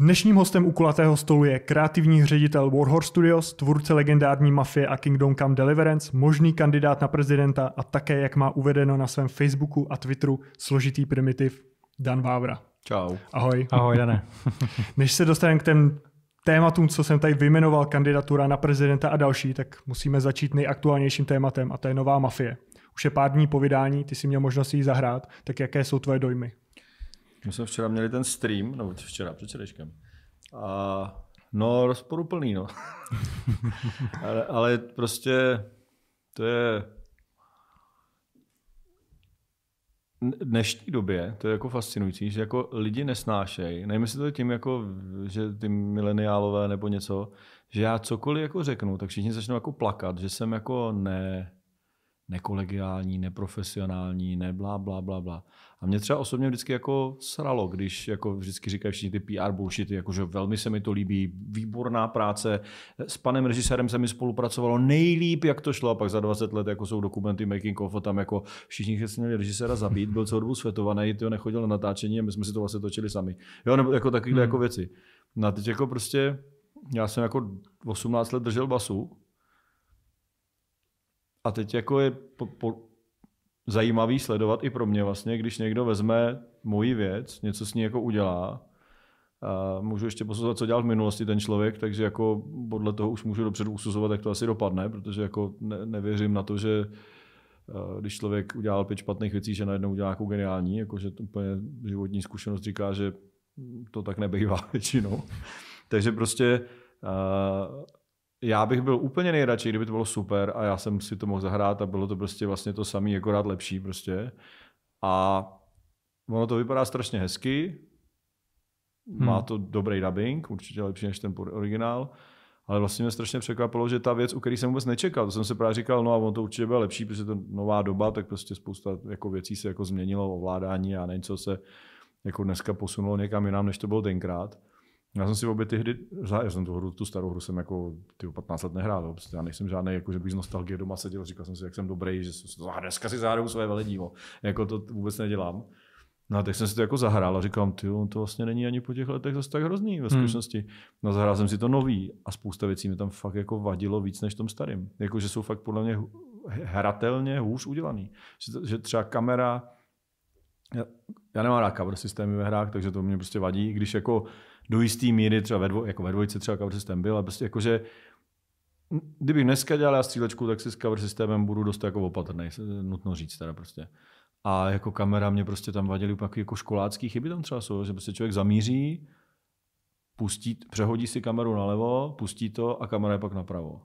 Dnešním hostem u kulatého stolu je kreativní ředitel Warhorse Studios, tvůrce legendární mafie a Kingdom Come Deliverance, možný kandidát na prezidenta a také, jak má uvedeno na svém Facebooku a Twitteru, složitý primitiv Dan Vávra. Čau. Ahoj. Ahoj, Dané. Než se dostaneme k těm tématům, co jsem tady vyjmenoval, kandidatura na prezidenta a další, tak musíme začít nejaktuálnějším tématem a to je nová mafie. Už je pár dní po vydání, ty si měl možnost jí zahrát, tak jaké jsou tvoje dojmy? My jsme včera měli ten stream, nebo včera, předčerejškem. A no, rozporuplný, no. ale, ale prostě to je dnešní době, to je jako fascinující, že jako lidi nesnášejí, nevím jestli to je tím, jako, že ty mileniálové nebo něco, že já cokoliv jako řeknu, tak všichni začnou jako plakat, že jsem jako ne, nekolegiální, neprofesionální, ne blá, blá, blá, blá. A mě třeba osobně vždycky jako sralo, když jako vždycky říkají všichni ty PR bullshity, jakože velmi se mi to líbí, výborná práce, s panem režisérem se mi spolupracovalo nejlíp, jak to šlo, a pak za 20 let jako jsou dokumenty making of a tam jako všichni se měli režiséra zabít, byl celou dobu světovaný, ty nechodil na natáčení a my jsme si to vlastně točili sami. Jo, nebo jako takovéhle jako hmm. jako věci. No a teď jako prostě, já jsem jako 18 let držel basu, a teď jako je po, po, zajímavý sledovat i pro mě vlastně, když někdo vezme moji věc, něco s ní jako udělá, a můžu ještě posuzovat, co dělal v minulosti ten člověk, takže jako podle toho už můžu dopředu usuzovat, jak to asi dopadne, protože jako ne, nevěřím na to, že eh, když člověk udělal pět špatných věcí, že najednou udělá nějakou geniální, jakože to úplně životní zkušenost říká, že to tak nebývá většinou. takže prostě eh, já bych byl úplně nejradši, kdyby to bylo super a já jsem si to mohl zahrát a bylo to prostě vlastně to samé, akorát lepší prostě. A ono to vypadá strašně hezky, hmm. má to dobrý dubbing, určitě lepší než ten originál, ale vlastně mě strašně překvapilo, že ta věc, u které jsem vůbec nečekal, to jsem si právě říkal, no a ono to určitě bylo lepší, protože to nová doba, tak prostě spousta jako věcí se jako změnilo, ovládání a něco se jako dneska posunulo někam jinam, než to bylo tenkrát. Já jsem si obě ty hry, já jsem tu hru, tu starou hru jsem jako ty 15 let nehrál, prostě já nejsem žádný, jako že bych z nostalgie doma seděl, říkal jsem si, jak jsem dobrý, že jsem, dneska si zahraju své veledílo, jako to vůbec nedělám. No a tak jsem si to jako zahrál a říkám, ty on to vlastně není ani po těch letech zase tak hrozný ve skutečnosti. Hmm. No zahrál jsem si to nový a spousta věcí mi tam fakt jako vadilo víc než tom starým. Jako, že jsou fakt podle mě hratelně hůř udělaný. Že, že třeba kamera, já, já nemám rád cover systémy ve hrách, takže to mě prostě vadí, když jako do jisté míry, třeba ve, dvo, jako ve dvojce třeba cover systém byl, ale prostě jakože kdybych dneska dělal já střílečku, tak si s cover systémem budu dost jako opatrný, nutno říct teda prostě. A jako kamera mě prostě tam vadily úplně jako školácký chyby tam třeba jsou, že prostě člověk zamíří, pustí, přehodí si kameru nalevo, pustí to a kamera je pak napravo.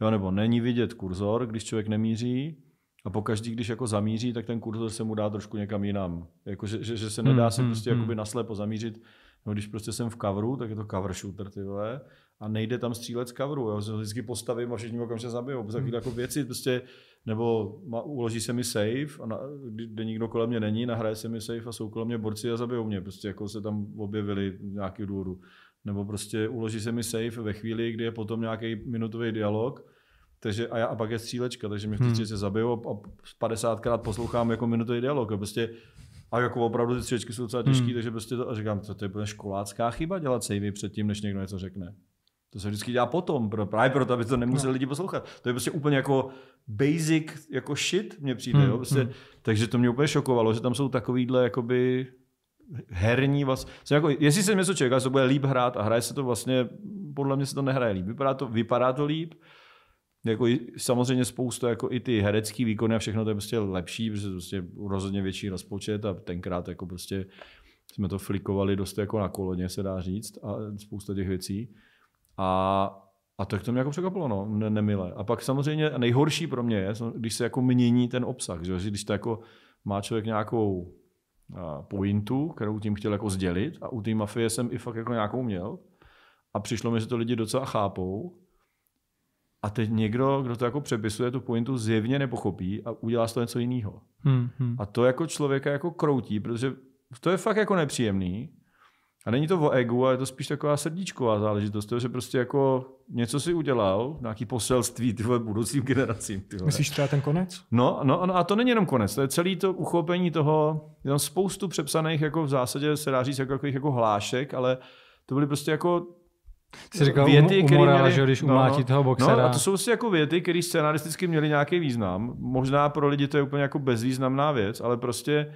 Jo, nebo není vidět kurzor, když člověk nemíří, a pokaždý, když jako zamíří, tak ten kurzor se mu dá trošku někam jinam. Jako, že, že, že se nedá hmm, se hmm, prostě hmm. jakoby naslepo zamířit No, když prostě jsem v coveru, tak je to cover shooter, ty vole, a nejde tam střílet z coveru, jo, se vždycky postavím a všichni okamžitě zabijou, protože hmm. jako věci prostě, nebo ma, uloží se mi save, a na, kde nikdo kolem mě není, nahraje se mi save a jsou kolem mě borci a zabijou mě, prostě jako se tam objevili nějaký důvodu. Nebo prostě uloží se mi save ve chvíli, kdy je potom nějaký minutový dialog, takže, a, já, a pak je střílečka, takže mě v hmm. se zabijou a, 50krát poslouchám jako minutový dialog. prostě a jako opravdu ty střílečky jsou docela těžké, hmm. takže prostě to, a říkám, to, to je školácká chyba dělat savey předtím, než někdo něco řekne. To se vždycky dělá potom, pro, právě proto, aby to nemuseli no. lidi poslouchat. To je prostě úplně jako basic, jako shit mně přijde. Hmm. Jo? Prostě, hmm. Takže to mě úplně šokovalo, že tam jsou takovýhle jakoby herní vlastně. Jako, jestli se něco čeká, se bude líp hrát a hraje se to vlastně, podle mě se to nehraje líp. Vypadá to, vypadá to líp, jako i, samozřejmě spoustu, jako i ty herecký výkony a všechno to je prostě lepší, protože prostě rozhodně větší rozpočet a tenkrát jako prostě jsme to flikovali dost jako na koloně, se dá říct, a spousta těch věcí. A, a tak to mě jako překvapilo, no, ne, nemile. A pak samozřejmě nejhorší pro mě je, když se jako mění ten obsah, že když to jako má člověk nějakou pointu, kterou tím chtěl jako sdělit a u té mafie jsem i fakt jako nějakou měl a přišlo mi, že to lidi docela chápou, a teď někdo, kdo to jako přepisuje, tu pointu zjevně nepochopí a udělá z toho něco jiného. Hmm, hmm. A to jako člověka jako kroutí, protože to je fakt jako nepříjemný. A není to o egu, ale je to spíš taková srdíčková záležitost, že prostě jako něco si udělal, nějaký poselství tyhle budoucím generacím. Tyhle. Myslíš je ten konec? No, no, no, a to není jenom konec, to je celý to uchopení toho, je tam spoustu přepsaných jako v zásadě se dá říct jako, jako, jako hlášek, ale to byly prostě jako Jsi říkal věty, um, umorala, měli, že když no, umlátí no, toho boxera. No a to jsou si vlastně jako věty, které scenaristicky měly nějaký význam. Možná pro lidi to je úplně jako bezvýznamná věc, ale prostě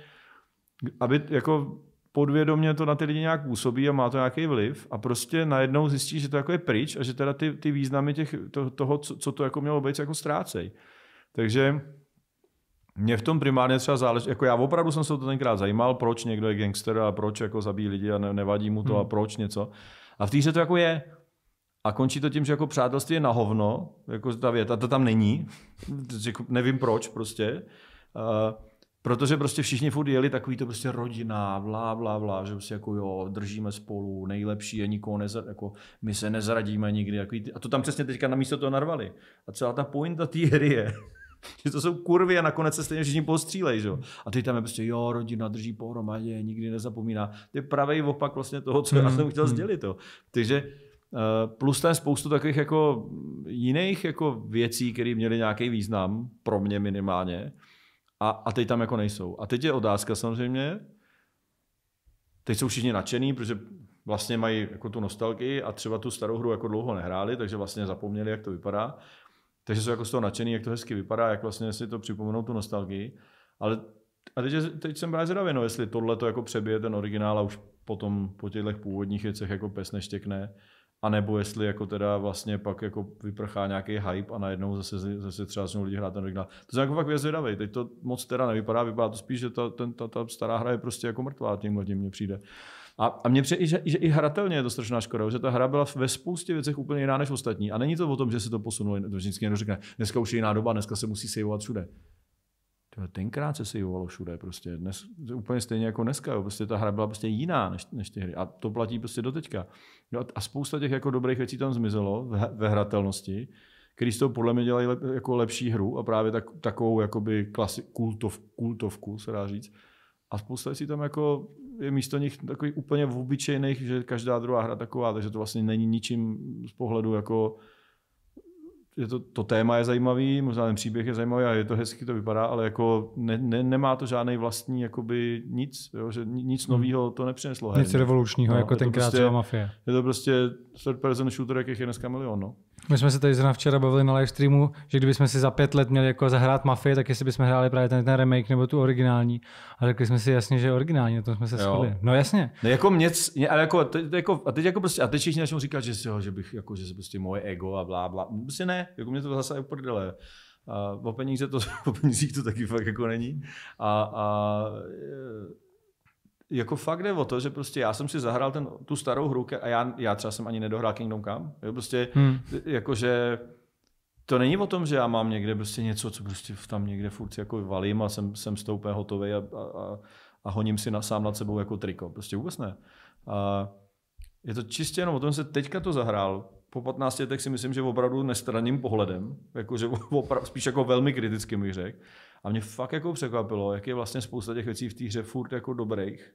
aby jako podvědomě to na ty lidi nějak působí a má to nějaký vliv a prostě najednou zjistí, že to jako je pryč a že teda ty, ty významy těch, to, toho, co, co, to jako mělo být, jako ztrácej. Takže mě v tom primárně třeba záleží, jako já opravdu jsem se o to tenkrát zajímal, proč někdo je gangster a proč jako zabíjí lidi a ne, nevadí mu to hmm. a proč něco, a v té to jako je. A končí to tím, že jako přátelství je na hovno, jako ta věta, to tam není, nevím proč prostě, uh, protože prostě všichni furt jeli takový to prostě rodina, vlá, vlá, vlá, že prostě jako jo, držíme spolu, nejlepší je nikoho nezra, jako my se nezradíme nikdy, takový, a to tam přesně teďka na místo toho narvali. A celá ta pointa té hry je, že to jsou kurvy a nakonec se stejně všichni postřílej, že jo. A ty tam je prostě, jo, rodina drží pohromadě, nikdy nezapomíná. To je pravý opak vlastně toho, co já hmm, jsem chtěl hmm. sdělit, jo. Takže eh, plus tam spoustu takových jako jiných jako věcí, které měly nějaký význam, pro mě minimálně, a, a teď tam jako nejsou. A teď je otázka samozřejmě, teď jsou všichni nadšený, protože vlastně mají jako tu nostalgii a třeba tu starou hru jako dlouho nehráli, takže vlastně zapomněli, jak to vypadá. Takže jsou jako z toho nadšený, jak to hezky vypadá, jak vlastně si to připomenou tu nostalgii. Ale a teď, teď jsem právě zvědavý, no, jestli tohle to jako přebije ten originál a už potom po těchto původních věcech jako pes neštěkne, a nebo jestli jako teda vlastně pak jako vyprchá nějaký hype a najednou zase, zase třeba s lidi hrát ten originál. To jsem jako fakt věc zvědavý. Teď to moc teda nevypadá, vypadá to spíš, že ta, ten, ta, ta stará hra je prostě jako mrtvá, tím mně přijde. A, a mně přijde, že, že i hratelně je to strašná škoda, že ta hra byla ve spoustě věcech úplně jiná než ostatní. A není to o tom, že se to posunulo, to vždycky někdo řekne, dneska už je jiná doba, dneska se musí sejovat všude. tenkrát se sejovalo všude, prostě dnes, úplně stejně jako dneska, jo. prostě ta hra byla prostě jiná než, než ty hry a to platí prostě do teďka. No a, a spousta těch jako dobrých věcí tam zmizelo ve, ve hratelnosti, který z toho podle mě dělají lep, jako lepší hru a právě tak, takovou jakoby klasi, kultov, kultovku, se dá říct. A spousta věcí tam jako je místo nich takový úplně v obyčejných, že každá druhá hra taková, takže to vlastně není ničím z pohledu jako je to, to téma je zajímavý, možná ten příběh je zajímavý a je to hezky, to vypadá, ale jako ne, ne, nemá to žádný vlastní jakoby nic, jo, že nic hmm. nového to nepřineslo. Nic revolučního, no, jako tenkrát prostě, mafie. Je to prostě third person shooter, jakých je dneska milion. No. My jsme se tady zrovna včera bavili na live streamu, že kdybychom si za pět let měli jako zahrát Mafii, tak jestli bychom hráli právě ten, ten remake nebo tu originální. A řekli jsme si jasně, že je originální, na tom jsme se shodli. No jasně. No jako mě, ale jako, te, jako, a teď jako prostě, a teď všichni začnou říkat, že, si, jo, že bych, jako, že se prostě moje ego a blá, blá. Prostě ne, jako mě to zase uprdele. A o peníze to, o penízích to taky fakt jako není. A, a e, jako fakt jde o to, že prostě já jsem si zahrál ten, tu starou hru a já, já třeba jsem ani nedohrál Kingdom Come. Jo, prostě hmm. jakože to není o tom, že já mám někde prostě něco, co prostě tam někde furt jako valím a jsem, jsem s tou hotový a, a, a, honím si na, sám nad sebou jako triko. Prostě vůbec ne. A je to čistě jenom o tom, že teďka to zahrál. Po 15 letech si myslím, že opravdu nestraným pohledem, jakože opra- spíš jako velmi kritickým bych řekl. A mě fakt jako překvapilo, jak je vlastně spousta těch věcí v té hře furt jako dobrých,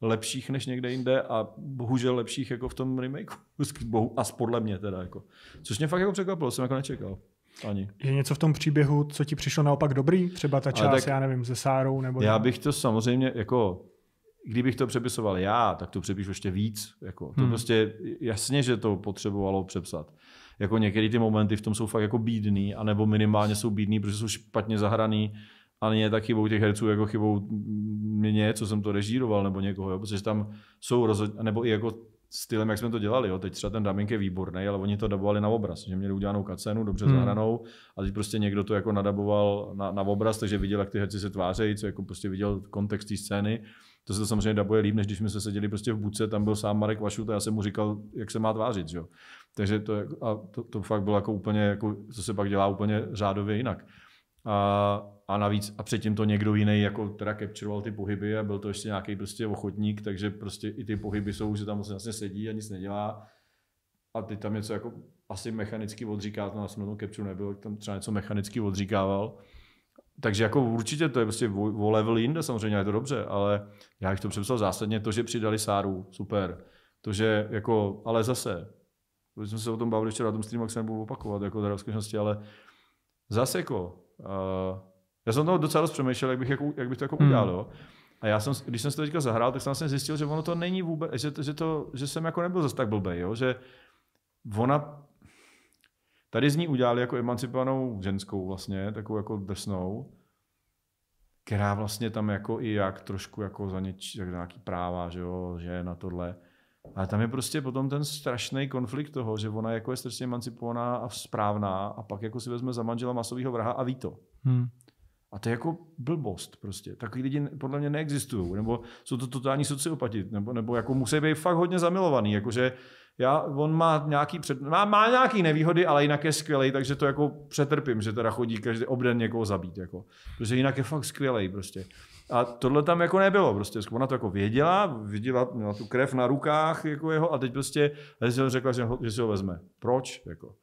lepších než někde jinde a bohužel lepších jako v tom remakeu. A podle mě teda. Jako. Což mě fakt jako překvapilo, jsem jako nečekal. Ani. Je něco v tom příběhu, co ti přišlo naopak dobrý? Třeba ta část, tak, já nevím, se Sárou? Nebo já bych to samozřejmě, jako, kdybych to přepisoval já, tak to přepíšu ještě víc. Jako. To hmm. prostě jasně, že to potřebovalo přepsat jako některé ty momenty v tom jsou fakt jako bídný, anebo minimálně jsou bídný, protože jsou špatně zahraný a není tak chybou těch herců, jako chybou mě, co jsem to režíroval, nebo někoho, jo, protože tam jsou rozhodně, nebo i jako stylem, jak jsme to dělali. Jo. Teď třeba ten dubbing je výborný, ale oni to dabovali na obraz, že měli udělanou kacenu, dobře hmm. zahranou, a teď prostě někdo to jako nadaboval na, na obraz, takže viděl, jak ty herci se tvářejí, co jako prostě viděl kontext té scény. To se to samozřejmě dabuje líp, než když jsme se seděli prostě v buce, tam byl sám Marek Vašut a já jsem mu říkal, jak se má tvářit. Jo. Takže to, jako, a to, to fakt bylo jako úplně, jako, co se pak dělá úplně řádově jinak. A, a navíc, a předtím to někdo jiný jako teda capturoval ty pohyby a byl to ještě nějaký prostě ochotník, takže prostě i ty pohyby jsou, že tam vlastně, vlastně sedí a nic nedělá. A ty tam něco jako asi mechanicky odříká, to na tom capture nebyl, tam třeba něco mechanicky odříkával. Takže jako určitě to je prostě o level jinde, samozřejmě je to dobře, ale já bych to přepsal zásadně, to, že přidali Sáru, super. To, že jako, ale zase, když jsme se o tom bavili včera na tom streamu, jak se nebudu opakovat, jako teda zkušenosti, ale zase jako, uh, já jsem toho docela dost přemýšlel, jak bych, jako, jak bych to jako hmm. udělal, jo. A já jsem, když jsem se to teďka zahrál, tak jsem vlastně zjistil, že ono to není vůbec, že, že, to, že jsem jako nebyl zase tak blbej, jo? že ona tady z ní udělali jako emancipovanou ženskou vlastně, takovou jako drsnou, která vlastně tam jako i jak trošku jako za něč, jak nějaký práva, že jo, že na tohle. Ale tam je prostě potom ten strašný konflikt toho, že ona jako je strašně emancipovaná a správná a pak jako si vezme za manžela masového vraha a ví to. Hmm. A to je jako blbost prostě. Takový lidi podle mě neexistují. Nebo jsou to totální sociopati. Nebo, nebo jako musí být fakt hodně zamilovaný. Jakože já, on má nějaký, před, má, má nějaký nevýhody, ale jinak je skvělý, takže to jako přetrpím, že teda chodí každý obden někoho zabít. Jako. Protože jinak je fakt skvělý prostě. A tohle tam jako nebylo. Prostě ona to jako věděla, viděla měla tu krev na rukách jako jeho a teď prostě řekla, že, ho, že si ho vezme. Proč? Jako.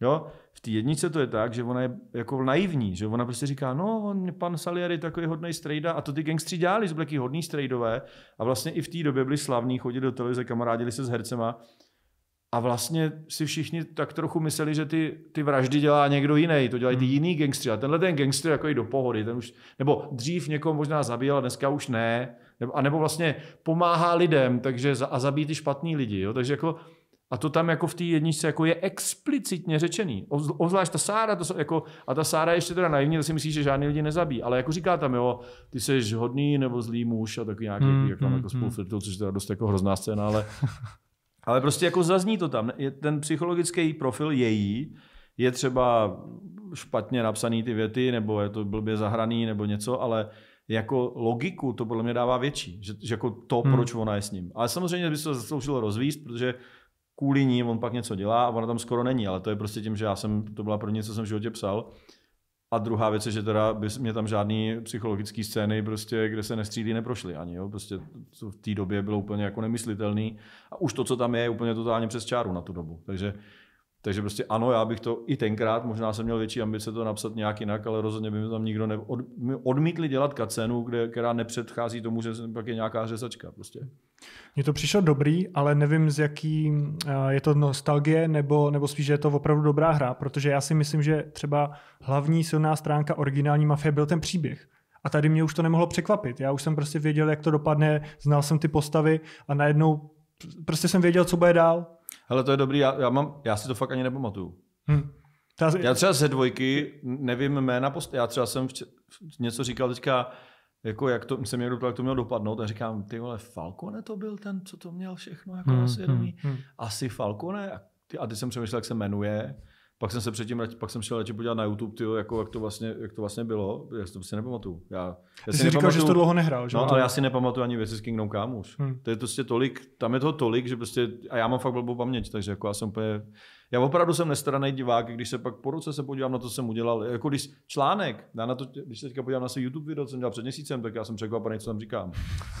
Jo? V té jednice to je tak, že ona je jako naivní, že ona prostě říká, no, on, pan Salieri takový hodný strejda a to ty gangstři dělali z Blacky hodný strejdové a vlastně i v té době byli slavní, chodili do televize, kamarádili se s hercema a vlastně si všichni tak trochu mysleli, že ty, ty vraždy dělá někdo jiný, to dělají ty hmm. jiný gangstři. A tenhle ten gangster jako i do pohody, ten už, nebo dřív někoho možná zabíjel, a dneska už ne. Nebo, a nebo vlastně pomáhá lidem takže, a zabíjí ty špatný lidi. Jo? Takže jako, a to tam jako v té jedničce jako je explicitně řečený. Ozvlášť ta Sára, to jako, a ta Sára ještě teda naivní, to si myslí, že žádný lidi nezabíjí. Ale jako říká tam, jo, ty jsi hodný nebo zlý muž a taky nějaký, hmm, jak tam jako hmm. což je teda dost jako hrozná scéna, ale Ale prostě jako zazní to tam. Ten psychologický profil její je třeba špatně napsaný ty věty, nebo je to blbě zahraný, nebo něco, ale jako logiku to podle mě dává větší, že, že jako to, hmm. proč ona je s ním. Ale samozřejmě by se to zasloužilo rozvíst, protože kvůli ní on pak něco dělá a ona tam skoro není, ale to je prostě tím, že já jsem, to byla první, co jsem v životě psal, a druhá věc je, že teda by mě tam žádný psychologické scény, prostě, kde se nestřílí, neprošly ani. Jo? Prostě to v té době bylo úplně jako nemyslitelný. A už to, co tam je, je úplně totálně přes čáru na tu dobu. Takže, takže prostě ano, já bych to i tenkrát, možná jsem měl větší ambice to napsat nějak jinak, ale rozhodně by mi tam nikdo ne, dělat kacenu, kde, která nepředchází tomu, že pak je nějaká řezačka. Prostě. Mně to přišlo dobrý, ale nevím, z jaký eh, je to nostalgie, nebo, nebo spíš, že je to opravdu dobrá hra, protože já si myslím, že třeba hlavní silná stránka originální mafie byl ten příběh. A tady mě už to nemohlo překvapit. Já už jsem prostě věděl, jak to dopadne, znal jsem ty postavy a najednou prostě jsem věděl, co bude dál. Ale to je dobrý, já, já, mám, já si to fakt ani nepamatuju. Hm. Já třeba ze dvojky nevím jména postav. Já třeba jsem vč- něco říkal teďka, jako jak to, jsem někdo jak to měl dopadnout a říkám, ty vole, Falcone to byl ten, co to měl všechno jako hmm, na svědomí. Hmm, hmm. Asi Falcone. A, ty, a teď jsem přemýšlel, jak se jmenuje. Pak jsem se předtím, pak jsem šel radši podívat na YouTube, tyjo, jako, jak, to vlastně, jak to vlastně bylo, já si to prostě nepamatuju. Já, já jsi si jsi říkal, že jsi to dlouho nehrál, že? No, to... ale já si nepamatuju ani věci s Kingdom Kámoš. Hmm. To je prostě tolik, tam je toho tolik, že prostě, a já mám fakt blbou paměť, takže jako já jsem úplně, já opravdu jsem nestraný divák, když se pak po roce se podívám na to, co jsem udělal. Jako když článek, já na to, když se teďka podívám na svůj YouTube video, co jsem dělal před měsícem, tak já jsem překvapený, co tam říkám.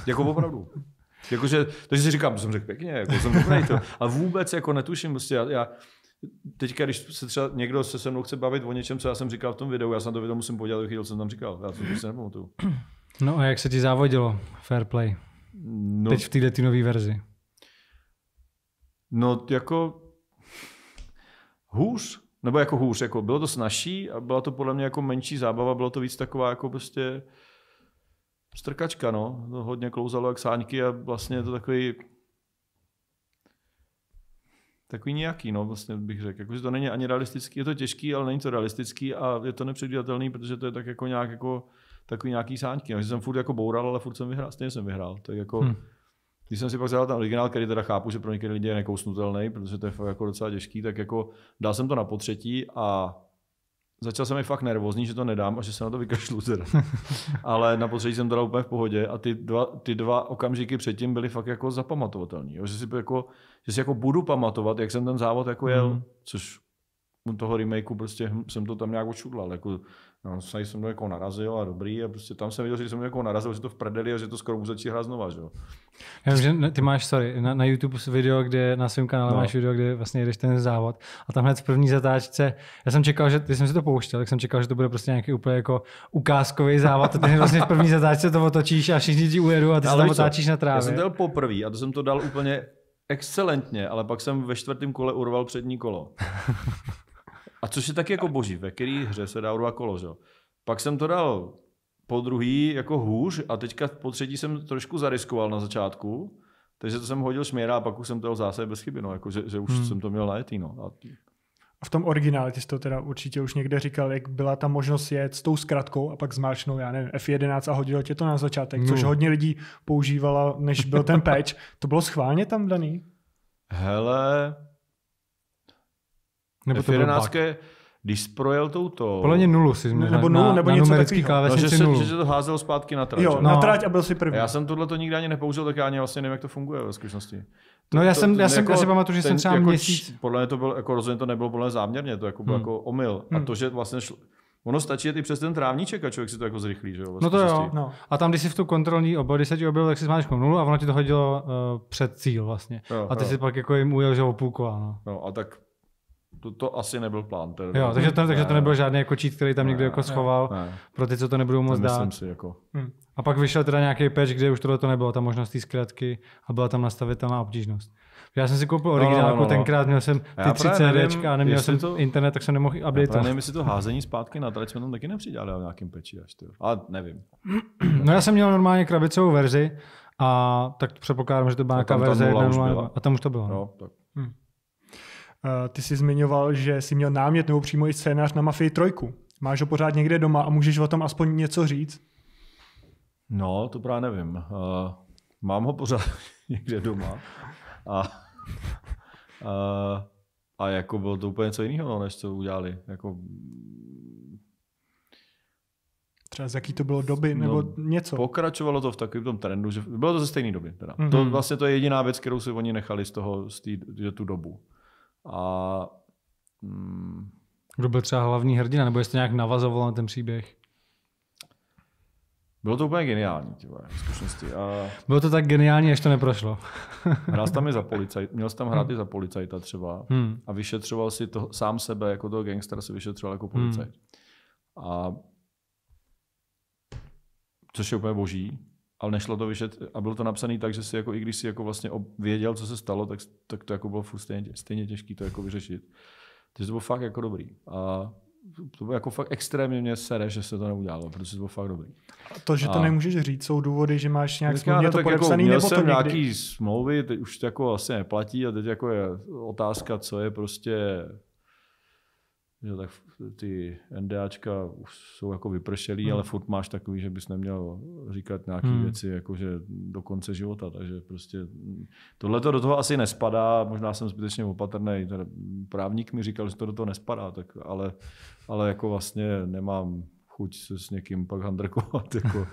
Jako opravdu. Jakože, takže si říkám, to jsem řekl pěkně, jako jsem dobrý to. ale vůbec jako netuším, prostě já, já teďka, když se třeba někdo se se mnou chce bavit o něčem, co já jsem říkal v tom videu, já jsem to video musím podělat, chvíli, co jsem tam říkal. Já to prostě nepamatuju. No a jak se ti závodilo Fair Play? No, Teď v této nové verzi. No jako hůř, nebo jako hůř, jako bylo to snažší a byla to podle mě jako menší zábava, bylo to víc taková jako prostě strkačka, no. To hodně klouzalo jak sáňky a vlastně to takový takový nějaký, no, vlastně bych řekl. jakože to není ani realistický, je to těžký, ale není to realistický a je to nepředvídatelný, protože to je tak jako nějak jako takový nějaký sáňky. Takže no, jsem furt jako boural, ale furt jsem vyhrál, stejně jsem vyhrál. Tak jako, hmm. Když jsem si pak zadal ten originál, který teda chápu, že pro některé lidi je nekousnutelný, protože to je fakt jako docela těžký, tak jako dal jsem to na potřetí a začal jsem mi fakt nervózní, že to nedám a že se na to vykašlu teda. Ale na potřebí jsem dal úplně v pohodě a ty dva, ty dva okamžiky předtím byly fakt jako zapamatovatelný. Že, si jako, že si jako budu pamatovat, jak jsem ten závod jako jel, mm. což u toho remakeu prostě jsem to tam nějak odšudlal. Jako No, se jsem mnou jako narazil a dobrý a prostě tam jsem viděl, že jsem mnou jako narazil, že to v prdeli a že to skoro už začí hrát znova, že jo. Já že ty máš, sorry, na, na YouTube video, kde na svém kanále no. máš video, kde vlastně jdeš ten závod a tam hned v první zatáčce, já jsem čekal, že, když jsem si to pouštěl, tak jsem čekal, že to bude prostě nějaký úplně jako ukázkový závod a ty vlastně v první zatáčce to otočíš a všichni ti ujedu a ty se tam otáčíš na trávě. Já jsem to dal poprvé a to jsem to dal úplně excelentně, ale pak jsem ve čtvrtém kole urval přední kolo. A což je tak jako boží, ve který hře se dá urvat kolo, že? Pak jsem to dal po druhý jako hůř a teďka po třetí jsem trošku zariskoval na začátku, takže to jsem hodil šměra a pak už jsem to zase bez chyby, no, jako, že, že už hmm. jsem to měl najetý. No. A... A v tom originále, ty jsi to teda určitě už někde říkal, jak byla ta možnost jet s tou zkratkou a pak zmáčnou, já nevím, F11 a hodilo tě to na začátek, no. což hodně lidí používalo, než byl ten patch. to bylo schválně tam daný? Hele, nebo F11 je, když projel touto... Podle mě nulu si změřil. Nebo nulu, nebo na, něco takového. No, že, se, nulu. že se to házelo zpátky na trať. Jo, no. na trať a byl si první. Já jsem tohle to nikdy ani nepoužil, tak já ani vlastně nevím, jak to funguje ve zkušenosti. no já jsem, to, já, jsem, jako, já si pamatuju, že ten, jsem třeba jako měsíc... Podle mě to bylo, jako rozhodně to nebylo podle mě záměrně, to jako bylo hmm. jako omyl. Hmm. A to, že vlastně šlo, Ono stačí i přes ten trávníček a člověk si to jako zrychlí, že jo? No to jo. No. A tam, když jsi v tu kontrolní obor, když se ti objevil, tak si zmáčkl nulu a ono ti to hodilo uh, před cíl vlastně. Jo, a ty jo. jsi pak jako jim ujel, že opůlková, no. no. a tak to, to asi nebyl plán. jo, takže to, takže ne, to nebyl žádný jako cheat, který tam ne, někdo jako schoval ne, pro ty, co to nebudou moc dát. Myslím si, jako. Hmm. A pak vyšel teda nějaký patch, kde už tohle to nebylo, ta možnost té zkratky a byla tam nastavitelná obtížnost. Já jsem si koupil originálku, no, no, no, no. tenkrát měl jsem ty tři CDčka a neměl jsem to, internet, tak jsem nemohl update. Já nevím, jestli to házení zpátky na tady jsme tam taky nepřidali v nějakým peči až ty. Ale nevím. No já jsem měl normálně krabicovou verzi a tak předpokládám, že to byla no, nějaká verze a tam už to bylo. No, tak. Hmm. Eh, ty jsi zmiňoval, že jsi měl námět nebo přímo i scénář na Mafii trojku. Máš ho pořád někde doma a můžeš o tom aspoň něco říct? No, to právě nevím. Uh, mám ho pořád někde doma. A, uh, a jako bylo to úplně něco jiného, no, než co udělali. Jako... Třeba z jaký to bylo doby, no, nebo no, něco? Pokračovalo to v takovém tom trendu, že bylo to ze stejné doby. Teda. Mm-hmm. To, mhm. vlastně to je jediná věc, kterou si oni nechali z toho, z tý, že tu dobu. A, mm, Kdo byl třeba hlavní hrdina, nebo jestli nějak navazoval na ten příběh? Bylo to úplně geniální, ty vole, zkušenosti. A... Bylo to tak geniální, až to neprošlo. Hrál jsi tam i za policajt, měl jsi tam hrát hmm. i za policajta třeba hmm. a vyšetřoval si to, sám sebe, jako toho gangstera si vyšetřoval jako policajt. Hmm. A což je úplně boží, ale nešlo to vyšet a bylo to napsané tak, že si jako, i když si jako vlastně věděl, co se stalo, tak, tak to jako bylo stejně, stejně těžké to jako vyřešit. Takže to bylo fakt jako dobrý. A to bylo jako fakt extrémně mě sere, že se to neudělalo, protože to bylo fakt dobrý. A to, že to nemůžeš říct, jsou důvody, že máš nějak smlouvně ne, to jako podepsaný, jako, nebo jsem to někdy... nějaký smlouvy, teď už to jako asi neplatí a teď jako je otázka, co je prostě že tak ty NDAčka už jsou jako vypršelý, hmm. ale furt máš takový, že bys neměl říkat nějaké hmm. věci jakože do konce života, takže prostě tohle to do toho asi nespadá, možná jsem zbytečně opatrný, právník mi říkal, že to do toho nespadá, tak ale, ale jako vlastně nemám chuť se s někým pak handrkovat, jako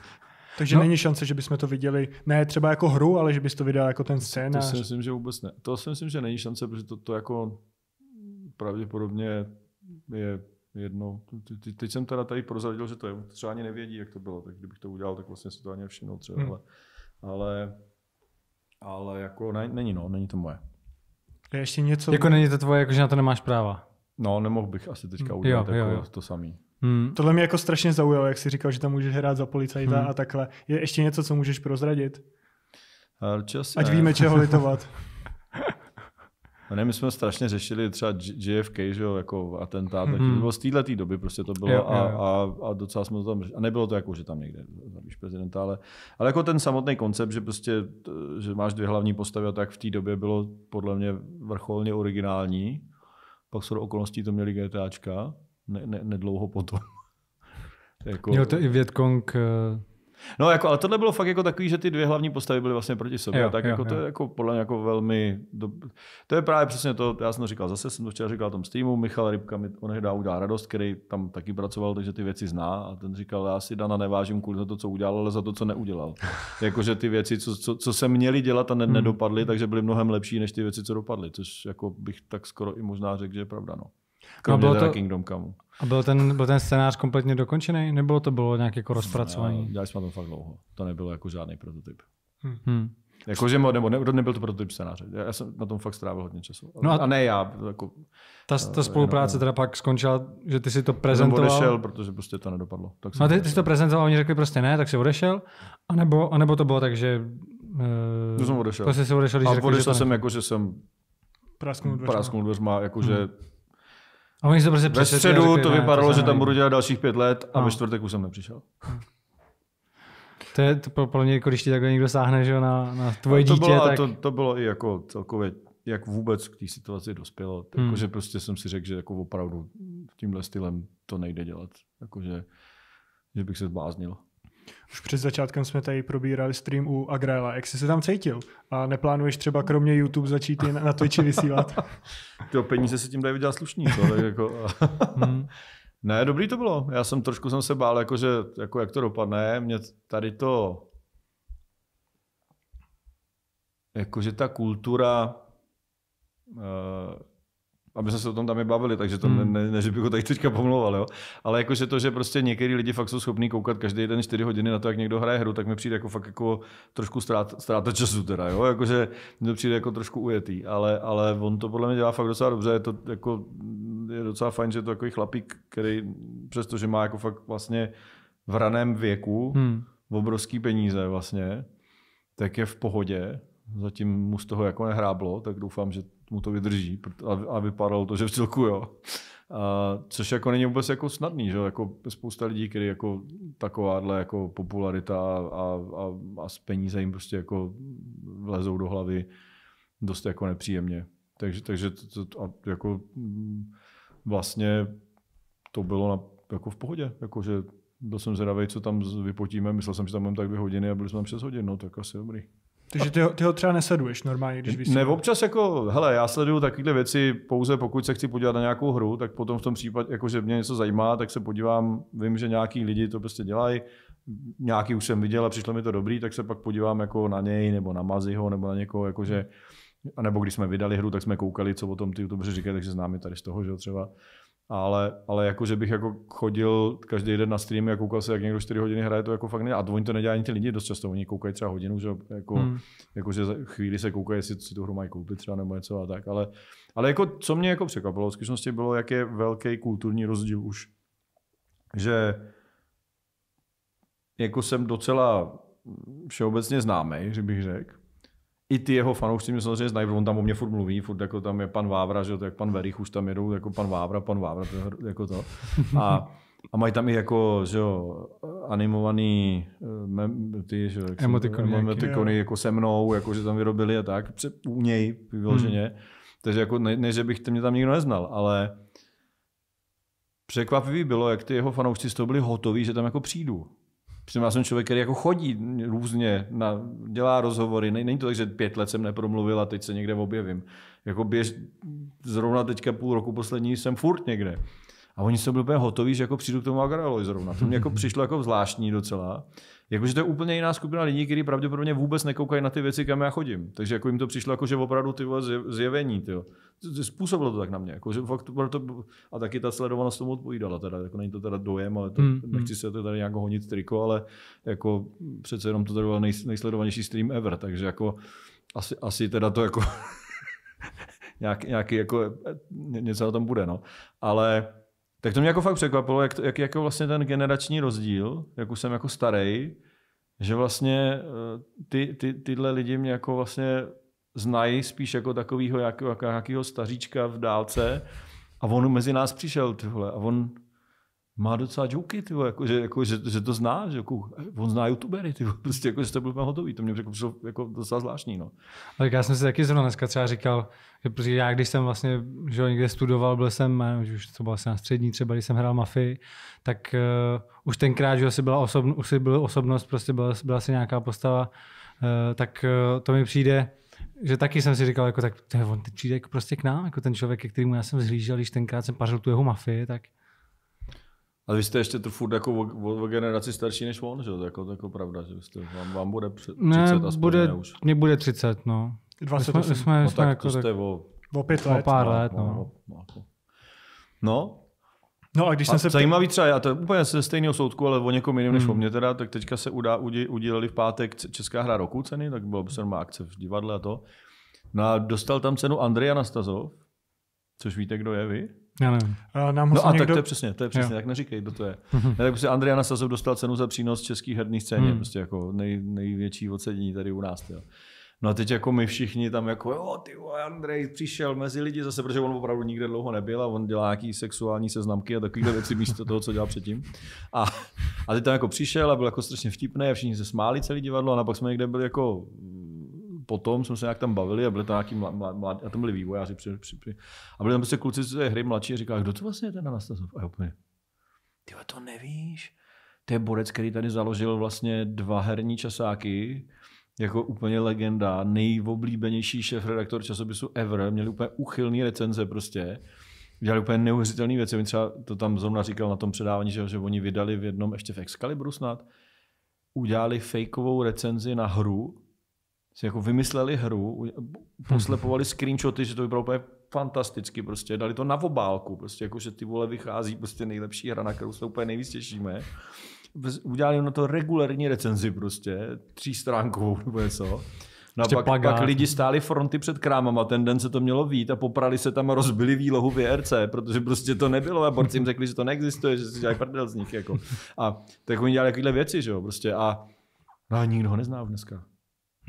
Takže no. není šance, že bychom to viděli, ne třeba jako hru, ale že bys to vydal jako ten scénář. To si myslím, že vůbec ne. To si myslím, že není šance, protože to, to jako pravděpodobně je jedno. Teď jsem teda tady prozradil, že to je, třeba ani nevědí, jak to bylo, tak kdybych to udělal, tak vlastně si to ani nevšiml třeba, hmm. ale, ale, ale jako ne, není no, není to moje. Je ještě něco? Jako není to tvoje, jakože na to nemáš práva. No, nemohl bych asi teďka hmm. udělat jo, jako jo. to samý. Hmm. Tohle mě jako strašně zaujalo, jak jsi říkal, že tam můžeš hrát za policajta hmm. a takhle. Je ještě něco, co můžeš prozradit? Čas, Ať ne. víme, čeho litovat. No ne, my jsme strašně řešili třeba JFK, že jo, jako atentát, mm-hmm. bylo z této doby prostě to bylo jo, a, jo. A, a, docela jsme to tam řešili. A nebylo to jako, že tam někde zabíš prezidenta, ale, ale jako ten samotný koncept, že prostě, že máš dvě hlavní postavy a tak v té době bylo podle mě vrcholně originální. Pak jsou okolností to měli GTAčka, ne, ne, nedlouho potom. jako... Měl to i Vietkong uh eh, No, jako, ale tohle bylo fakt jako takový, že ty dvě hlavní postavy byly vlastně proti sobě. Jo, tak jo, jako, jo. to je jako podle mě jako velmi... Do... To je právě přesně to, já jsem to říkal, zase jsem to včera říkal tom streamu, Michal Rybka mi on dá udělá radost, který tam taky pracoval, takže ty věci zná a ten říkal, já si Dana nevážím kvůli za to, co udělal, ale za to, co neudělal. Jakože ty věci, co, co, co se měly dělat a ne, hmm. nedopadly, takže byly mnohem lepší než ty věci, co dopadly, což jako bych tak skoro i možná řekl, že je pravda. No. Kromě bylo to... Kingdom Come. A byl ten, byl ten scénář kompletně dokončený? Nebylo to bylo nějak jako rozpracovaný? Dělali jsme to fakt dlouho. To nebylo jako žádný prototyp. Hmm. Jako, že, nebo ne, nebyl to prototyp scénáře. Já jsem na tom fakt strávil hodně času. No a, a ne já. Jako, ta, ta eh, spolupráce jenom, teda pak skončila, že ty si to prezentoval. Já jsem odešel, protože prostě to nedopadlo. Tak no a ty, ty jsi to prezentoval, oni řekli prostě ne, tak si odešel. A nebo, a nebo to bylo tak, že... Uh, to no, jsem eh, odešel. Prostě si odešel, když a řekli, odešel že jsem jako, že jsem prasknul dveřma. Prasknul dveřma, jako, hmm. že hm. A oni se prostě ve středu řekli, to vypadalo, to že tam budu dělat dalších pět let a no. ve čtvrtek už jsem nepřišel. To je to pro mě, když ti takhle někdo sáhne že na, na tvoje to dítě. Bylo, tak... to, to bylo i jako celkově, jak vůbec k té situaci dospělo. Hmm. Jako, že prostě jsem si řekl, že jako opravdu tímhle stylem to nejde dělat. Jako, že, že bych se zbláznil. Už před začátkem jsme tady probírali stream u Agrela. Jak jsi se tam cítil? A neplánuješ třeba kromě YouTube začít i na Twitchi vysílat? Ty peníze se tím dají vydělat slušný. To, tak jako... hmm. ne, dobrý to bylo. Já jsem trošku jsem se bál, jako, že, jako jak to dopadne. Mě tady to... Jakože ta kultura eh, aby jsme se o tom tam i bavili, takže to hmm. ne, ne, ne, že bych ho tady teďka pomlouval, jo. Ale jakože to, že prostě některý lidi fakt jsou schopní koukat každý den 4 hodiny na to, jak někdo hraje hru, tak mi přijde jako fakt jako trošku ztráta času teda, jo. Jakože mi to přijde jako trošku ujetý, ale, ale on to podle mě dělá fakt docela dobře, je to jako je docela fajn, že je to takový chlapík, který přestože má jako fakt vlastně v raném věku hmm. obrovský peníze vlastně, tak je v pohodě, zatím mu z toho jako nehráblo, tak doufám, že mu to vydrží a vypadalo to, že v celku jo. A, což jako není vůbec jako snadný, že jako spousta lidí, kteří jako takováhle jako popularita a, a, a s peníze jim prostě jako vlezou do hlavy dost jako nepříjemně. Takže, takže to, to, a jako mm, vlastně to bylo na, jako v pohodě, jako že byl jsem zvědavý, co tam vypotíme, myslel jsem, že tam budeme tak dvě hodiny a byli jsme tam přes hodinu. no tak asi dobrý. Takže ty ho, ty ho třeba nesleduješ normálně, když vysíláš. Ne, občas jako, hele, já sleduju takovéhle věci pouze pokud se chci podívat na nějakou hru, tak potom v tom případě, jako že mě něco zajímá, tak se podívám, vím, že nějaký lidi to prostě dělají, nějaký už jsem viděl a přišlo mi to dobrý, tak se pak podívám jako na něj, nebo na Maziho, nebo na někoho, jakože, nebo když jsme vydali hru, tak jsme koukali, co o tom ty youtubeři říkají, takže známe tady z toho, že třeba ale, ale jako, že bych jako chodil každý den na stream, a koukal se, jak někdo 4 hodiny hraje, to jako fakt ne. A oni to nedělají ani ty lidi dost často, oni koukají třeba hodinu, že jako, hmm. jako že chvíli se koukají, jestli si tu hru mají koupit třeba nebo něco a tak. Ale, ale jako, co mě jako překvapilo v zkušenosti, bylo, jak je velký kulturní rozdíl už. Že jako jsem docela všeobecně známý, že bych řekl, i ty jeho fanoušci mě samozřejmě znají, on tam o mě furt mluví, furt jako tam je pan Vávra, že jak pan Verich už tam jedou, jako pan Vávra, pan Vávra, to, jako to. A, a mají tam i jako, že jo, animovaný eh, mem, ty, že jo, emotikony, emotikony jako se mnou, jako že tam vyrobili a tak, u něj vyloženě. Hmm. Takže jako ne, ne, že bych mě tam nikdo neznal, ale překvapivý bylo, jak ty jeho fanoušci z toho byli hotoví, že tam jako přijdu. Přitom já jsem člověk, který jako chodí různě, na, dělá rozhovory. Není to tak, že pět let jsem nepromluvil a teď se někde objevím. Jako běž, zrovna teďka půl roku poslední jsem furt někde. A oni jsou byli úplně hotoví, že jako přijdu k tomu agralovi zrovna. To mě jako přišlo jako zvláštní docela. Jakože to je úplně jiná skupina lidí, kteří pravděpodobně vůbec nekoukají na ty věci, kam já chodím. Takže jako jim to přišlo jako, že opravdu ty zjevení, ty Způsobilo to tak na mě. Jako, že fakt proto, a taky ta sledovanost tomu odpovídala. Teda, jako není to teda dojem, ale to, mm, nechci se to tady nějak honit triko, ale jako přece jenom to tady byl nej, nejsledovanější stream ever. Takže jako asi, asi teda to jako nějak, nějaký jako e, e, něco na tom bude. No. Ale tak to mě jako fakt překvapilo, jak, jak jako vlastně ten generační rozdíl, jak už jsem jako starý, že vlastně eh, ty, ty, tyhle lidi mě jako vlastně znají spíš jako takového jakého, jako staříčka v dálce a on mezi nás přišel, tyhle, a on má docela joky, tyvo, jako, že, jako, že, že, to zná, že jako, on zná youtubery, tyvo, prostě jako, že to byl hotový, to mě jako přišlo jako docela zvláštní. No. Tak já jsem si taky zrovna dneska třeba říkal, Protože já, když jsem vlastně že někde studoval, byl jsem, nevím, už to bylo asi na střední, třeba když jsem hrál mafii, tak uh, už tenkrát, že asi byla, osobn, už byla osobnost, prostě byla, byla si nějaká postava, uh, tak uh, to mi přijde, že taky jsem si říkal, jako, tak to je, on přijde jako prostě k nám, jako ten člověk, ke kterému já jsem zhlížel, když tenkrát jsem pařil tu jeho mafii, tak a vy jste ještě to furt jako o, o, o generaci starší než on, že? Jako, to jako pravda, že jste, vám, vám bude před, 30 ne, aspoň, bude, ne už. Mně bude 30, no. 28. My jsme, my jsme, no, jsme tak jako to jste o, o pět let. O pár no. let, no. No, no. no a když a jsem se... Zajímavý třeba, a to je úplně ze stejného soudku, ale o někom jiném hmm. než o mě teda, tak teďka se udá, udělali v pátek Česká hra roku ceny, tak byla má akce v divadle a to. No a dostal tam cenu Andrej Anastazov, což víte, kdo je vy? Já nevím. A nám no a někdo... tak to je přesně, to je přesně, jo. tak neříkej, kdo to je. Mhm. ne, tak prostě Andrej Anastazov dostal cenu za přínos český herní scéně, hmm. prostě jako nej, největší ocenění tady u nás. Tělo. No a teď jako my všichni tam jako, jo, ty vole, Andrej přišel mezi lidi zase, protože on opravdu nikde dlouho nebyl a on dělá nějaký sexuální seznamky a takovýhle věci místo toho, co dělal předtím. A, a teď tam jako přišel a byl jako strašně vtipný a všichni se smáli celý divadlo a pak jsme někde byli jako mm, potom jsme se nějak tam bavili a byli tam nějaký mladí, mla, mla, a tam byli vývojáři při, při, při, a byli tam prostě kluci z hry mladší a říkali, kdo to vlastně je ten Anastasov? A úplně, ty to nevíš? To je borec, který tady založil vlastně dva herní časáky, jako úplně legenda, nejoblíbenější šéf-redaktor časopisu ever, měli úplně uchylný recenze prostě. Dělali úplně neuvěřitelné věci. On třeba to tam zrovna říkal na tom předávání, že, že oni vydali v jednom, ještě v Excalibru snad, udělali fakeovou recenzi na hru, si jako vymysleli hru, poslepovali hmm. screenshoty, že to vypadalo úplně fantasticky, prostě dali to na obálku, prostě jako, že ty vole vychází prostě nejlepší hra, na kterou se úplně nejvíc těšíme udělali na to regulární recenzi prostě, třístránkovou nebo něco. No a pak, pak lidi stáli fronty před krámama, ten den se to mělo vít a poprali se tam a rozbili výlohu VRC, e protože prostě to nebylo a borci jim řekli, že to neexistuje, že si dělají prdel z nich. Jako. A tak oni dělali takovéhle věci, že jo, prostě a, no a nikdo ho nezná dneska.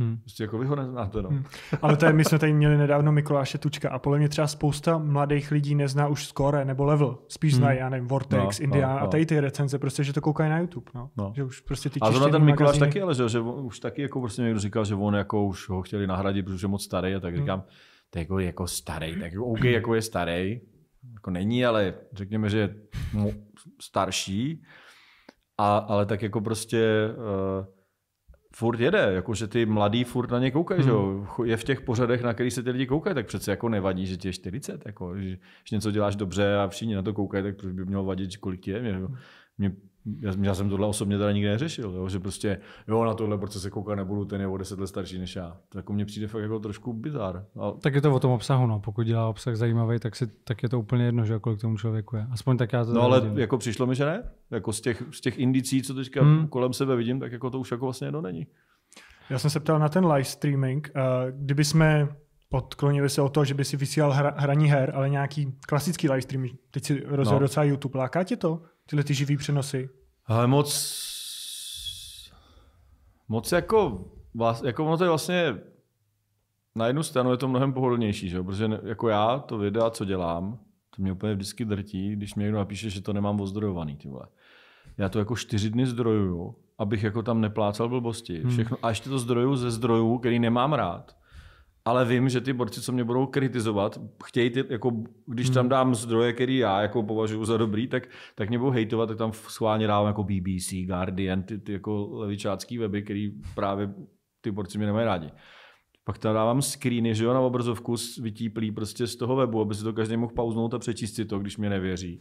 Hmm. Prostě jako vy ho neznáte, no. Hmm. Ale to je, my jsme tady měli nedávno Mikuláše Tučka a podle mě třeba spousta mladých lidí nezná už Score nebo Level. Spíš hmm. znají, já nevím, Vortex, no, Indiana no, no. a no. tady ty recenze, prostě, že to koukají na YouTube, no. no. Že už prostě ty A zrovna ten Mikuláš magazíny... taky, ale že, že on, už taky jako prostě někdo říkal, že on jako už ho chtěli nahradit, protože je moc starý a tak hmm. říkám, to jako, jako starý, tak jako OK, hmm. jako je starý, jako není, ale řekněme, že je starší, a, ale tak jako prostě uh, furt jede, jakože ty mladí furt na ně koukají, hmm. je v těch pořadech, na který se ty lidi koukají, tak přece jako nevadí, že ti je 40, jako, že, že něco děláš dobře a všichni na to koukají, tak proč by mělo vadit, kolik ti je, hmm. mě, mě já, já jsem tohle osobně teda nikdy neřešil, jo? že prostě, jo, na tohle proces se koukat nebudu, ten je o deset let starší než já. To jako mně přijde fakt jako trošku bizar. Ale... Tak je to o tom obsahu, no. Pokud dělá obsah zajímavý, tak, si, tak je to úplně jedno, že kolik tomu člověku je. Aspoň tak já to No ale jako přišlo mi, že ne. Jako z těch, z těch indicí, co teďka hmm. kolem sebe vidím, tak jako to už jako vlastně jedno není. Já jsem se ptal na ten live streaming. Eh, kdyby jsme podklonili se o to, že by si vysílal hra, hraní her, ale nějaký klasický live stream. Teď si rozjel no. docela YouTube. Láká tě to? Tyhle ty živý přenosy? Ale moc, moc jako, jako ono to je vlastně, na jednu stranu je to mnohem pohodlnější, že? protože jako já to videa, co dělám, to mě úplně vždycky drtí, když mě někdo napíše, že to nemám ozdrojovaný, ty vole. Já to jako čtyři dny zdrojuju, abych jako tam neplácal blbosti. Hmm. Všechno, hmm. A ještě to zdroju ze zdrojů, který nemám rád ale vím, že ty borci, co mě budou kritizovat, chtějí ty, jako, když tam hmm. dám zdroje, který já jako považuji za dobrý, tak, tak mě budou hejtovat, tak tam schválně dávám jako BBC, Guardian, ty, ty jako levičácký weby, který právě ty borci mě nemají rádi. Pak tam dávám screeny, že jo, na obrazovku vytíplý prostě z toho webu, aby si to každý mohl pauznout a přečíst si to, když mě nevěří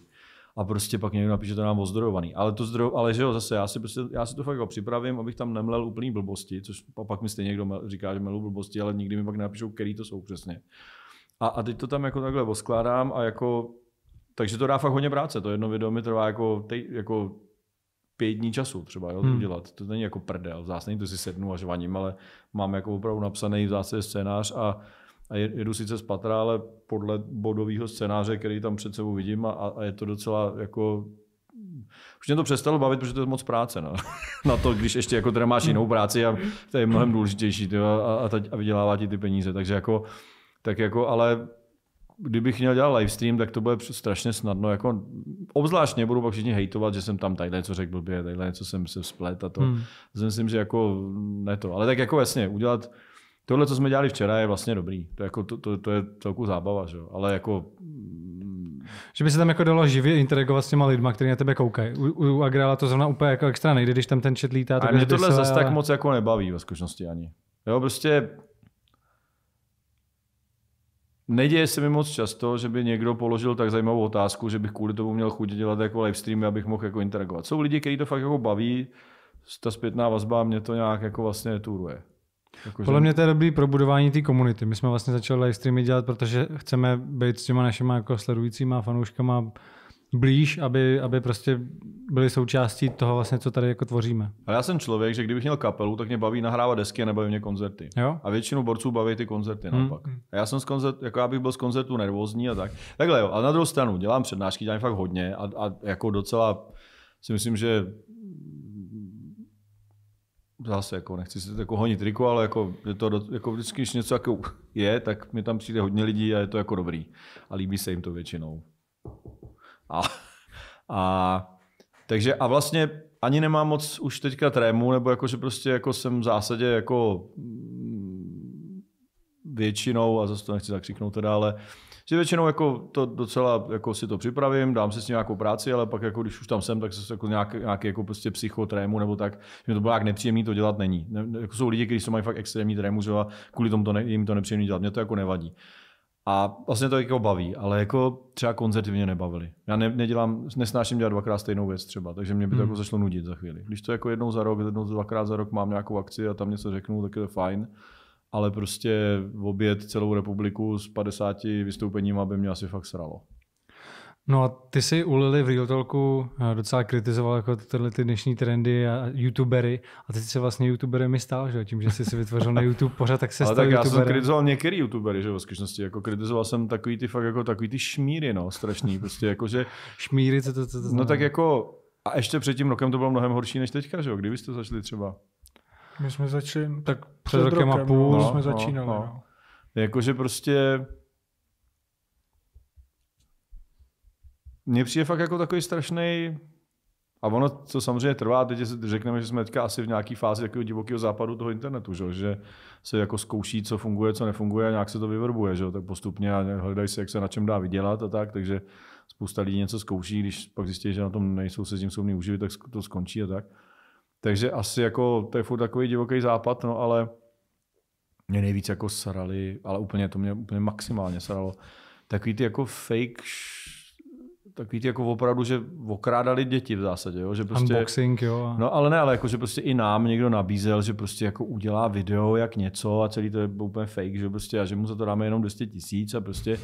a prostě pak někdo napíše, že to nám ozdrojovaný. Ale, to zdroj, ale že jo, zase, já si, prostě, já si to fakt jako připravím, abych tam nemlel úplný blbosti, což pak mi stejně někdo říká, že melu blbosti, ale nikdy mi pak napíšou, který to jsou přesně. A, a teď to tam jako takhle oskládám a jako, takže to dá fakt hodně práce, to jedno video mi trvá jako, tej, jako pět dní času třeba jo, to hmm. udělat. To není jako prdel, v to si sednu a žvaním, ale mám jako opravdu napsaný v zásadě scénář a a jedu sice z patra, ale podle bodového scénáře, který tam před sebou vidím a, a je to docela jako už mě to přestalo bavit, protože to je moc práce. No. Na to, když ještě jako teda máš jinou práci a to je mnohem důležitější ty, a, a, a vydělává ti ty peníze. Takže jako, tak jako, ale kdybych měl dělat livestream, tak to bude strašně snadno. Jako, obzvlášť mě budou pak všichni hejtovat, že jsem tam tadyhle něco řekl blbě, tadyhle něco jsem se splet a to. Hmm. Myslím, že jako ne to. Ale tak jako jasně, udělat tohle, co jsme dělali včera, je vlastně dobrý. To, jako, to, to, to je celku zábava, že? ale jako... Mm, že by se tam jako dalo živě interagovat s těma lidma, kteří na tebe koukají. U, u Agrala to zrovna úplně jako extra nejde, když tam ten chat lítá. a mě tohle zase ale... tak moc jako nebaví ve skutečnosti ani. Jo, prostě Neděje se mi moc často, že by někdo položil tak zajímavou otázku, že bych kvůli tomu měl chuť dělat jako live streamy, abych mohl jako interagovat. Jsou lidi, kteří to fakt jako baví, ta zpětná vazba mě to nějak jako vlastně turuje. Jako, Podle že... mě to je dobrý probudování té komunity. My jsme vlastně začali live streamy dělat, protože chceme být s těma našima jako sledujícíma fanouškama blíž, aby, aby prostě byli součástí toho vlastně, co tady jako tvoříme. Ale já jsem člověk, že kdybych měl kapelu, tak mě baví nahrávat desky a nebaví mě koncerty. Jo? A většinu borců baví ty koncerty hmm. naopak. A já jsem z koncert, jako já bych byl z koncertu nervózní a tak. Takhle jo, ale na druhou stranu dělám přednášky, dělám fakt hodně a, a jako docela si myslím, že zase jako nechci se jako honit triku, ale jako, je to, jako vždycky, když něco jako je, tak mi tam přijde hodně lidí a je to jako dobrý. A líbí se jim to většinou. A, a takže a vlastně ani nemám moc už teďka trému, nebo jako, že prostě jako jsem v zásadě jako mm, většinou, a zase to nechci zakřiknout teda, ale uh, si většinou jako to docela jako si to připravím, dám si s nějakou práci, ale pak jako když už tam jsem, tak se jako nějak, nějaký jako prostě psychotrému nebo tak, že to bylo jak nepříjemný to dělat není. Ne, jako jsou lidi, kteří jsou mají fakt extrémní trému, že kvůli tomu to ne, jim to nepříjemný dělat, mě to jako nevadí. A vlastně to jako baví, ale jako třeba koncerty mě nebavily. Já ne, nedělám, nesnáším dělat dvakrát stejnou věc třeba, takže mě by to hmm. jako zašlo nudit za chvíli. Když to jako jednou za rok, jednou dvakrát za rok mám nějakou akci a tam něco řeknu, tak je to fajn ale prostě obět celou republiku s 50 vystoupením, aby mě asi fakt sralo. No a ty si u Lily v Real Talku eh, docela kritizoval jako tyhle ty dnešní trendy a youtubery a ty jsi se vlastně youtuberem stál, že tím, že jsi si vytvořil na YouTube pořád, tak se stal tak já youtuberem. jsem kritizoval některý youtubery, že v skutečnosti, jako kritizoval jsem takový ty fakt jako takový ty šmíry, no, strašný, prostě jako, že... šmíry, co to, co to, to, to No tak jako, a ještě před tím rokem to bylo mnohem horší než teďka, že jo, kdybyste začali třeba? My jsme začali, tak před, před rokem, a no, půl no, jsme no, začínali. No. No. Jakože prostě mně přijde fakt jako takový strašný. A ono co samozřejmě trvá, teď řekneme, že jsme teďka asi v nějaké fázi takového divokého západu toho internetu, že? že se jako zkouší, co funguje, co nefunguje a nějak se to vyvrbuje, že? tak postupně a hledají se, jak se na čem dá vydělat a tak, takže spousta lidí něco zkouší, když pak zjistí, že na tom nejsou se s tím schopný uživit, tak to skončí a tak. Takže asi jako, to je furt takový divoký západ, no ale mě nejvíc jako srali, ale úplně to mě úplně maximálně sralo. Takový ty jako fake tak ty jako opravdu, že okrádali děti v zásadě. Jo? Že prostě, Unboxing, jo. No ale ne, ale jako, že prostě i nám někdo nabízel, že prostě jako udělá video jak něco a celý to je úplně fake, že prostě a že mu za to dáme jenom 200 tisíc a prostě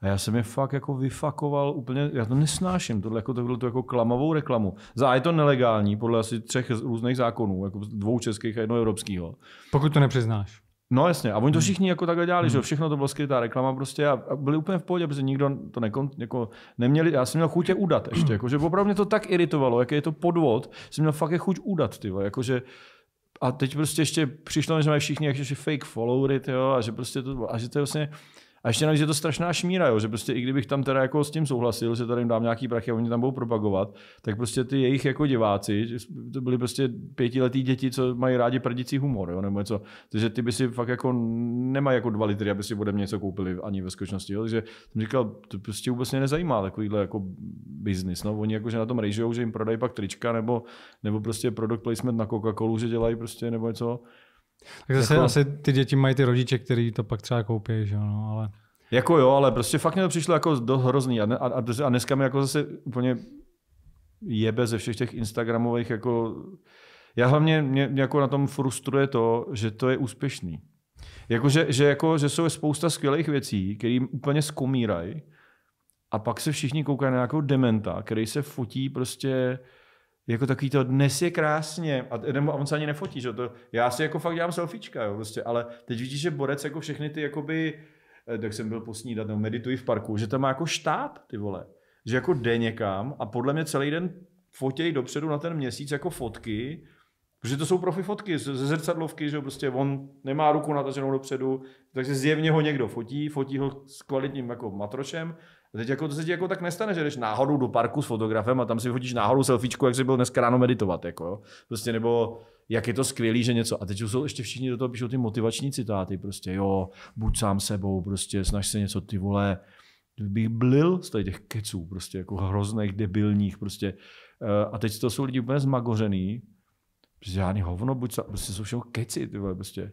a já jsem je fakt jako vyfakoval úplně, já to nesnáším, tohle jako, tohle, to jako klamavou reklamu. Za je to nelegální, podle asi třech různých zákonů, jako dvou českých a jednoho evropského. Pokud to nepřiznáš. No jasně, a oni to hmm. všichni jako takhle dělali, hmm. že všechno to bylo skrytá reklama prostě a, byli úplně v pohodě, protože nikdo to nekon, jako neměli, já jsem měl chuť je udat ještě, jako, že opravdu mě to tak iritovalo, jak je to podvod, jsem měl fakt je chuť udat, ty jakože a teď prostě ještě přišlo, že mají všichni jakože fake followery, a že prostě to, a že to je vlastně, a ještě navíc je to strašná šmíra, jo, že prostě i kdybych tam teda jako s tím souhlasil, že tady jim dám nějaký prachy a oni tam budou propagovat, tak prostě ty jejich jako diváci, to byli prostě pětiletí děti, co mají rádi prdící humor, jo, nebo něco. Takže ty by si fakt jako nemají jako dva litry, aby si ode mě něco koupili ani ve skutečnosti. Jo. Takže jsem říkal, to prostě vůbec mě nezajímá takovýhle jako biznis. No. Oni jako že na tom rejžou, že jim prodají pak trička nebo, nebo prostě product placement na Coca-Colu, že dělají prostě nebo něco. Tak zase jako... asi ty děti mají ty rodiče, kteří to pak třeba koupí, že no, ale... Jako jo, ale prostě fakt mě to přišlo jako dost hrozný a, a, a dneska mi jako zase úplně jebe ze všech těch Instagramových jako... Já hlavně mě, mě jako na tom frustruje to, že to je úspěšný. Jako, že, že, jako, že jsou spousta skvělých věcí, které jim úplně skomírají a pak se všichni koukají na nějakou dementa, který se fotí prostě jako takový to dnes je krásně, a, nebo, a on se ani nefotí, že to, já si jako fakt dělám selfiečka, jo, prostě, ale teď vidíš, že Borec jako všechny ty jakoby, eh, tak jsem byl posnídat, nebo medituji v parku, že tam má jako štáb, ty vole, že jako jde někam a podle mě celý den fotějí dopředu na ten měsíc jako fotky, Protože to jsou profi fotky ze zrcadlovky, že prostě on nemá ruku nataženou dopředu, takže zjevně ho někdo fotí, fotí ho s kvalitním jako matrošem a teď jako, to se ti jako tak nestane, že jdeš náhodou do parku s fotografem a tam si vyhodíš náhodou selfiečku, jak jsi byl dneska ráno meditovat. Jako, prostě nebo jak je to skvělý, že něco. A teď jsou ještě všichni do toho píšou ty motivační citáty. Prostě jo, buď sám sebou, prostě snaž se něco, ty vole. Bych blil z tady těch keců, prostě jako hrozných, debilních, prostě. Eh, a teď to jsou lidi úplně zmagořený. Prostě žádný hovno, buď sám, prostě jsou všechno keci, ty vole, prostě.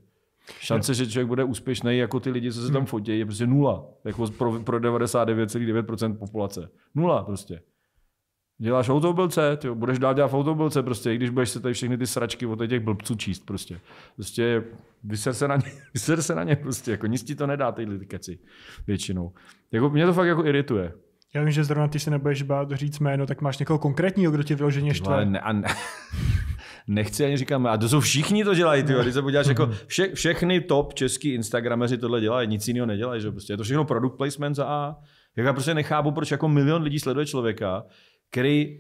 Šance, no. že člověk bude úspěšný jako ty lidi, co se tam hmm. fotí, je prostě nula. Jako pro, pro 99,9% populace. Nula prostě. Děláš autobilce, ty budeš dál dělat v autobilce, prostě, i když budeš se tady všechny ty sračky od těch blbců číst prostě. Prostě vyser se na ně, vyser se na ně prostě, jako nic ti to nedá ty lidi keci většinou. Jako, mě to fakt jako irituje. Já vím, že zrovna ty se nebudeš bát říct jméno, tak máš někoho konkrétního, kdo ti vyloženě štve. Ne, a ne. nechci ani říkám, a to jsou všichni to dělají, ty, když se podíváš, jako mhm. vše, všechny top český Instagrameři tohle dělají, nic jiného nedělají, že prostě je to všechno product placement za A. Jak já prostě nechápu, proč jako milion lidí sleduje člověka, který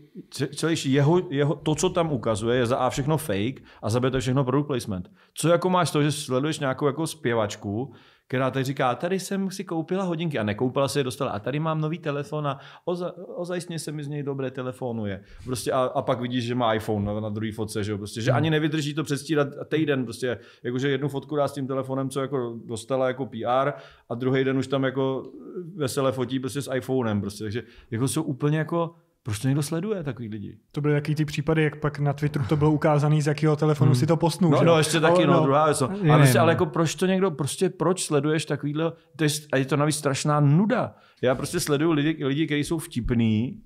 celý jeho, jeho, to, co tam ukazuje, je za A všechno fake a za B to je všechno product placement. Co jako máš to, že sleduješ nějakou jako zpěvačku, která tady říká, tady jsem si koupila hodinky a nekoupila si je, dostala a tady mám nový telefon a oza, ozajstně se mi z něj dobré telefonuje. Prostě a, a pak vidíš, že má iPhone na, na druhé fotce, že prostě, že hmm. ani nevydrží to předstírat týden, prostě, jakože jednu fotku dá s tím telefonem, co jako dostala jako PR a druhý den už tam jako veselé fotí prostě s iPhonem, prostě, takže jako jsou úplně jako to někdo sleduje takový lidi. To byly jaký ty případy, jak pak na Twitteru to bylo ukázané, z jakého telefonu hmm. si to posnul. No, že? no, ještě taky, oh, no, no druhá věc. No. Je, ale, prostě, no. ale jako proč to někdo, prostě proč sleduješ takovýhle, to je, a je to navíc strašná nuda. Já prostě sleduju lidi, lidi kteří jsou vtipní,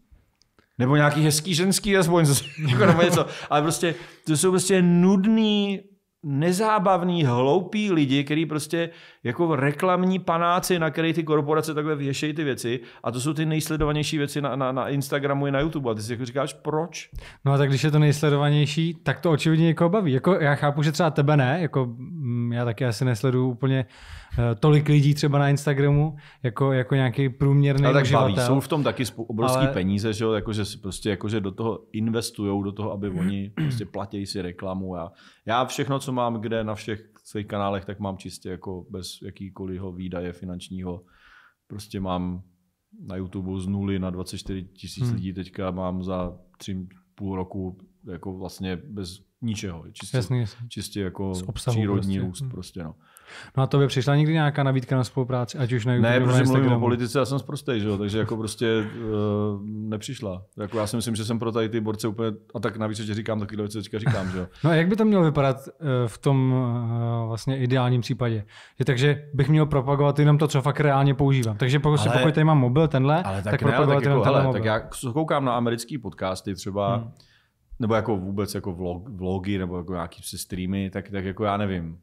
nebo nějaký hezký ženský, aspoň, jako nebo něco. Ale prostě, to jsou prostě nudný nezábavní, hloupí lidi, který prostě jako reklamní panáci, na který ty korporace takhle věšejí ty věci a to jsou ty nejsledovanější věci na, na, na Instagramu i na YouTube a ty si jako říkáš, proč? No a tak když je to nejsledovanější, tak to očividně někoho baví. Jako já chápu, že třeba tebe ne, jako mm, já taky asi nesleduju úplně uh, Eh, tolik lidí třeba na Instagramu, jako, jako nějaký průměrný Ale tak uživatel. baví, jsou v tom taky obrovský ale... peníze, že jo, jakože prostě jakože do toho investujou, do toho, aby oni prostě platí si reklamu. Já, já všechno, co mám kde na všech svých kanálech, tak mám čistě jako bez jakýkoliv výdaje finančního. Prostě mám na YouTube z nuly na 24 tisíc hmm. lidí, teďka mám za tři půl roku jako vlastně bez ničeho, čistě, jasný, jasný. čistě jako přírodní prostě. růst hmm. prostě no. No a to by přišla někdy nějaká nabídka na spolupráci, ať už na YouTube Ne, protože mluvím o politice, já jsem zprostej, že jo, takže jako prostě uh, nepřišla. Jako já si myslím, že jsem pro tady ty borce úplně, a tak navíc, že říkám takovýhle věci, teďka říkám, že jo. No a jak by to mělo vypadat eh, v tom uh, vlastně ideálním případě? Že takže bych měl propagovat jenom to, co fakt reálně používám. Takže pokud, ale, pokud tady mám mobil tenhle, ale tak, tak ne, propagovat tak jenom jako, tenhle mobil. Tak já koukám na americký podcasty třeba, hmm nebo jako vůbec jako vlog, vlogy nebo jako nějaký streamy, tak, tak jako já nevím.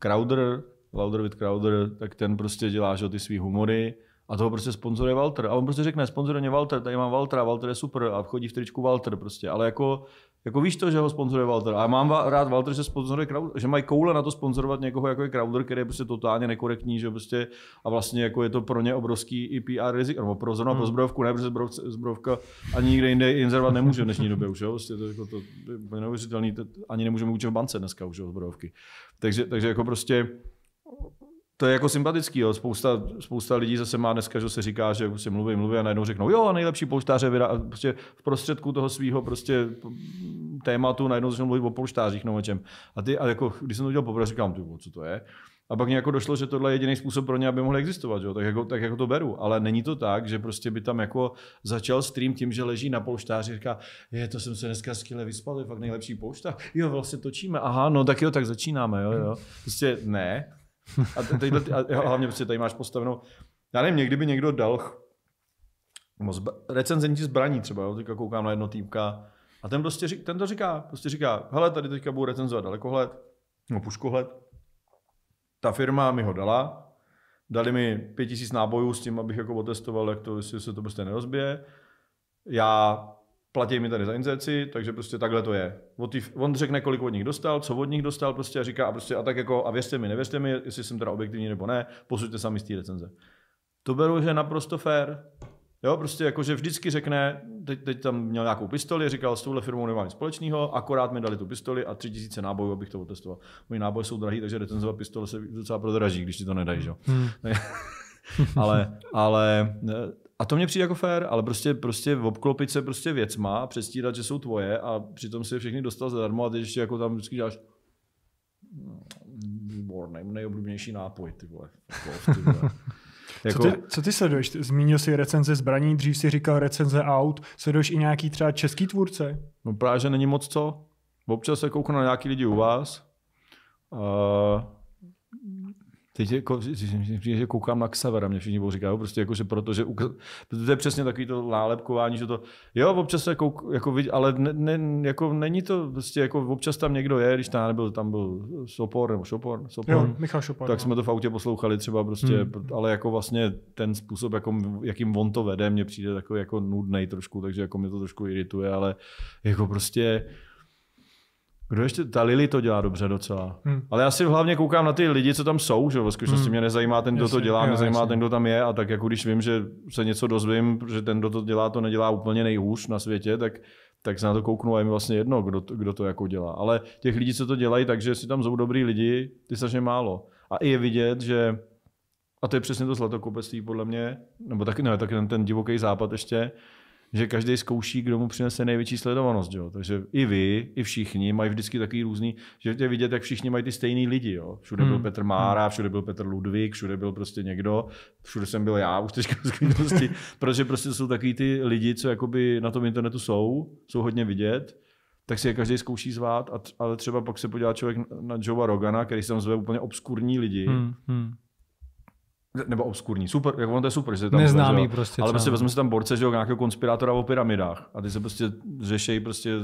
Crowder, Lauder with Crowder, tak ten prostě dělá že, ty svý humory a toho prostě sponzoruje Walter. A on prostě řekne, sponzoruje Walter, tady mám Waltera, Walter je super a chodí v tričku Walter prostě, ale jako jako víš to, že ho sponzoruje Walter. A mám rád Walter, že sponzoruje Crowder, že mají koule na to sponzorovat někoho jako je Crowder, který je prostě totálně nekorektní, že prostě a vlastně jako je to pro ně obrovský i PR riziko, nebo pro zrovna hmm. pro zbrojovku, ne, protože zbrojovka, ani nikde jinde inzerovat nemůže v dnešní době už, jo? Prostě to, jako to, to je neuvěřitelný, to, ani nemůžeme učit v bance dneska už zbrojovky. Takže, takže jako prostě to je jako sympatický, jo. Spousta, spousta lidí zase má dneska, že se říká, že prostě mluví, mluví a najednou řeknou, jo, nejlepší polštáře vyrá... prostě v prostředku toho svého prostě tématu najednou začnou mluvit o polštářích, no o čem. A, ty, a jako, když jsem to udělal poprvé, říkám, ty, co to je? A pak mě jako došlo, že tohle je jediný způsob pro ně, aby mohli existovat, jo? Tak, jako, tak jako to beru. Ale není to tak, že prostě by tam jako začal stream tím, že leží na polštáři, říká, je, to jsem se dneska skvěle vyspal, je fakt nejlepší polštář. Jo, vlastně točíme, aha, no tak jo, tak začínáme, jo, jo. Prostě ne. A, tady, a hlavně prostě tady máš postavenou, já nevím, někdy by někdo dal no, zba, recenzenti zbraní třeba, jo, teďka koukám na jedno týpka, a ten prostě ten to říká, prostě říká, hele, tady teďka budu recenzovat dalekohled, no puškohled, ta firma mi ho dala, dali mi 5000 nábojů s tím, abych jako otestoval, jak to, jestli se to prostě nerozbije. Já platí mi tady za inzerci, takže prostě takhle to je. On řekne, kolik od nich dostal, co od nich dostal, prostě a říká a prostě a tak jako a věřte mi, nevěřte mi, jestli jsem teda objektivní nebo ne, posuďte sami z té recenze. To beru, že je naprosto fair. Jo, prostě jako, že vždycky řekne, teď, teď tam měl nějakou pistoli, říkal, s touhle firmou nemám nic společného, akorát mi dali tu pistoli a tři tisíce nábojů, abych to otestoval. Moji náboje jsou drahý, takže recenzovat pistole se docela prodraží, když ti to nedají, jo. Hmm. ale, ale, a to mě přijde jako fair, ale prostě, prostě obklopit se prostě věcma, přestírat, že jsou tvoje a přitom si je všechny dostal zadarmo a teď ještě jako tam vždycky děláš no, výborný, nejoblíbenější nápoj, ty vole. Golf, ty vole. Jako... Co, ty, co ty sleduješ? Zmínil jsi recenze zbraní, dřív si říkal recenze aut. Sleduješ i nějaký třeba český tvůrce? No právě, že není moc co. Občas se kouknu na nějaký lidi u vás. Uh teď jako, že koukám na Xavera, mě všichni budou říkat, prostě jako, že proto, že to je přesně takový to nálepkování, že to, jo, občas se kouk, jako, ale ne, ne, jako není to, prostě jako občas tam někdo je, když tam nebyl, tam byl Sopor nebo Šopor, Sopor, jo, Michal Šopor, tak no. jsme to v autě poslouchali třeba prostě, hmm. ale jako vlastně ten způsob, jako, jakým on to vede, mně přijde takový jako nudnej trošku, takže jako mě to trošku irituje, ale jako prostě kdo ještě, ta Lily to dělá dobře docela. Hmm. Ale já si hlavně koukám na ty lidi, co tam jsou, že ve skutečnosti hmm. mě nezajímá ten, kdo jasně, to dělá, mě zajímá jasně. ten, kdo tam je a tak jako když vím, že se něco dozvím, že ten, kdo to dělá, to nedělá úplně nejhůř na světě, tak tak se na to kouknu a je mi vlastně jedno, kdo to, kdo to jako dělá. Ale těch lidí, co to dělají, takže si tam jsou dobrý lidi, ty strašně málo. A i je vidět, že a to je přesně to zlatokopectví podle mě, nebo taky, ne, taky ten, ten divoký západ ještě, že každý zkouší, kdo mu přinese největší sledovanost. Jo? Takže i vy, i všichni mají vždycky takový různý, že je vidět, jak všichni mají ty stejný lidi. Jo? Všude byl hmm. Petr Mára, hmm. všude byl Petr Ludvík, všude byl prostě někdo, všude jsem byl já, už teďka zkušenosti, protože prostě jsou takový ty lidi, co jakoby na tom internetu jsou, jsou hodně vidět tak si je každý zkouší zvát, ale třeba pak se podívá člověk na Joea Rogana, který se tam zve úplně obskurní lidi, hmm, hmm nebo obskurní. Super, jako ono to je super, že tam Neznámý že, prostě. Ale prostě vezme si tam borce, že jo, nějakého konspirátora o pyramidách. A ty se prostě řešejí prostě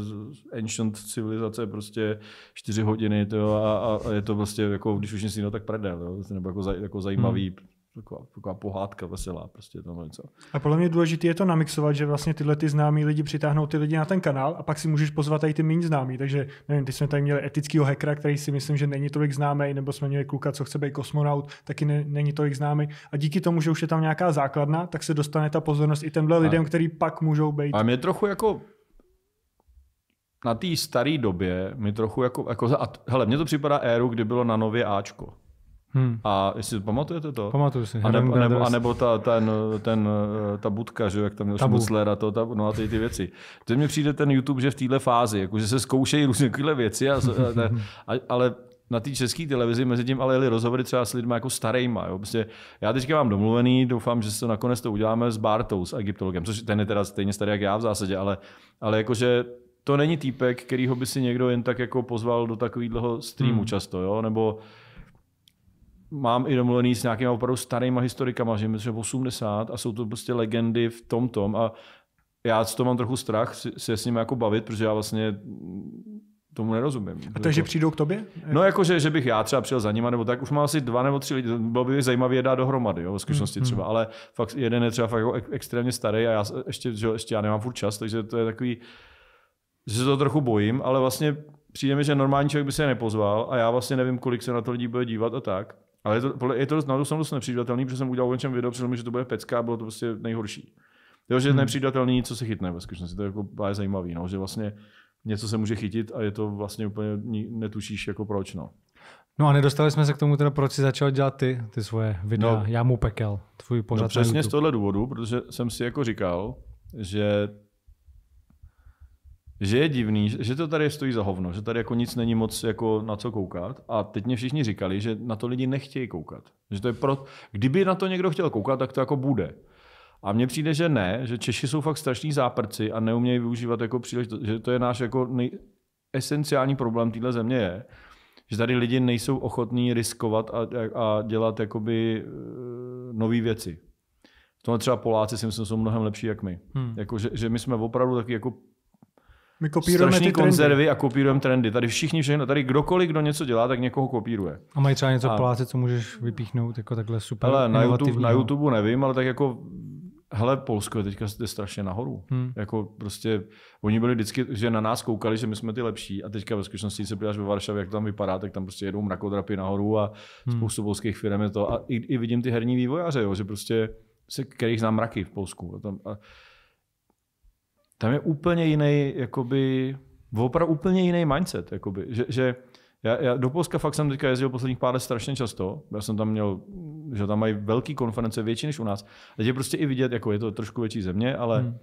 ancient civilizace prostě čtyři hodiny, to a, a, je to prostě jako, když už nic jiného, tak prdel, jo, nebo jako, jako zajímavý hmm taková, taková pohádka veselá, prostě to něco. A podle mě důležité je to namixovat, že vlastně tyhle ty známí lidi přitáhnou ty lidi na ten kanál a pak si můžeš pozvat i ty méně známí. Takže nevím, ty jsme tady měli etického hackera, který si myslím, že není tolik známý, nebo jsme měli kluka, co chce být kosmonaut, taky ne, není tolik známý. A díky tomu, že už je tam nějaká základna, tak se dostane ta pozornost i těmhle lidem, který pak můžou být. A mě trochu jako na té staré době mi trochu jako, jako hele, mně to připadá éru, kdy bylo na nově Ačko. Hmm. A jestli pamatujete to? Pamatuju si. A, nebo, a nebo, a nebo ta, ten, ten, eh, ta budka, že, jak tam měl a to, ta, no a ty, ty věci. Teď mi přijde ten YouTube, že v této fázi, jako, že se zkoušejí různé tyhle věci, a, a, a, ale na té české televizi mezi tím ale jeli rozhovory třeba s lidmi jako starýma. Jo. Prostě já teďka mám domluvený, doufám, že se nakonec to uděláme s Bartou, s egyptologem, což ten je teda stejně starý jak já v zásadě, ale, ale jakože to není týpek, kterýho by si někdo jen tak jako pozval do takového streamu hmm. často, jo? nebo mám i domluvený s nějakými opravdu starýma historikama, že mi 80 a jsou to prostě legendy v tom tom a já z toho mám trochu strach se s nimi jako bavit, protože já vlastně tomu nerozumím. A takže jako... přijdou k tobě? No jako, že, že bych já třeba přijel za nima, nebo tak už mám asi dva nebo tři lidi, bylo by je dát dohromady, jo, v zkušenosti hmm. třeba, ale fakt jeden je třeba fakt jako ek- extrémně starý a já ještě, že, ještě já nemám furt čas, takže to je takový, že se to trochu bojím, ale vlastně přijde mi, že normální člověk by se nepozval a já vlastně nevím, kolik se na to lidí bude dívat a tak. Ale je to, je to dost, na to jsem dost nepřijatelný, protože jsem udělal o něčem video, přišlo mi, že to bude pecka a bylo to prostě nejhorší. Jo, že hmm. nepřijatelný, co se chytne ve skutečnosti, to je jako je zajímavé, no, že vlastně něco se může chytit a je to vlastně úplně netušíš jako proč. No. No a nedostali jsme se k tomu teda, proč jsi začal dělat ty, ty svoje videa. No, Já mu pekel, tvůj pořad no přesně z tohle důvodu, protože jsem si jako říkal, že že je divný, že to tady stojí za hovno, že tady jako nic není moc jako na co koukat. A teď mě všichni říkali, že na to lidi nechtějí koukat. Že to je pro... Kdyby na to někdo chtěl koukat, tak to jako bude. A mně přijde, že ne, že Češi jsou fakt strašní záprci a neumějí využívat jako příležitost, že to je náš jako nej... esenciální problém téhle země je, že tady lidi nejsou ochotní riskovat a, a, a dělat jakoby eh, nové věci. V tomhle třeba Poláci si myslím, jsou mnohem lepší jak my. Hmm. Jako, že, že, my jsme opravdu taky jako my kopírujeme strašný ty konzervy a kopírujeme trendy. Tady všichni, všechno, tady kdokoliv, kdo něco dělá, tak někoho kopíruje. A mají třeba něco a... pláce, co můžeš vypíchnout jako takhle super Ale na, YouTube, na YouTube nevím, ale tak jako hele, Polsko je teďka jde strašně nahoru. Hmm. Jako prostě, oni byli vždycky, že na nás koukali, že my jsme ty lepší a teďka ve skutečnosti se podíváš ve Varšavě, jak to tam vypadá, tak tam prostě jedou mrakodrapy nahoru a hmm. spoustu polských firm je to. A i, i vidím ty herní vývojáře, jo, že prostě se, kterých znám mraky v Polsku. A tam, a tam je úplně jiný, jakoby, opravdu úplně jiný mindset, jakoby, že, že já, já, do Polska fakt jsem teďka jezdil posledních pár let strašně často. Já jsem tam měl, že tam mají velké konference, větší než u nás. A je prostě i vidět, jako je to trošku větší země, ale hmm.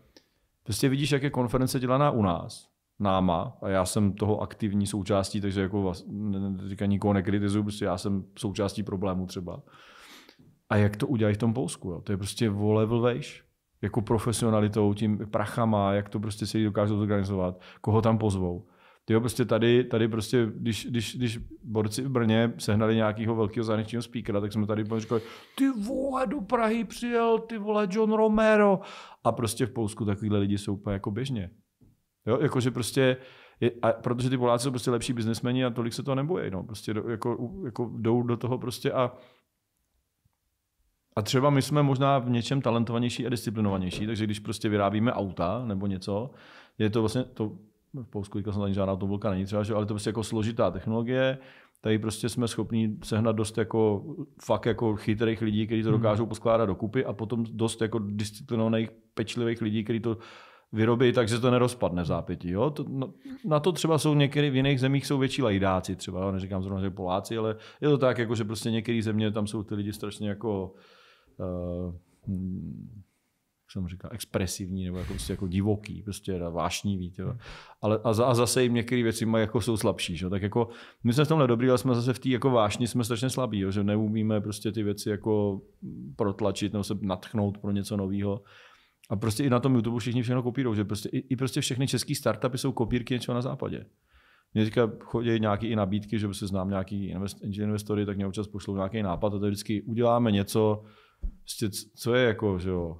prostě vidíš, jak je konference dělaná u nás, náma, a já jsem toho aktivní součástí, takže jako teďka nikoho nekritizuju, prostě já jsem součástí problému třeba. A jak to udělají v tom Polsku? Jo? To je prostě o level vejš jako profesionalitou, tím prachama, jak to prostě si dokážou zorganizovat, koho tam pozvou. Ty jo, prostě tady, tady prostě, když, když, když borci v Brně sehnali nějakého velkého zahraničního speakera, tak jsme tady říkali, ty vole, do Prahy přijel, ty vole, John Romero. A prostě v Polsku takovýhle lidi jsou úplně jako běžně. Jo, jakože prostě, je, a protože ty Poláci jsou prostě lepší biznesmeni a tolik se to nebojí, no. Prostě do, jako, jako jdou do toho prostě a a třeba my jsme možná v něčem talentovanější a disciplinovanější, takže když prostě vyrábíme auta nebo něco, je to vlastně, to v Polsku jsem tady žádná automobilka není třeba, že, ale to prostě jako složitá technologie, tady prostě jsme schopni sehnat dost jako fakt jako chytrých lidí, kteří to hmm. dokážou poskládat dokupy a potom dost jako disciplinovaných, pečlivých lidí, kteří to vyrobí, takže to nerozpadne v zápětí. Jo? To, na, no, na, to třeba jsou někdy v jiných zemích jsou větší lajdáci třeba, jo? neříkám zrovna, že Poláci, ale je to tak, jako, že prostě některé země, tam jsou ty lidi strašně jako Eh, hm, jak jsem říkal, expresivní nebo jako, prostě jako divoký, prostě vášní Jo. Hmm. Ale, a, a, zase jim některé věci mají, jako jsou slabší. Že? Tak jako, my jsme v tomhle dobrý, ale jsme zase v té jako vášni jsme strašně slabí, že neumíme prostě ty věci jako protlačit nebo se natchnout pro něco nového. A prostě i na tom YouTube všichni všechno kopírují, že prostě i, i prostě všechny české startupy jsou kopírky něčeho na západě. Mně teďka chodí nějaké i nabídky, že se prostě znám nějaký invest, investory, tak mě občas pošlou nějaký nápad a to vždycky uděláme něco, prostě co je jako, že jo,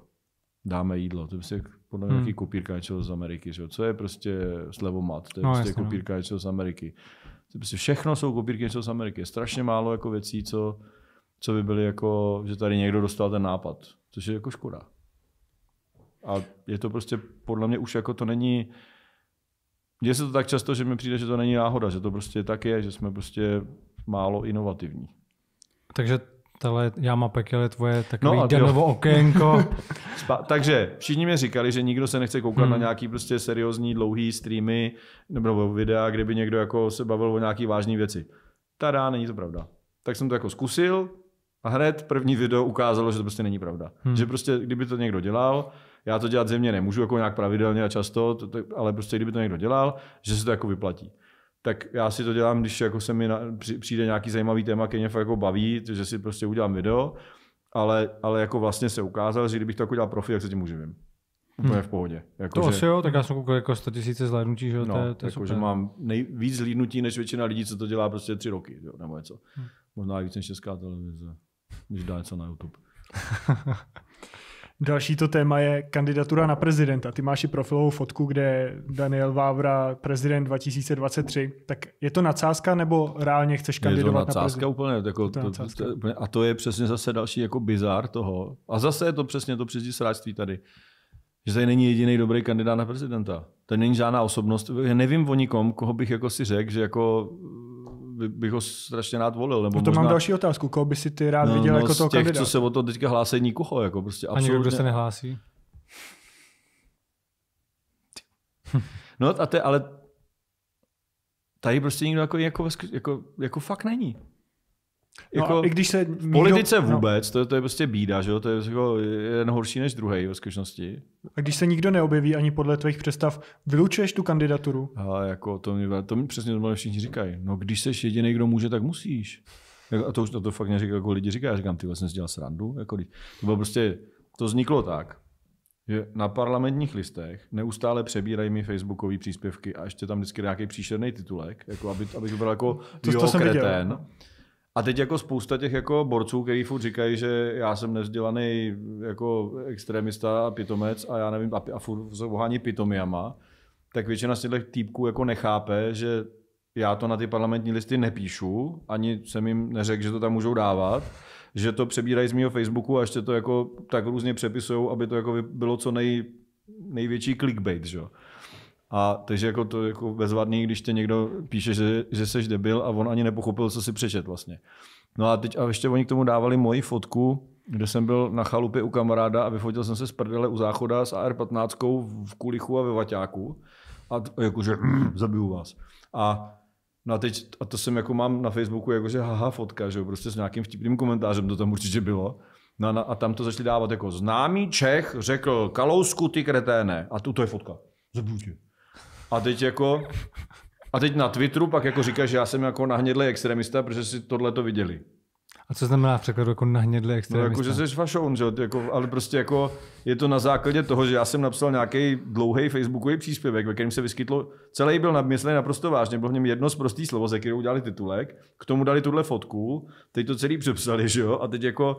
dáme jídlo, to je prostě podle mě hmm. kopírka něčeho z Ameriky, že jo. Co je prostě slevomat, to je no, prostě jasný, no. kopírka něčeho z Ameriky. To prostě všechno jsou kopírky něčeho z Ameriky. Je strašně málo jako věcí, co, co by byly jako, že tady někdo dostal ten nápad, což je jako škoda. A je to prostě, podle mě už jako to není, děje se to tak často, že mi přijde, že to není náhoda, že to prostě tak je, že jsme prostě málo inovativní. Takže tele, já má pekel je tvoje takový no denovo okénko. Takže všichni mi říkali, že nikdo se nechce koukat hmm. na nějaký prostě seriózní dlouhý streamy nebo videa, kde by někdo jako se bavil o nějaký vážné věci. Tada, není to pravda. Tak jsem to jako zkusil a hned první video ukázalo, že to prostě není pravda. Hmm. Že prostě, kdyby to někdo dělal, já to dělat země nemůžu jako nějak pravidelně a často, to, to, ale prostě kdyby to někdo dělal, že se to jako vyplatí tak já si to dělám, když jako se mi na, přijde nějaký zajímavý téma, který mě fakt jako baví, že si prostě udělám video, ale, ale jako vlastně se ukázalo, že kdybych to jako dělal profi, tak se tím uživím. Úplně hmm. v pohodě. Jako, to že... asi jo, tak já jsem koukal jako 100 000 zhlédnutí, že jo, no, to, je, to je jako, super. že mám nejvíc zhlédnutí než většina lidí, co to dělá prostě tři roky, jo, nebo něco. Hmm. Možná víc než česká televize, když dá něco na YouTube. Další to téma je kandidatura na prezidenta. Ty máš i profilovou fotku, kde Daniel Vávra, prezident 2023. Tak je to nadsázka nebo reálně chceš kandidovat je to nadsázka na úplně, jako, to, nadsázka. To, to, A to je přesně zase další jako bizár toho. A zase je to přesně to sráctví tady. Že tady není jediný dobrý kandidát na prezidenta. To není žádná osobnost. Já nevím o nikom, koho bych jako si řekl, že jako bych ho strašně rád volil. Nebo no to možná... mám další otázku, koho by si ty rád no, viděl no, jako toho těch, kandidát? co se o to teďka hlásí nikoho jako prostě absolutně. A někdo, kdo se nehlásí? no a te, ale tady prostě nikdo jako, jako, jako, jako fakt není. No jako, I když se v politice nikdo, vůbec, no. to, to je prostě bída, že? to je jako jeden horší než druhý ve skutečnosti. A když se nikdo neobjeví ani podle tvých představ, vylučuješ tu kandidaturu? A jako to mi, to mi přesně to všichni říkají. No když seš jediný, kdo může, tak musíš. A to už to, to fakt neříkají, jako lidi říkají. Já říkám, ty vlastně jsi dělal srandu. Jako, to bylo prostě, to vzniklo tak, že na parlamentních listech neustále přebírají mi facebookové příspěvky a ještě tam vždycky nějaký příšerný titulek, jako aby, abych byl jako to, jo, to jsem kretén. Viděl. A teď jako spousta těch jako borců, kteří furt říkají, že já jsem nevzdělaný jako extremista a pitomec a já nevím, a, a furt se ohání pitomiama, tak většina z těchto týpků jako nechápe, že já to na ty parlamentní listy nepíšu, ani jsem jim neřekl, že to tam můžou dávat, že to přebírají z mého Facebooku a ještě to jako tak různě přepisují, aby to jako bylo co nej, největší clickbait, že? A takže jako to jako bezvadný, když tě někdo píše, že, že jsi debil a on ani nepochopil, co si přečet vlastně. No a teď a ještě oni k tomu dávali moji fotku, kde jsem byl na chalupě u kamaráda a vyfotil jsem se z prdele u záchoda s AR-15 v kulichu a ve vaťáku. A t- jakože hmm, zabiju vás. A No a teď, a to jsem jako mám na Facebooku, jakože haha fotka, že jo, prostě s nějakým vtipným komentářem, to tam určitě bylo. No a, a tam to začali dávat jako známý Čech řekl Kalousku ty kreténe a tu to je fotka. Zabiju tě. A teď jako... A teď na Twitteru pak jako říká, že já jsem jako nahnědlý extremista, protože si tohle to viděli. A co znamená v překladu jako nahnědlý extremista? No jako, že jsi fašoun, že? Jako, ale prostě jako je to na základě toho, že já jsem napsal nějaký dlouhý facebookový příspěvek, ve kterém se vyskytlo, celý byl namyslený naprosto vážně, bylo v něm jedno z prostý slovo, ze kterého udělali titulek, k tomu dali tuhle fotku, teď to celý přepsali, že jo? A teď jako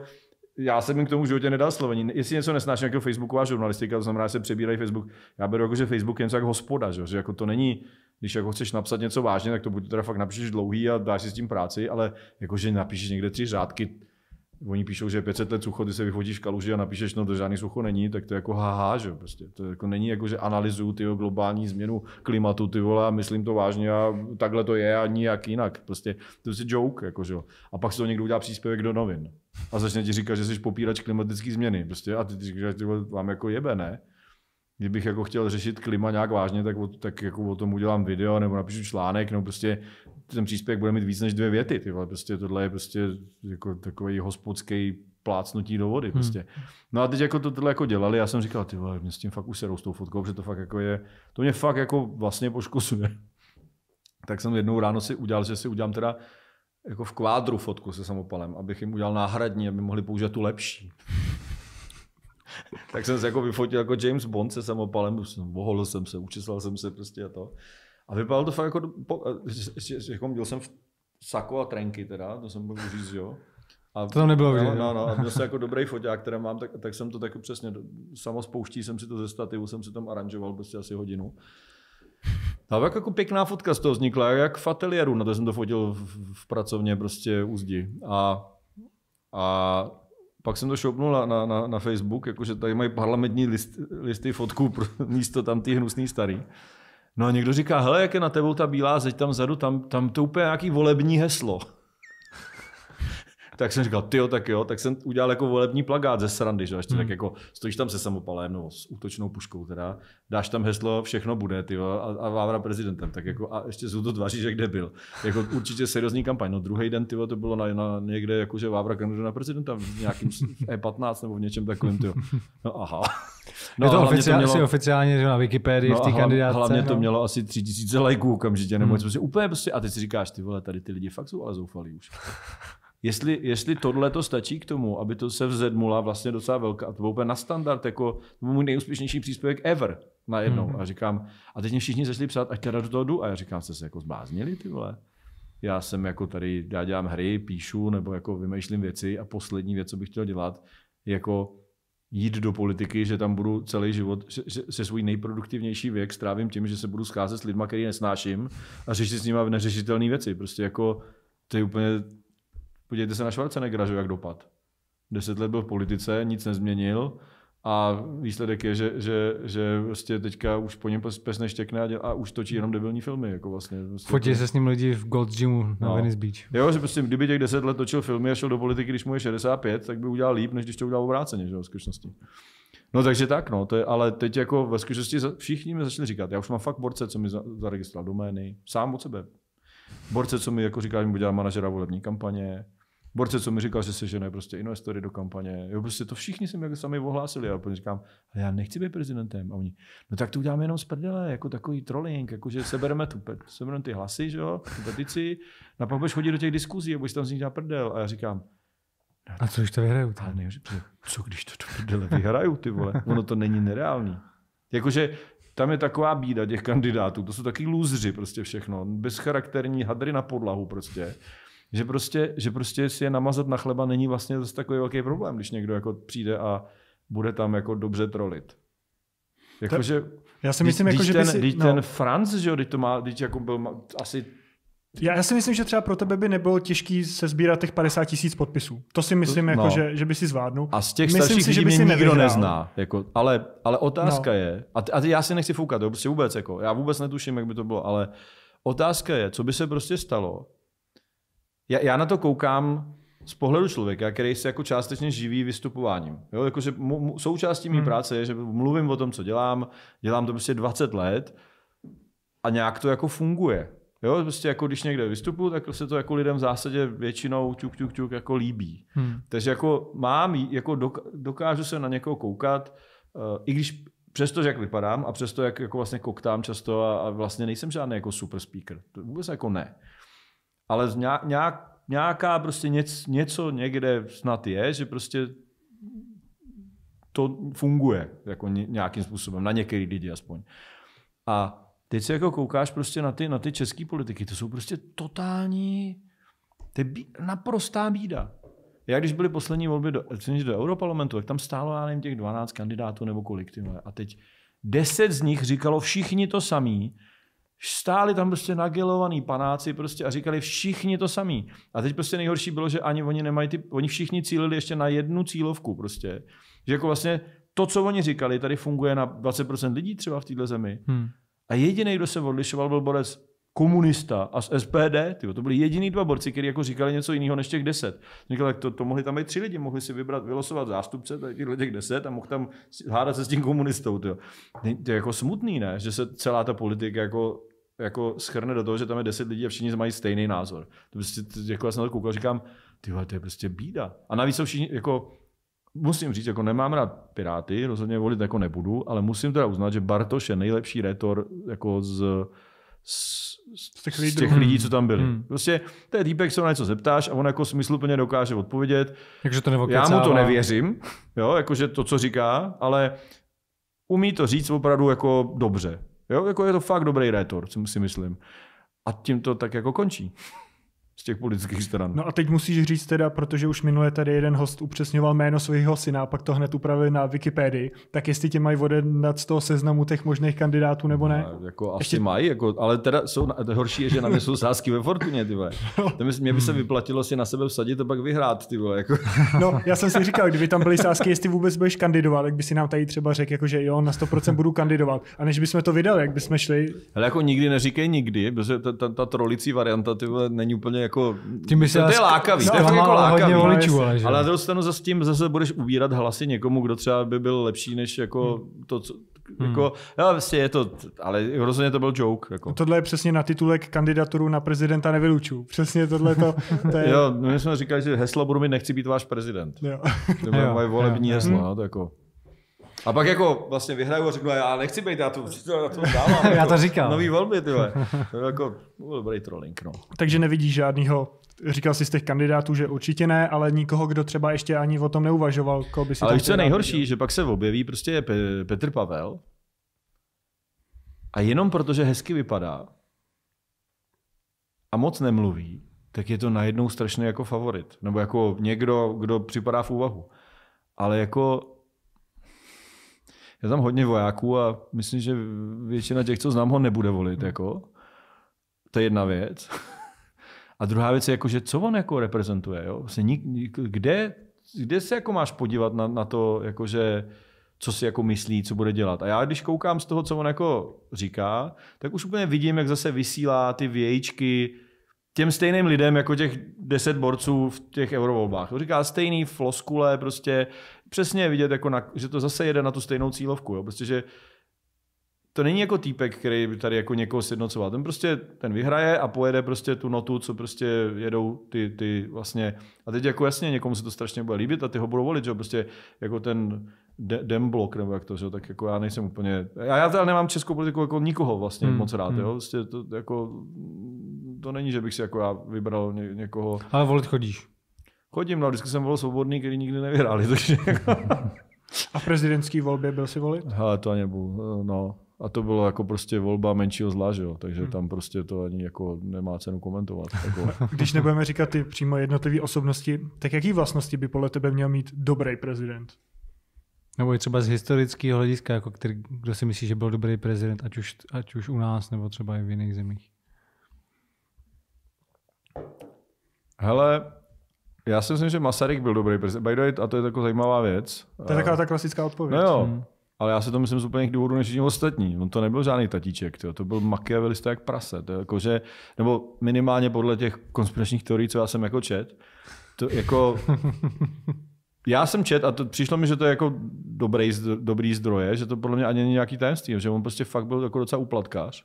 já jsem jim k tomu životě nedal slovení. Jestli něco nesnáším jako Facebooková žurnalistika, to znamená, že se přebírají Facebook, já beru jako, že Facebook je něco jako hospoda, že, že jako to není, když jako chceš napsat něco vážně, tak to buď teda fakt napíšeš dlouhý a dáš si s tím práci, ale jakože napíšeš někde tři řádky, oni píšou, že 500 let sucho, ty se vyhodíš kaluži a napíšeš, no to žádný sucho není, tak to je jako haha, že prostě. To jako není jako, že analyzuju ty globální změnu klimatu, ty vole, a myslím to vážně a takhle to je a nijak jinak. Prostě to je prostě joke, jako, že A pak se to někdo udělá příspěvek do novin a začne ti říkat, že jsi popírač klimatické změny, prostě. A ty, ty říkáš, že vám jako jebe, ne? kdybych jako chtěl řešit klima nějak vážně, tak, o, tak jako o tom udělám video nebo napíšu článek, no prostě ten příspěvek bude mít víc než dvě věty, ty vole, prostě tohle je prostě jako takový hospodský plácnutí do vody. Hmm. Prostě. Hmm. No a teď jako to tohle jako dělali, já jsem říkal, ty vole, mě s tím fakt už se roustou fotkou, protože to fakt jako je, to mě fakt jako vlastně poškozuje. tak jsem jednou ráno si udělal, že si udělám teda jako v kvádru fotku se samopalem, abych jim udělal náhradní, aby mohli použít tu lepší. tak jsem se jako vyfotil jako James Bond se samopalem, oholil jsem se, učesal jsem se prostě a to. A vypadalo to fakt jako, jako měl jsem v sako a trenky teda, to jsem mohl říct, jo. A, to tam nebylo vidět. No, no, a měl jsem jako dobrý foták, které mám, tak, tak jsem to tak přesně, samospouští jsem si to ze stativu, jsem si tam aranžoval prostě asi hodinu. A pak jako pěkná fotka z toho vznikla, jak v ateliéru, na no, to jsem to fotil v, v pracovně prostě zdi. A, a pak jsem to šoupnul na, na, na, na Facebook, jakože tady mají parlamentní list, listy fotků pro, místo tam ty hnusný starý. No a někdo říká, hele, jak je na tebou ta bílá zeď tam vzadu, tam, tam to úplně nějaký volební heslo tak jsem říkal, ty jo, tak jo, tak jsem udělal jako volební plagát ze srandy, že? Ještě hmm. tak jako stojíš tam se samopalem, no, s útočnou puškou teda, dáš tam heslo, všechno bude, ty jo, a, a Vávra prezidentem, tak jako a ještě jsou to tváří, že kde byl. Jako určitě seriózní kampaň. No druhý den, ty jo, to bylo na, na někde, jako že Vávra kandiduje na prezidenta v nějakým E15 nebo v něčem takovém, ty jo. No aha. No, je to, no, oficiál, to mělo, asi oficiálně že na Wikipedii no, v té kandidáce. Hlavně no. to mělo asi tři tisíce lajků okamžitě, nebo hmm. si úplně prostě, a ty si říkáš, ty vole, tady ty lidi fakt jsou ale zoufalí už. Jestli, jestli tohle to stačí k tomu, aby to se vzedmula vlastně docela velká, to bylo úplně na standard, jako to byl můj nejúspěšnější příspěvek ever najednou. Mm-hmm. A říkám, a teď mě všichni začali psát, ať teda do toho jdu. A já říkám, jste se jako zbáznili ty vole. Já jsem jako tady, já dělám hry, píšu nebo jako vymýšlím věci a poslední věc, co bych chtěl dělat, je jako jít do politiky, že tam budu celý život, že se svůj nejproduktivnější věk strávím tím, že se budu scházet s lidma, který nesnáším a řešit s nimi neřešitelné věci. Prostě jako to je úplně Podívejte se na Schwarzeneggera, že jak dopad. Deset let byl v politice, nic nezměnil a výsledek je, že, že, že vlastně teďka už po něm pes neštěkne a, děl, a už točí jenom debilní filmy. Jako vlastně, vlastně Fotí to... se s ním lidi v Gold Gymu na no. Venice Beach. Jo, že prostě kdyby těch deset let točil filmy a šel do politiky, když mu je 65, tak by udělal líp, než když to udělal obráceně, že jo, skutečnosti. No takže tak, no, to je, ale teď jako ve skutečnosti všichni mi začali říkat, já už mám fakt borce, co mi zaregistroval domény, sám od sebe. Borce, co mi jako říká, že mi udělal manažera volební kampaně, borce, co mi říkal, že se žene prostě investory do kampaně. Jo, prostě to všichni se mi jako sami ohlásili. A potom říkám, ale já nechci být prezidentem. A oni, no tak to uděláme jenom z prdele, jako takový trolling, jako že sebereme, tu, sebereme ty hlasy, že jo, tu petici, na no pak budeš chodit do těch diskuzí a budeš tam z nich dělat prdel. A já říkám, no, a co když to vyhraju? Ale co když to do prdele vyhraju, ty vole? Ono to není nereální. Jakože tam je taková bída těch kandidátů, to jsou taky lůzři prostě všechno, bezcharakterní hadry na podlahu prostě že prostě, že prostě si je namazat na chleba není vlastně zase takový velký problém, když někdo jako přijde a bude tam jako dobře trolit. Jakože, já si myslím, když, jako, že ten, si, no. ten Franz, že jo, když to má, když jako byl asi já, já si myslím, že třeba pro tebe by nebylo těžký se sbírat těch 50 tisíc podpisů. To si myslím, to, jako, no. že, že by si zvládnul. A z těch myslím starších si, lidí že by si nikdo nezná. Jako, ale, ale otázka no. je, a, a já si nechci foukat, jo, prostě vůbec, jako, já vůbec netuším, jak by to bylo, ale otázka je, co by se prostě stalo, já, já na to koukám z pohledu člověka, který se jako částečně živí vystupováním. Jo, jakože mu, součástí mé hmm. práce je, že mluvím o tom, co dělám, dělám to prostě 20 let a nějak to jako funguje. Jo, prostě jako když někde vystupuju, tak se to jako lidem v zásadě většinou ťuk, ťuk, ťuk jako líbí. Hmm. Takže jako mám, jako dokážu se na někoho koukat, eh, i když přesto, jak vypadám a přesto, jak jako vlastně koktám často a, a vlastně nejsem žádný jako super speaker. To vůbec jako ne ale nějak, nějaká prostě něc, něco někde snad je, že prostě to funguje jako nějakým způsobem, na některý lidi aspoň. A teď se jako koukáš prostě na ty, na ty české politiky, to jsou prostě totální, to je bí, naprostá bída. Já když byly poslední volby do, do Europarlamentu, tak tam stálo, já nevím, těch 12 kandidátů nebo kolik, tyhle. a teď 10 z nich říkalo všichni to samý, Stáli tam prostě nagelovaný panáci prostě a říkali všichni to samý. A teď prostě nejhorší bylo, že ani oni nemají ty, oni všichni cílili ještě na jednu cílovku prostě. Že jako vlastně to, co oni říkali, tady funguje na 20% lidí třeba v této zemi. Hmm. A jediný, kdo se odlišoval, byl Borec komunista a z SPD, tyjo, to byli jediný dva borci, kteří jako říkali něco jiného než těch deset. Říkali, tak to, to mohli tam být tři lidi, mohli si vybrat, vylosovat zástupce těchto těch deset a mohl tam hádat se s tím komunistou. Tyjo. To je jako smutný, ne? že se celá ta politika jako jako schrne do toho, že tam je 10 lidí a všichni mají stejný názor. To prostě, jako já jsem na to koukal, říkám, ty to je prostě bída. A navíc jsou všichni, jako, musím říct, jako nemám rád Piráty, rozhodně volit jako nebudu, ale musím teda uznat, že Bartoš je nejlepší retor jako z, z, z těch, lidí, z těch lidí, co tam byli. Hmm. Prostě to je týpek, se na něco zeptáš a on jako smysluplně dokáže odpovědět. Takže to nevokecává. Já mu to nevěřím, jo, jakože to, co říká, ale umí to říct opravdu jako dobře. Jo, jako je to fakt dobrý rétor, co si myslím. A tím to tak jako končí těch politických stran. No a teď musíš říct teda, protože už minule tady jeden host upřesňoval jméno svého syna, a pak to hned upravil na Wikipedii, tak jestli tě mají odednat z toho seznamu těch možných kandidátů nebo ne? No, jako asi Ještě... mají, jako, ale teda jsou, horší je, že na mě jsou sázky ve Fortuně, ty vole. No. mě, mě by se vyplatilo si na sebe vsadit a pak vyhrát, ty vole. Jako. No, já jsem si říkal, kdyby tam byly sázky, jestli vůbec budeš kandidovat, tak by si nám tady třeba řekl, jako, že jo, na 100% budu kandidovat. A než bychom to vydali, jak bychom šli. Ale jako nikdy neříkej nikdy, protože ta, ta, ta trolicí varianta ty vole, není úplně jako jako, tím by se to, to je lákavý, no, to je fakt jako lákavý. Voličů, ale, že? ale na druhou stranu zase tím zase budeš ubírat hlasy někomu, kdo třeba by byl lepší než jako hmm. to, co, Hmm. Jako, no, vlastně je to, ale rozhodně to byl joke. Jako. No, tohle je přesně na titulek kandidaturu na prezidenta nevylučuju. Přesně tohle to, to je... jo, no, my jsme říkali, že heslo budu mít, nechci být váš prezident. Jo. To bylo moje volební jo, heslo. Jo. Hmm. No, to jako. A pak jako vlastně vyhraju a řeknu, já nechci být, já to, já to dávám. Jako já jako, to říkám. Nový volby, ty To je jako byl dobrý trolling, no. Takže nevidíš žádného Říkal jsi z těch kandidátů, že určitě ne, ale nikoho, kdo třeba ještě ani o tom neuvažoval, koho by si Ale co je nejhorší, viděl. že pak se objeví prostě Petr Pavel a jenom protože hezky vypadá a moc nemluví, tak je to najednou strašně jako favorit. Nebo jako někdo, kdo připadá v úvahu. Ale jako je tam hodně vojáků a myslím, že většina těch, co znám, ho nebude volit. Hmm. Jako. To je jedna věc. A druhá věc je, jako, že co on jako reprezentuje. Jo? Vlastně nik, nik, kde, kde se jako máš podívat na, na to, jako, že co si jako myslí, co bude dělat. A já když koukám z toho, co on jako říká, tak už úplně vidím, jak zase vysílá ty vějíčky těm stejným lidem jako těch deset borců v těch eurovolbách. On říká stejný floskule, prostě přesně vidět, jako na, že to zase jede na tu stejnou cílovku. Jo? Prostě, že to není jako týpek, který by tady jako někoho sjednocoval. Ten prostě ten vyhraje a pojede prostě tu notu, co prostě jedou ty, ty vlastně. A teď jako jasně, někomu se to strašně bude líbit a ty ho budou volit, že prostě jako ten de- demblok, nebo jak to, že? tak jako já nejsem úplně, já, já teda nemám českou politiku jako nikoho vlastně hmm. moc rád, hmm. jo, prostě to jako, to není, že bych si jako já vybral ně- někoho. Ale volit chodíš. Chodím, no vždycky jsem byl svobodný, který nikdy nevyhráli. Takže... a v prezidentské volbě byl si volit? Hele, to ani nebyl, no. A to bylo jako prostě volba menšího zla, že jo? takže hmm. tam prostě to ani jako nemá cenu komentovat. Jako. Když nebudeme říkat ty přímo jednotlivé osobnosti, tak jaký vlastnosti by podle tebe měl mít dobrý prezident? Nebo je třeba z historického hlediska, jako který, kdo si myslí, že byl dobrý prezident, ať už, ať už u nás, nebo třeba i v jiných zemích? Hele, já si myslím, že Masaryk byl dobrý prezident. By a to je taková zajímavá věc. To je taková ta klasická odpověď. No jo, hmm. ale já si to myslím z úplných důvodů než ostatní. On to nebyl žádný tatíček, tyjo. to byl makiavelista jak prase. To jako, že, nebo minimálně podle těch konspiračních teorií, co já jsem jako čet, to jako... Já jsem čet a to, přišlo mi, že to je jako dobrý, dobrý zdroje, že to podle mě ani není nějaký tajemství, že on prostě fakt byl jako docela uplatkář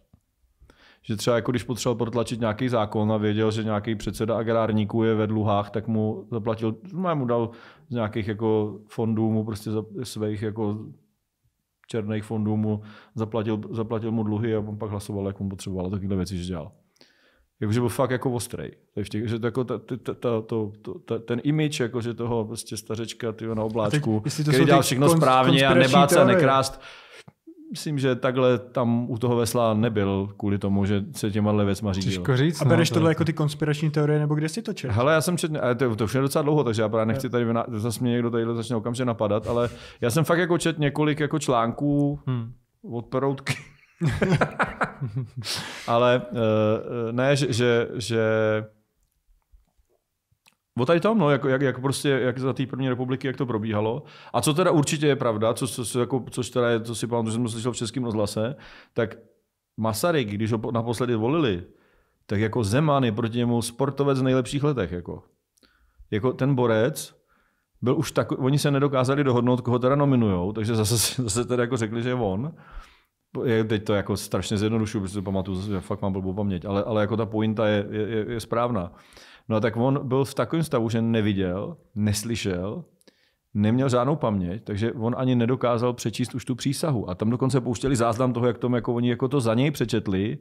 že třeba jako když potřeboval protlačit nějaký zákon a věděl, že nějaký předseda agrárníků je ve dluhách, tak mu zaplatil, no, mu dal z nějakých jako fondů mu prostě za svých jako černých fondů mu zaplatil, zaplatil mu dluhy a on pak hlasoval, jak mu potřeboval a takovéhle věci, že dělal. Jakože byl fakt jako ostrý. že to, jako ta, ta, ta, to, ta, ten image jako, že toho prostě stařečka tyjo, na obláčku, teď, který dělal všechno kon, správně a nebát se nekrást myslím, že takhle tam u toho vesla nebyl kvůli tomu, že se těma věcma řídil. Těžko říct. A no, bereš no, tohle jako to... jako ty konspirační teorie, nebo kde jsi to četl? Hele, já jsem četl, to, to už je docela dlouho, takže já právě nechci tady, vyna... zase mě někdo tady začne okamžitě napadat, ale já jsem fakt jako četl několik jako článků hmm. od peroutky. ale eh, eh, ne, že, že, že O tady tam, no, jak, jak, jak prostě, jak za té první republiky, jak to probíhalo. A co teda určitě je pravda, co, co, co jako, což teda je, co si pamatuju, že jsem slyšel v českém rozhlase, tak Masaryk, když ho naposledy volili, tak jako Zeman je proti němu sportovec v nejlepších letech. Jako, jako ten borec, byl už tak, oni se nedokázali dohodnout, koho teda nominujou, takže zase, zase teda jako řekli, že je on. Teď to jako strašně zjednodušuju, protože pamatuju, že fakt mám blbou paměť, ale, ale jako ta pointa je, je, je správná. No tak on byl v takovém stavu, že neviděl, neslyšel, neměl žádnou paměť, takže on ani nedokázal přečíst už tu přísahu. A tam dokonce pouštěli záznam toho, jak tom jako oni jako to za něj přečetli,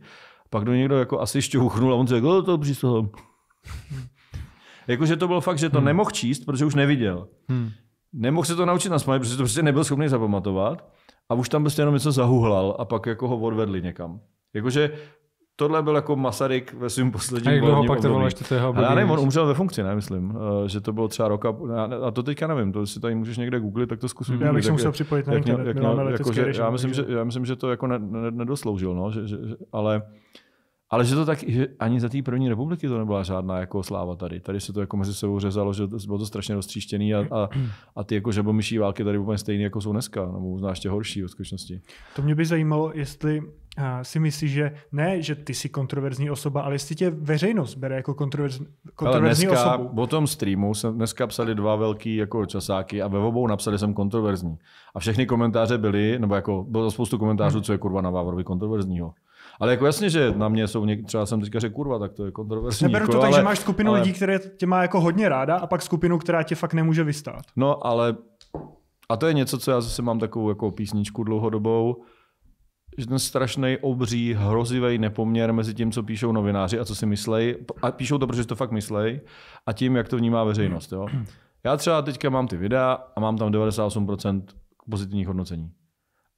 pak do někdo jako asi šťouchnul a on řekl, to přísahu. Jakože to bylo fakt, že to hmm. nemohl číst, protože už neviděl. Hmm. Nemohl se to naučit na spamě, protože to prostě nebyl schopný zapamatovat. A už tam prostě jenom něco zahuhlal a pak jako ho odvedli někam. Jakože tohle byl jako Masaryk ve svém posledním A dlouho pak ještě Já nevím, on umřel ve funkci, ne, myslím, eh, že to bylo třeba roka, a to teďka nevím, to si tady můžeš někde googlit, tak to zkusím. Mm. Já bych se musel připojit na internet, jak, jak, no, jako, že, já, myslím, že, já myslím, že to jako ne, ne, nedosloužil, no, že, že, ale uh, ale že to tak, že ani za té první republiky to nebyla žádná jako sláva tady. Tady se to jako mezi sebou řezalo, že bylo to strašně roztříštěný a, a, a ty jako žabomyší války tady úplně stejné jako jsou dneska, nebo možná ještě horší v skutečnosti. To mě by zajímalo, jestli eh, si myslíš, že ne, že ty jsi kontroverzní osoba, ale jestli tě veřejnost bere jako kontroverz, kontroverzní ale dneska, osobu. Po tom streamu jsem dneska psali dva velký jako časáky a ve obou napsali jsem kontroverzní. A všechny komentáře byly, nebo jako bylo spoustu komentářů, hmm. co je kurva na Vávorovi kontroverzního. Ale jako jasně, že na mě jsou někdy, třeba jsem teďka řekl, kurva, tak to je kontroverzní. Neberu prostě jako to jako, tak, ale, že máš skupinu ale, lidí, které tě má jako hodně ráda a pak skupinu, která tě fakt nemůže vystát. No, ale a to je něco, co já zase mám takovou jako písničku dlouhodobou, že ten strašný, obří, hrozivý nepoměr mezi tím, co píšou novináři a co si myslej, a píšou to, protože to fakt myslej, a tím, jak to vnímá veřejnost. Jo? Já třeba teďka mám ty videa a mám tam 98% pozitivních hodnocení.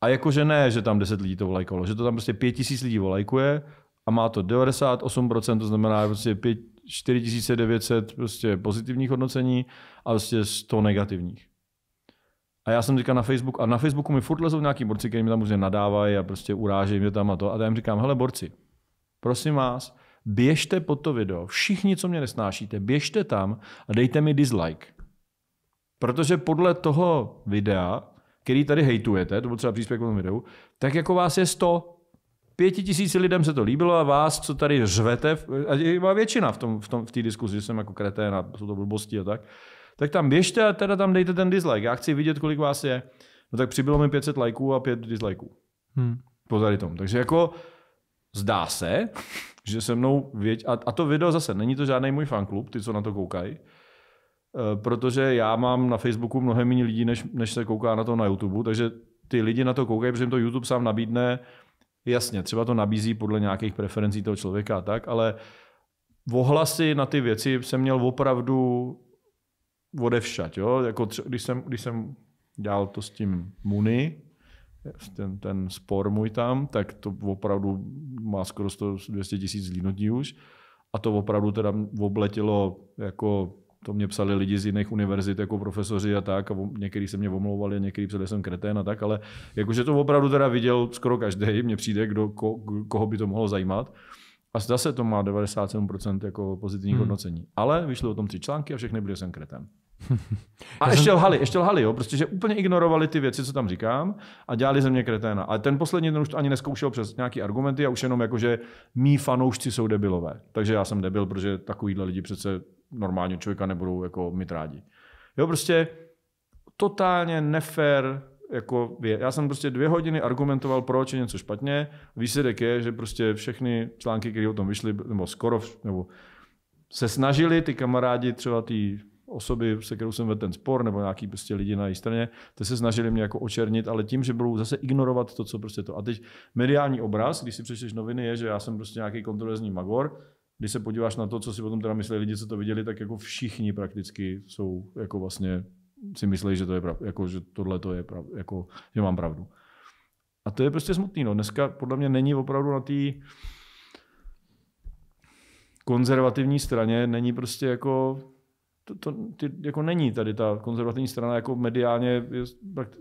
A jakože ne, že tam 10 lidí to volajkovalo, že to tam prostě 5 tisíc lidí volajkuje a má to 98%, to znamená prostě 5, 4900 prostě pozitivních hodnocení a prostě 100 negativních. A já jsem říkal na Facebook a na Facebooku mi furt lezou nějaký borci, kteří mi tam už nadávají a prostě urážejí mě tam a to. A já jim říkám, hele borci, prosím vás, běžte pod to video, všichni, co mě nesnášíte, běžte tam a dejte mi dislike. Protože podle toho videa který tady hejtujete, to byl třeba příspěvek v tom videu, tak jako vás je 100, pěti tisíci lidem se to líbilo a vás, co tady řvete, a je většina v té v tom, v diskuzi, že jsem jako kretén a jsou to blbosti a tak, tak tam běžte a teda tam dejte ten dislike. Já chci vidět, kolik vás je. No tak přibylo mi 500 lajků a 5 dislikeů. Hmm. Po tady tom. Takže jako zdá se, že se mnou věď, a, a to video zase, není to žádný můj fanklub, ty, co na to koukají, Eh, protože já mám na Facebooku mnohem méně lidí, než, než se kouká na to na YouTube, takže ty lidi na to koukají, protože jim to YouTube sám nabídne. Jasně, třeba to nabízí podle nějakých preferencí toho člověka a tak, ale ohlasy na ty věci jsem měl opravdu odevšat. Jo? Jako tře- když, jsem, když jsem dělal to s tím Muni, ten, ten spor můj tam, tak to opravdu má skoro 100, 200 tisíc zlínotí už. A to opravdu teda obletilo jako to mě psali lidi z jiných univerzit jako profesoři a tak, a někdy se mě omlouvali, někdy psali jsem kretén a tak, ale jakože to opravdu teda viděl skoro každý, mně přijde, kdo, ko, koho by to mohlo zajímat. A zase to má 97% jako pozitivní hmm. hodnocení. Ale vyšly o tom tři články a všechny byly jsem kretén. A ještě jsem... lhali, ještě lhali, jo, prostě, že úplně ignorovali ty věci, co tam říkám a dělali ze mě kreténa. Ale ten poslední den už to ani neskoušel přes nějaký argumenty a už jenom jako, že mý fanoušci jsou debilové. Takže já jsem debil, protože takovýhle lidi přece normálního člověka nebudou jako mít rádi. Jo, prostě totálně nefér jako je. Já jsem prostě dvě hodiny argumentoval, proč je něco špatně. Výsledek je, že prostě všechny články, které o tom vyšly, nebo skoro, nebo se snažili ty kamarádi třeba ty osoby, se kterou jsem ve ten spor, nebo nějaký prostě lidi na její straně, ty se snažili mě jako očernit, ale tím, že budou zase ignorovat to, co prostě to. A teď mediální obraz, když si přečteš noviny, je, že já jsem prostě nějaký kontroverzní magor, když se podíváš na to, co si potom teda myslí lidi, co to viděli, tak jako všichni prakticky jsou jako vlastně si myslí, že to je pravda, jako, že tohle to je pravda, jako, že mám pravdu. A to je prostě smutný. No. Dneska podle mě není opravdu na té konzervativní straně, není prostě jako to, to, ty, jako není tady ta konzervativní strana jako mediálně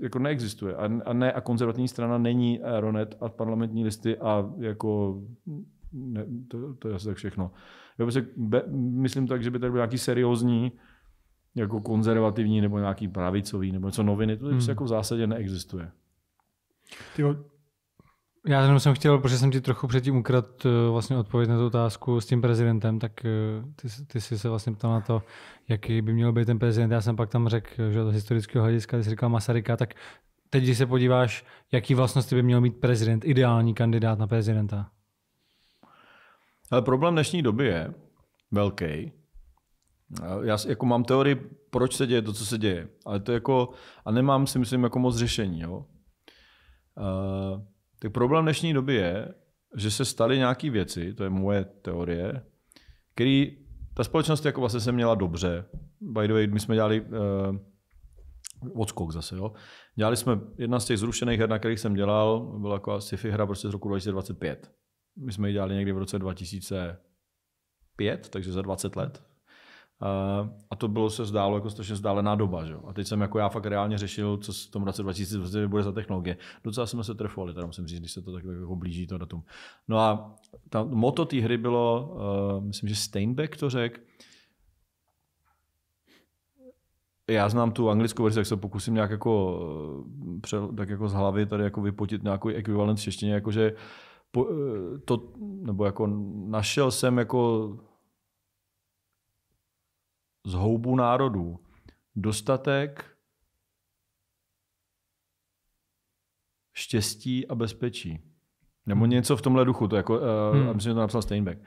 jako neexistuje. A, a ne, a konzervativní strana není Ronet a parlamentní listy a jako ne, to, to je asi tak všechno. Já bych se, be, myslím tak, že by tady byl nějaký seriózní, jako konzervativní nebo nějaký pravicový nebo něco noviny, to prostě hmm. jako v zásadě neexistuje. Tyjo, já jenom jsem chtěl, protože jsem ti trochu předtím ukradl eh, vlastně odpověď na tu otázku s tím prezidentem, tak eh, ty, ty jsi se vlastně ptal na to, jaký by měl být ten prezident. Já jsem pak tam řekl, že od historického hlediska, když jsi říkal Masaryka, tak teď, když se podíváš, jaký vlastnosti by měl mít prezident, ideální kandidát na prezidenta. Ale problém dnešní doby je velký. Já jako mám teorii, proč se děje to, co se děje. Ale to jako, a nemám si myslím jako moc řešení. Jo? Uh, tak problém dnešní doby je, že se staly nějaké věci, to je moje teorie, který ta společnost jako vlastně se měla dobře. By the way, my jsme dělali uh, eh, odskok zase, jo. Dělali jsme, jedna z těch zrušených her, na kterých jsem dělal, byla jako sci-fi hra prostě z roku 2025. My jsme ji dělali někdy v roce 2005, takže za 20 let. A to bylo se zdálo jako strašně zdálená doba. Že? A teď jsem jako já fakt reálně řešil, co v tom roce 2020 bude za technologie. Docela jsme se trefovali, teda musím říct, když se to tak jako blíží to datum. No a ta moto té hry bylo, uh, myslím, že Steinbeck to řekl, já znám tu anglickou verzi, tak se pokusím nějak jako, eh, tak jako z hlavy tady jako vypotit nějaký ekvivalent v češtině, jakože uh, po, eh, to, nebo jako našel jsem jako z houbu národů dostatek štěstí a bezpečí. Nebo hmm. něco v tomhle duchu, to jako, eh, hmm. myslím, že to napsal Steinbeck.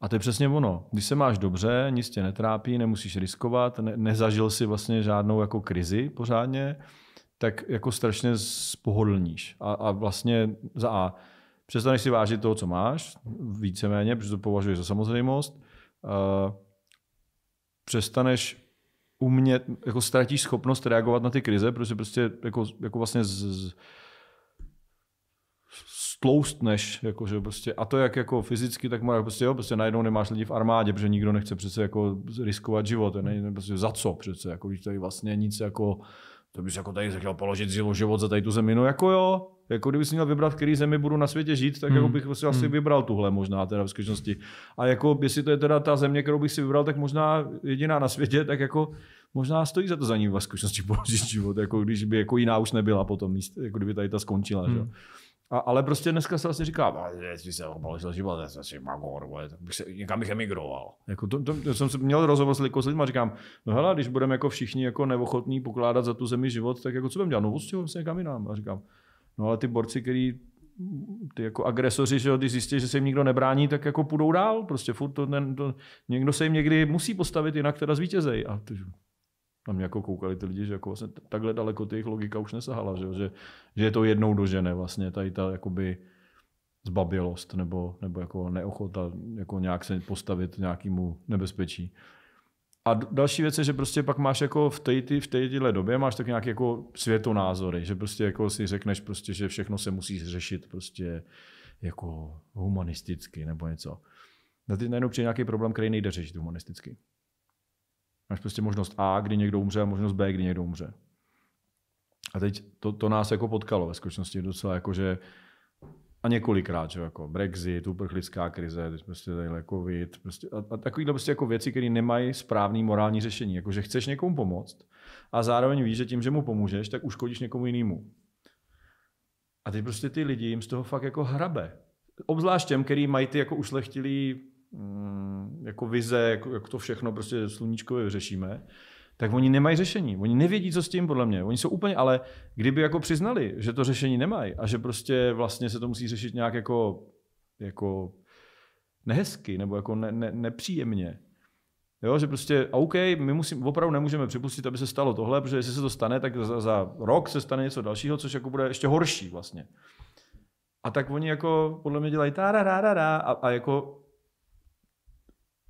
A to je přesně ono. Když se máš dobře, nic tě netrápí, nemusíš riskovat, ne, nezažil si vlastně žádnou jako krizi pořádně, tak jako strašně spohodlníš. A, a vlastně za A Přestaneš si vážit toho, co máš, víceméně, protože to považuješ za samozřejmost. Eh, přestaneš umět, jako ztratíš schopnost reagovat na ty krize, protože prostě jako, jako vlastně z, z, stloustneš, jako, že prostě, a to jak jako fyzicky, tak má, prostě, jo, prostě najednou nemáš lidi v armádě, protože nikdo nechce přece jako riskovat život, ne, prostě za co přece, jako, když tady vlastně nic jako to bys jako tady chtěl položit život za tady tu zemi, no jako jo, jako kdybych měl vybrat, v který zemi budu na světě žít, tak jako hmm. jako bych vlastně si hmm. asi vybral tuhle možná teda v skutečnosti. A jako jestli to je teda ta země, kterou bych si vybral, tak možná jediná na světě, tak jako možná stojí za to za ním v skutečnosti položit život, jako když by jako jiná už nebyla potom, jako kdyby tady ta skončila. Hmm. Že? A, ale prostě dneska se vlastně říká, jsi se položil život, já si magor, bych se, někam bych emigroval. Jako to, to, to, jsem měl rozhovor s, s lidmi a říkám, no hele, když budeme jako všichni jako neochotní pokládat za tu zemi život, tak jako co budeme dělat? No odstěhujeme se vlastně někam jinam. A říkám, no ale ty borci, který ty jako agresoři, že když zjistí, že se jim nikdo nebrání, tak jako půjdou dál. Prostě furt to, ne, to, někdo se jim někdy musí postavit, jinak teda zvítězej. A to, na mě jako koukali ty lidi, že jako vlastně takhle daleko ty jejich logika už nesahala, že, že, že je to jednou dožene vlastně tady ta jakoby zbabilost nebo, nebo jako neochota jako nějak se postavit nějakému nebezpečí. A další věc je, že prostě pak máš jako v té v téhle době máš tak nějak jako světonázory, že prostě jako si řekneš prostě, že všechno se musí řešit prostě jako humanisticky nebo něco. Na ty najednou přijde nějaký problém, který nejde řešit humanisticky. Máš prostě možnost A, kdy někdo umře a možnost B, kdy někdo umře. A teď to, to nás jako potkalo ve skutečnosti docela jako, že a několikrát, že jako Brexit, uprchlická krize, teď prostě tady COVID, prostě a, a takovýhle prostě jako věci, které nemají správný morální řešení. Jako, že chceš někomu pomoct a zároveň víš, že tím, že mu pomůžeš, tak uškodíš někomu jinému. A teď prostě ty lidi jim z toho fakt jako hrabe. Obzvlášť těm, který mají ty jako ušlechtilý Mm, jako vize, jak, jak to všechno prostě sluníčkově vyřešíme, tak oni nemají řešení. Oni nevědí, co s tím, podle mě. Oni jsou úplně, ale kdyby jako přiznali, že to řešení nemají a že prostě vlastně se to musí řešit nějak jako, jako nehezky nebo jako ne, ne, nepříjemně, Jo, že prostě, OK, my musím, opravdu nemůžeme připustit, aby se stalo tohle, protože jestli se to stane, tak za, za rok se stane něco dalšího, což jako bude ještě horší vlastně. A tak oni jako podle mě dělají ta ra, ra, ra a, a jako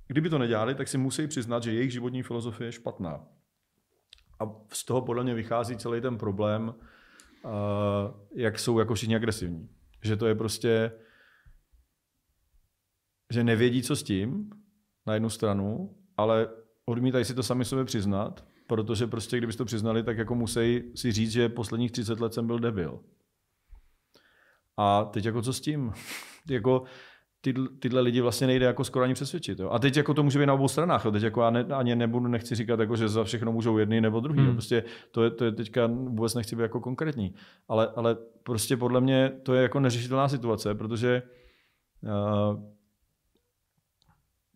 kdyby to nedělali, tak si musí přiznat, že jejich životní filozofie je špatná. A z toho podle mě vychází celý ten problém, eh, jak jsou jako všichni agresivní. Že to je prostě, že nevědí, co s tím, na jednu stranu, ale odmítají si to sami sobě přiznat, protože prostě, kdyby to přiznali, tak jako musí si říct, že posledních 30 let jsem byl debil. A teď jako co s tím? jako ty, tyhle lidi vlastně nejde jako skoro ani přesvědčit. Jo? A teď jako to může být na obou stranách. Jo? Teď jako já ne, ani nebudu, nechci říkat, jako, že za všechno můžou jedni nebo druhý. Hmm. Prostě to je, to je teďka vůbec nechci být jako konkrétní. Ale, ale prostě podle mě to je jako neřešitelná situace, protože uh,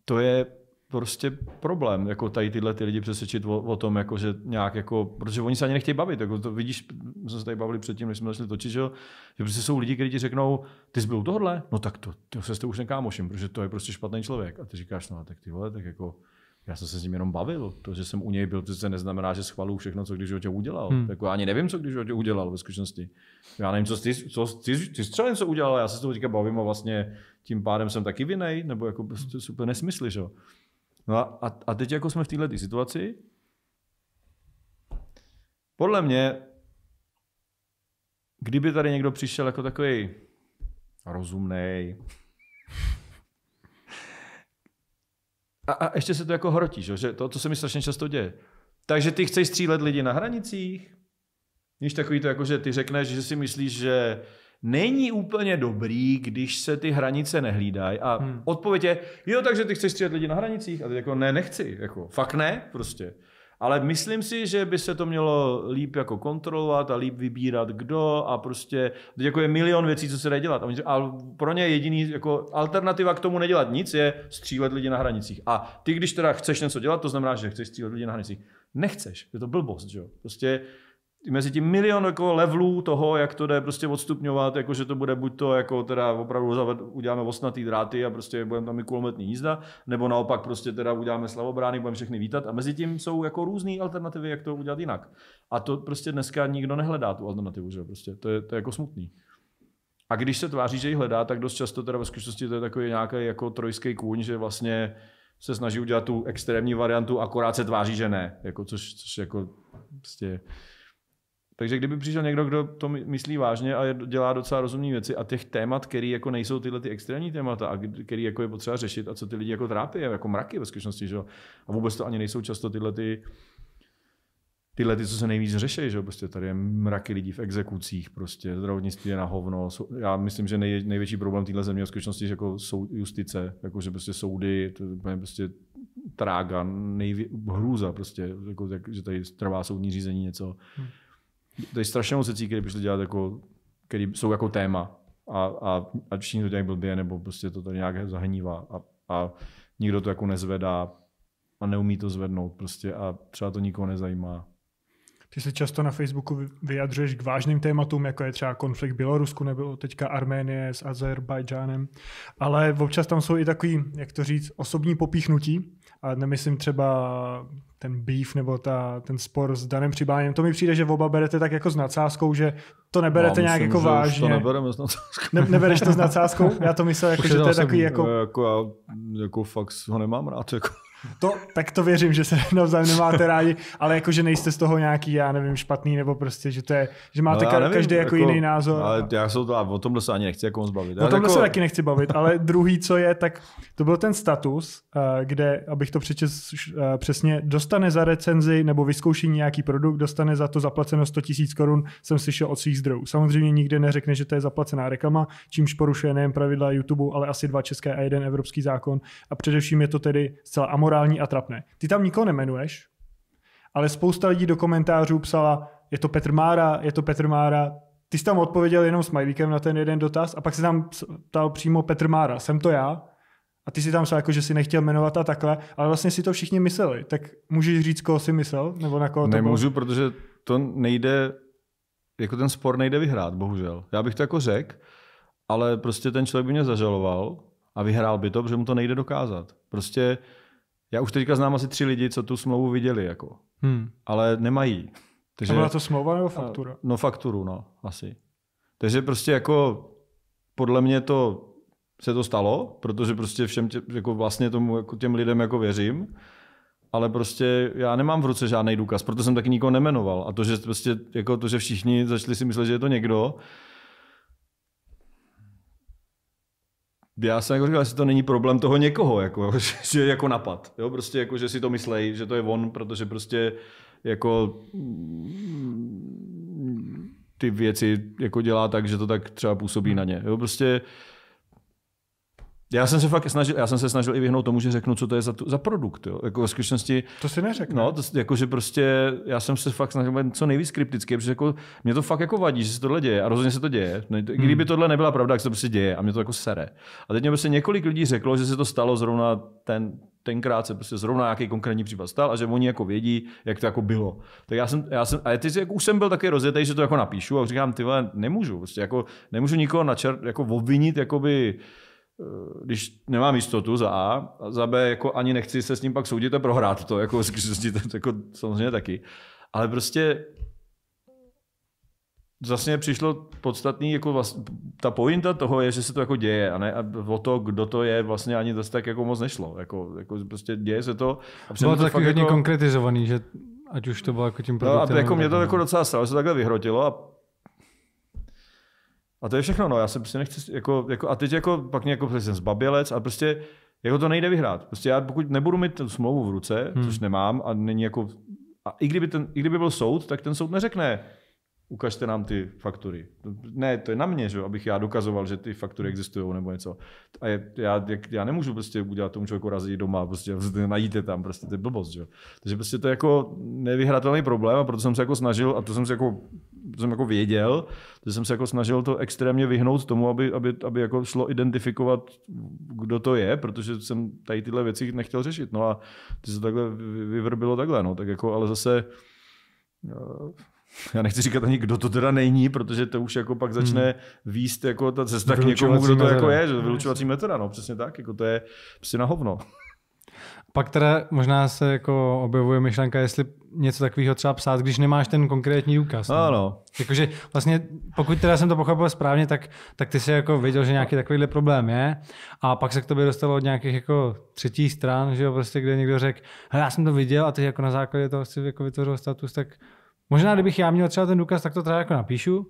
to je prostě problém, jako tady tyhle ty lidi přesvědčit o, o tom, jako, že nějak, jako, protože oni se ani nechtějí bavit, jako to vidíš, jsme se tady bavili předtím, než jsme začali točit, že, že prostě jsou lidi, kteří ti řeknou, ty jsi byl tohle, no tak to, ty se s už nekámoším, protože to je prostě špatný člověk. A ty říkáš, no tak ty vole, tak jako, já jsem se s ním jenom bavil. To, že jsem u něj byl, přece neznamená, že schvaluju všechno, co když ho tě udělal. Hmm. Tak jako já ani nevím, co když ho tě udělal ve skutečnosti. Já nevím, co ty, co ty, ty střelem, co udělal, já se s tím teďka bavím a vlastně tím pádem jsem taky vinej, nebo jako to prostě super nesmysly, že? No a, a, a teď jako jsme v této situaci, podle mě, kdyby tady někdo přišel jako takový rozumný. A, a ještě se to jako hrotí, že? To, to se mi strašně často děje. Takže ty chceš střílet lidi na hranicích? Víš, takový to jako, že ty řekneš, že si myslíš, že není úplně dobrý, když se ty hranice nehlídají. A hmm. odpověď je, jo, takže ty chceš střílet lidi na hranicích. A ty jako ne, nechci. Jako, fakt ne, prostě. Ale myslím si, že by se to mělo líp jako kontrolovat a líp vybírat kdo a prostě teď jako je milion věcí, co se dá dělat. A pro ně jediný jako alternativa k tomu nedělat nic je střílet lidi na hranicích. A ty, když teda chceš něco dělat, to znamená, že chceš střílet lidi na hranicích. Nechceš, je to blbost, že jo. Prostě mezi tím milion jako levelů toho, jak to jde prostě odstupňovat, jako že to bude buď to jako teda opravdu zaved, uděláme osnatý dráty a prostě budeme tam i kulometní jízda, nebo naopak prostě teda uděláme slavobrány, budeme všechny vítat a mezi tím jsou jako různé alternativy, jak to udělat jinak. A to prostě dneska nikdo nehledá tu alternativu, že prostě to je, to je jako smutný. A když se tváří, že ji hledá, tak dost často teda ve skutečnosti to je takový nějaký jako trojský kůň, že vlastně se snaží udělat tu extrémní variantu, akorát se tváří, že ne. Jako, což, což jako prostě... Vlastně takže kdyby přišel někdo, kdo to myslí vážně a dělá docela rozumné věci a těch témat, které jako nejsou tyhle ty extrémní témata a které jako je potřeba řešit a co ty lidi jako trápí, jako mraky ve skutečnosti, že jo? A vůbec to ani nejsou často tyhle ty tyhle ty, co se nejvíc řeší, že jo? prostě tady je mraky lidí v exekucích, prostě zdravotnictví je na hovno. Já myslím, že nej, největší problém téhle země v skutečnosti je jako sou, justice, jako že prostě soudy, to je prostě trága, nejvě, hrůza prostě, jako, jak, že tady trvá soudní řízení něco. Hmm to je strašně moc věcí, které byste dělat, jako, které jsou jako téma. A, a, a všichni to dělají blbě, nebo prostě to tady nějak zahnívá. A, a nikdo to jako nezvedá a neumí to zvednout prostě a třeba to nikoho nezajímá. Ty se často na Facebooku vyjadřuješ k vážným tématům, jako je třeba konflikt Bělorusku nebo teďka Arménie s Azerbajdžánem, ale občas tam jsou i takový, jak to říct, osobní popíchnutí, a nemyslím třeba ten beef nebo ta, ten spor s Danem Přibáněm, to mi přijde, že oba berete tak jako s nadsázkou, že to neberete no, myslím, nějak jako že vážně. to nebereme s nadsázkou. Ne, nebereš to s nadsázkou? Já to myslel, jako, že to je takový jako... jako... Já jako fakt ho nemám rád. Jako. To, tak to věřím, že se navzájem nemáte rádi, ale jako, že nejste z toho nějaký, já nevím, špatný, nebo prostě, že to je, že máte no, nevím, každý jako, jako, jiný názor. Ale já se to, o tomhle se ani nechci jako moc bavit. O tomhle jako... se taky nechci bavit, ale druhý, co je, tak to byl ten status, eh, kde, abych to přečetl eh, přesně, dostane za recenzi nebo vyzkoušení nějaký produkt, dostane za to zaplaceno 100 000 korun, jsem slyšel od svých zdrojů. Samozřejmě nikde neřekne, že to je zaplacená reklama, čímž porušuje nejen pravidla YouTube, ale asi dva české a jeden evropský zákon. A především je to tedy zcela amor amorální a trapné. Ty tam nikoho nemenuješ, ale spousta lidí do komentářů psala, je to Petr Mára, je to Petr Mára. Ty jsi tam odpověděl jenom smajlíkem na ten jeden dotaz a pak se tam ptal přímo Petr Mára, jsem to já? A ty si tam psal, jako, že si nechtěl jmenovat a takhle, ale vlastně si to všichni mysleli. Tak můžeš říct, koho si myslel? Nebo na koho to Nemůžu, bylo? protože to nejde, jako ten spor nejde vyhrát, bohužel. Já bych to jako řekl, ale prostě ten člověk by mě zažaloval a vyhrál by to, protože mu to nejde dokázat. Prostě já už teďka znám asi tři lidi, co tu smlouvu viděli, jako. Hmm. ale nemají. Takže, byla to smlouva nebo faktura? No fakturu, no, asi. Takže prostě jako podle mě to se to stalo, protože prostě všem tě, jako vlastně tomu, jako těm lidem jako věřím, ale prostě já nemám v ruce žádný důkaz, proto jsem taky nikoho nemenoval. A to, že prostě jako to, že všichni začali si myslet, že je to někdo, já jsem jako říkal, jestli to není problém toho někoho, jako, že, že jako napad. Jo? Prostě jako, že si to myslej, že to je on, protože prostě jako mm, ty věci jako dělá tak, že to tak třeba působí na ně. Jo? Prostě já jsem se fakt snažil, já jsem se snažil i vyhnout tomu, že řeknu, co to je za, tu, za produkt. Jo. Jako ve skutečnosti, to si neřekl. No, to, jako, že prostě já jsem se fakt snažil být co nejvíc kryptický, protože jako, mě to fakt jako vadí, že se tohle děje a rozhodně se to děje. Kdyby no, hmm. Kdyby tohle nebyla pravda, tak se to prostě děje a mě to jako sere. A teď mě prostě několik lidí řeklo, že se to stalo zrovna ten, tenkrát se prostě zrovna nějaký konkrétní případ stal a že oni jako vědí, jak to jako bylo. Tak já jsem, já jsem a teď jako už jsem byl taky rozjetý, že to jako napíšu a říkám, ty vole, nemůžu, prostě jako nemůžu nikoho načer, jako obvinit, jakoby, Eh, když nemám jistotu za A, a za B jako ani nechci se s ním pak soudit a prohrát to, jako, jako samozřejmě taky. Ale prostě vlastně přišlo podstatný, jako vlastně, ta pointa toho je, že se to jako děje a ne a o to, kdo to je, vlastně ani dost tak jako moc nešlo. Jako, jako prostě děje se to. A bylo to taky hodně jako, konkretizovaný, že ať už to bylo jako tím produktem. No a jako mě to jako docela stalo, se takhle vyhrotilo a a to je všechno, no, já se prostě nechci, jako, jako a teď jako, pak mě jako, prostě jsem zbabělec a prostě, jako to nejde vyhrát. Prostě já pokud nebudu mít tu smlouvu v ruce, hmm. což nemám a není jako, a i kdyby, ten, i kdyby byl soud, tak ten soud neřekne, ukažte nám ty faktury. Ne, to je na mě, že? abych já dokazoval, že ty faktury existují nebo něco. A je, já, jak, já nemůžu prostě udělat tomu člověku razí doma, prostě, prostě najíte tam, prostě to je blbost. Že? Takže prostě to je jako nevyhratelný problém a proto jsem se jako snažil, a to jsem se jako, to jsem jako věděl, že jsem se jako snažil to extrémně vyhnout tomu, aby, aby, aby jako šlo identifikovat, kdo to je, protože jsem tady tyhle věci nechtěl řešit. No a to se takhle vyvrbilo takhle, no, tak jako, ale zase já nechci říkat ani, kdo to teda není, protože to už jako pak začne hmm. výst jako ta cesta k někomu, kdo to jako je, že vylučovací metoda, no přesně tak, jako to je psi na hovno. Pak teda možná se jako objevuje myšlenka, jestli něco takového třeba psát, když nemáš ten konkrétní důkaz. No? Ano. Jakože vlastně, pokud teda jsem to pochopil správně, tak, tak ty jsi jako věděl, že nějaký takovýhle problém je a pak se k tobě dostalo od nějakých jako třetích stran, že jo, prostě kde někdo řekl, já jsem to viděl a ty jako na základě toho si jako vytvořil status, tak Možná, kdybych já měl třeba ten důkaz, tak to třeba jako napíšu,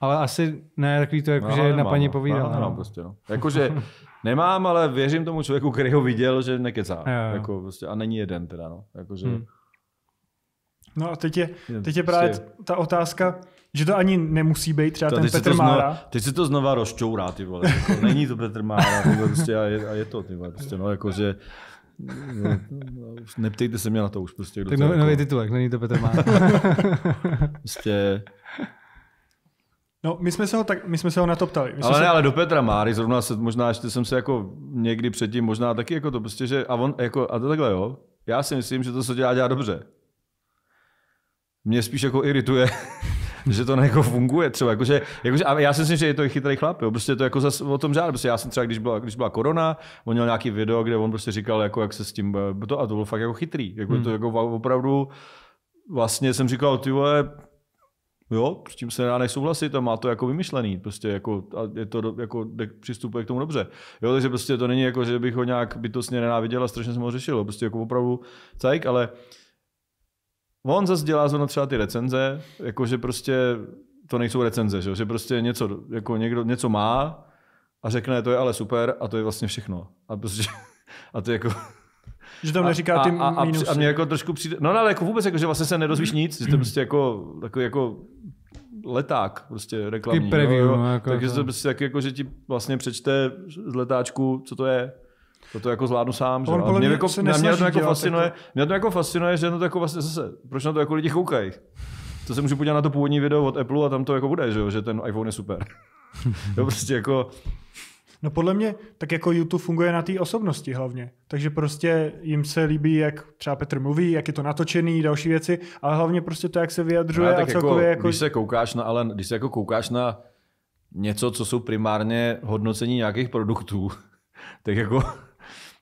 ale asi ne takový to, jako, no, že jedna nemám, paní no. povídala. No, no, no. prostě, no. Jakože nemám, ale věřím tomu člověku, který ho viděl, že nekecá. Jo, jo. Jako, prostě, a není jeden teda, no. že. Hmm. No a teď je, teď je právě prostě- ta otázka, že to ani nemusí být třeba to, ten Petr Mára. Znova, teď se to znova rozčourá, ty vole. Jako, není to Petr Mára, ty vole, prostě a, je, a je to, ty vole. Prostě, no, jakože No, už neptejte se mě na to už prostě. tak no, nový, nový jako- titulek, není to Petr Má. prostě... No, my jsme se ho, tak, my jsme se ho na to ptali. My ale ne, se... ale do Petra Máry zrovna se, možná ještě jsem se jako někdy předtím možná taky jako to prostě, že a on jako, a to takhle jo, já si myslím, že to, se dělá, dělá dobře. Mě spíš jako irituje, že to jako funguje třeba. Jakože, jakože, a já si myslím, že je to i chytrý chlap, jo. Prostě to jako zas, o tom žádný. Prostě já jsem třeba, když byla, když byla korona, on měl nějaký video, kde on prostě říkal, jako, jak se s tím, to, a to bylo fakt jako chytrý. Jako hmm. to jako opravdu, vlastně jsem říkal, ty vole, Jo, s tím se nedá nesouhlasit a má to jako vymyšlený, prostě jako, a je to jako, přistupuje k tomu dobře. Jo, takže prostě to není jako, že bych ho nějak bytostně nenáviděl a strašně jsem ho řešil, prostě jako opravdu cajk, ale On zase dělá zrovna třeba ty recenze, jakože prostě to nejsou recenze, že, že prostě něco, jako někdo něco má a řekne, to je ale super a to je vlastně všechno. A prostě, a to jako... Že tam neříká ty a, a, a, mě jako trošku přijde, no, no ale jako vůbec, jako, že vlastně se nedozvíš nic, že to prostě jako, jako, jako leták, prostě reklamní. Ty preview, no, jo. jako, Takže to prostě tak jako, že ti vlastně přečte z letáčku, co to je to to jako zvládnu sám. Že? On, mě, mě, jako, mě, mě, to jako fascinuje, to... mě to jako fascinuje, že to jako vlastně zase, proč na to jako lidi koukají. To se můžu podívat na to původní video od Apple a tam to jako bude, že, že ten iPhone je super. jo, prostě jako... No podle mě, tak jako YouTube funguje na té osobnosti hlavně. Takže prostě jim se líbí, jak třeba Petr mluví, jak je to natočený, další věci, ale hlavně prostě to, jak se vyjadřuje no, a, a jako celkově jako, jako... Když se koukáš na, ale když se jako koukáš na něco, co jsou primárně hodnocení nějakých produktů, tak jako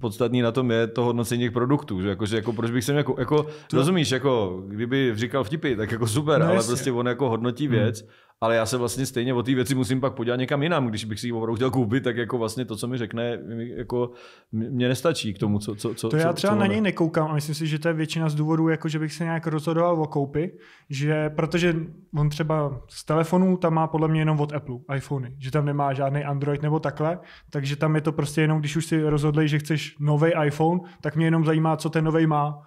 podstatný na tom je to hodnocení těch produktů, že, jako, že jako, proč bych se jako, jako to... rozumíš, jako, kdyby říkal vtipy, tak jako super, no, ale jasně. prostě on jako hodnotí hmm. věc, hmm. ale já se vlastně stejně o té věci musím pak podívat někam jinam, když bych si ji opravdu chtěl koupit, tak jako vlastně to, co mi řekne, jako mě nestačí k tomu, co, co, co To já třeba co na něj nekoukám a myslím si, že to je většina z důvodů, jako že bych se nějak rozhodoval o koupy, že protože on třeba z telefonu tam má podle mě jenom od Apple iPhony, že tam nemá žádný Android nebo takhle, takže tam je to prostě jenom, když už si rozhodli, že chceš nový iPhone, tak mě jenom zajímá, co ten nový má.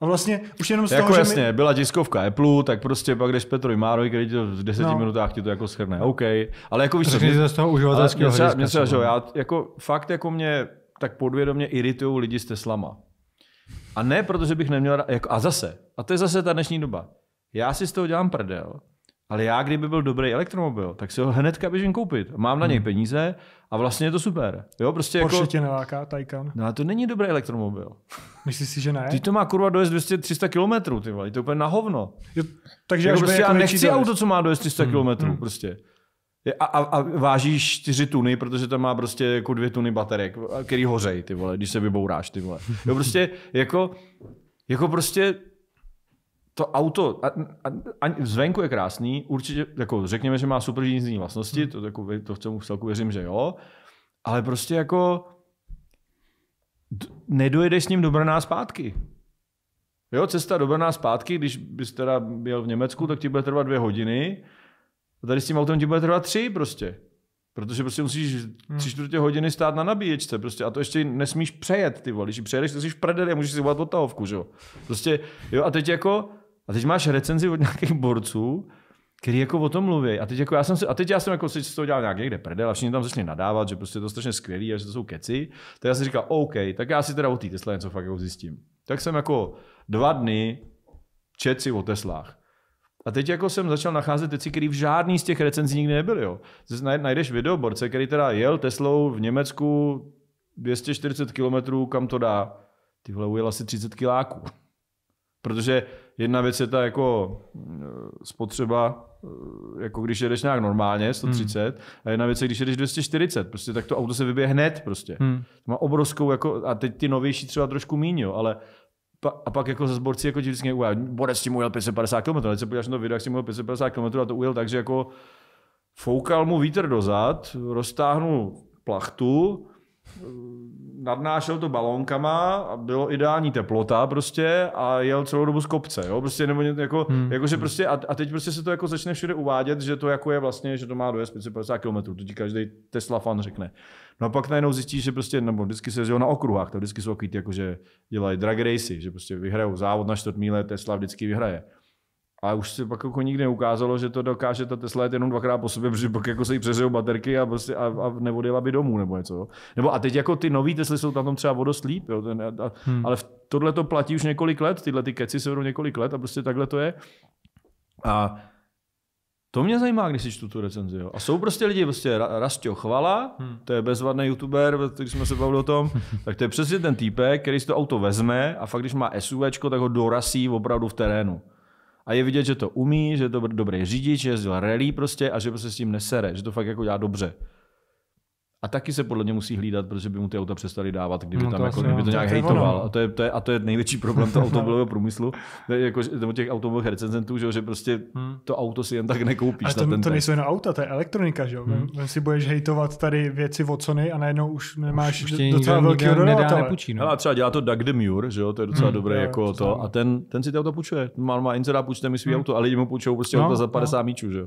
A vlastně už jenom z jako toho, jasně, že mi... byla tiskovka Apple, tak prostě pak jdeš Petrovi Márovi, který to v deseti no. minutách ti to jako schrne. OK, ale jako víš, Řekni mě, z toho uživatelského mě mě třeba, že já jako fakt jako mě tak podvědomě iritují lidi s Teslama. A ne, protože bych neměl, jako, a zase, a to je zase ta dnešní doba. Já si z toho dělám prdel, ale já, kdyby byl dobrý elektromobil, tak si ho hnedka běžím koupit. Mám na něj hmm. peníze a vlastně je to super. Jo, prostě jako- Porsche jako... tě neláká, Taycan. No ale to není dobrý elektromobil. Myslíš si, že ne? Ty to má kurva dojezd 200 300 km, ty vole, to je úplně na hovno. Jo, takže jako prostě jako já nechci auto, co má dojezd 300 hmm. km, hmm. prostě. A, a, a váží 4 tuny, protože tam má prostě jako 2 tuny baterek, který hořej, ty vole, když se vybouráš, ty vole. Jo, prostě jako, jako prostě to auto a, a, a zvenku je krásný, určitě, jako řekněme, že má super jízdní vlastnosti, hmm. to, jako, to v tom celku věřím, že jo, ale prostě jako nedojedeš s ním do Brna zpátky. Jo, cesta do Brna zpátky, když bys teda byl v Německu, tak ti bude trvat dvě hodiny, a tady s tím autem ti bude trvat tři prostě. Protože prostě musíš hmm. tři čtvrtě hodiny stát na nabíječce prostě a to ještě nesmíš přejet, ty vole. Když přejedeš, to jsi v prdeli a můžeš si volat odtahovku, že jo. Prostě, jo, a teď jako a teď máš recenzi od nějakých borců, který jako o tom mluví. A teď, jako já jsem si, a teď já jsem jako si z toho dělal nějak někde prdel a všichni tam začali nadávat, že prostě je to strašně skvělý a že to jsou keci. Tak já jsem říkal, OK, tak já si teda o té Tesla něco fakt jako zjistím. Tak jsem jako dva dny čet si o Teslách. A teď jako jsem začal nacházet věci, které v žádný z těch recenzí nikdy nebyly. Jo. Najdeš videoborce, který teda jel Teslou v Německu 240 km, kam to dá. Tyhle ujel asi 30 kiláků. Protože jedna věc je ta jako eh, spotřeba, eh, jako když jedeš nějak normálně, 130, hmm. a jedna věc je, když jedeš 240, prostě tak to auto se vybije hned prostě. Hmm. má obrovskou, jako, a teď ty novější třeba trošku míň, jo, ale pa, a pak jako ze zborci jako ti vždycky ujel, bude s tím ujel 550 km, ale se podíváš na to video, jak s tím ujel 550 km a to ujel tak, že jako foukal mu vítr dozad, roztáhnul plachtu, nadnášel to balónkama a bylo ideální teplota prostě a jel celou dobu z kopce, jo, prostě nebo něco jako, hmm. jako že prostě a, a, teď prostě se to jako začne všude uvádět, že to jako je vlastně, že to má dojezd 550 km, to ti každý Tesla fan řekne. No a pak najednou zjistíš, že prostě, nebo vždycky se jezdí na okruhách, to vždycky jsou takový jako že dělají drag racy, že prostě vyhrajou závod na čtvrt míle, Tesla vždycky vyhraje. A už se pak jako nikdy neukázalo, že to dokáže ta Tesla jet jenom dvakrát po sobě, protože pak jako se jí přeřejou baterky a, prostě a, a nevodila by domů nebo něco. Jo. Nebo a teď jako ty nový Tesly jsou tam třeba o dost líp, jo, ten, a, hmm. ale tohle to platí už několik let, tyhle ty keci se vedou několik let a prostě takhle to je. A to mě zajímá, když si čtu tu recenzi. Jo. A jsou prostě lidi, prostě Rastio Chvala, hmm. to je bezvadný youtuber, který jsme se bavili o tom, tak to je přesně ten týpek, který si to auto vezme a fakt, když má SUV, tak ho dorasí opravdu v terénu a je vidět, že to umí, že je to dobrý řidič, že jezdil rally prostě a že prostě s tím nesere, že to fakt jako dělá dobře. A taky se podle mě musí hlídat, protože by mu ty auta přestali dávat, kdyby no, tam jako, kdyby no, to nějak hejtoval. A to, je, to je, a to je největší problém toho automobilového průmyslu, to jako, nebo těch automobilových recenzentů, že, že prostě hmm. to auto si jen tak nekoupíš. Ale to, na ten to nejsou jen auta, to je elektronika, že jo? Hmm. Vem si budeš hejtovat tady věci od Sony a najednou už nemáš už, do, docela velký dodavatele. no. Ale třeba dělá to Doug Demure, že jo? To je docela hmm, dobré jako to. A ten, ten si ty auto půjčuje. Má, má inzerá, půjčte mi svý hmm. auto, ale lidi mu půjčou prostě no, auta za 50 no. míčů, že jo?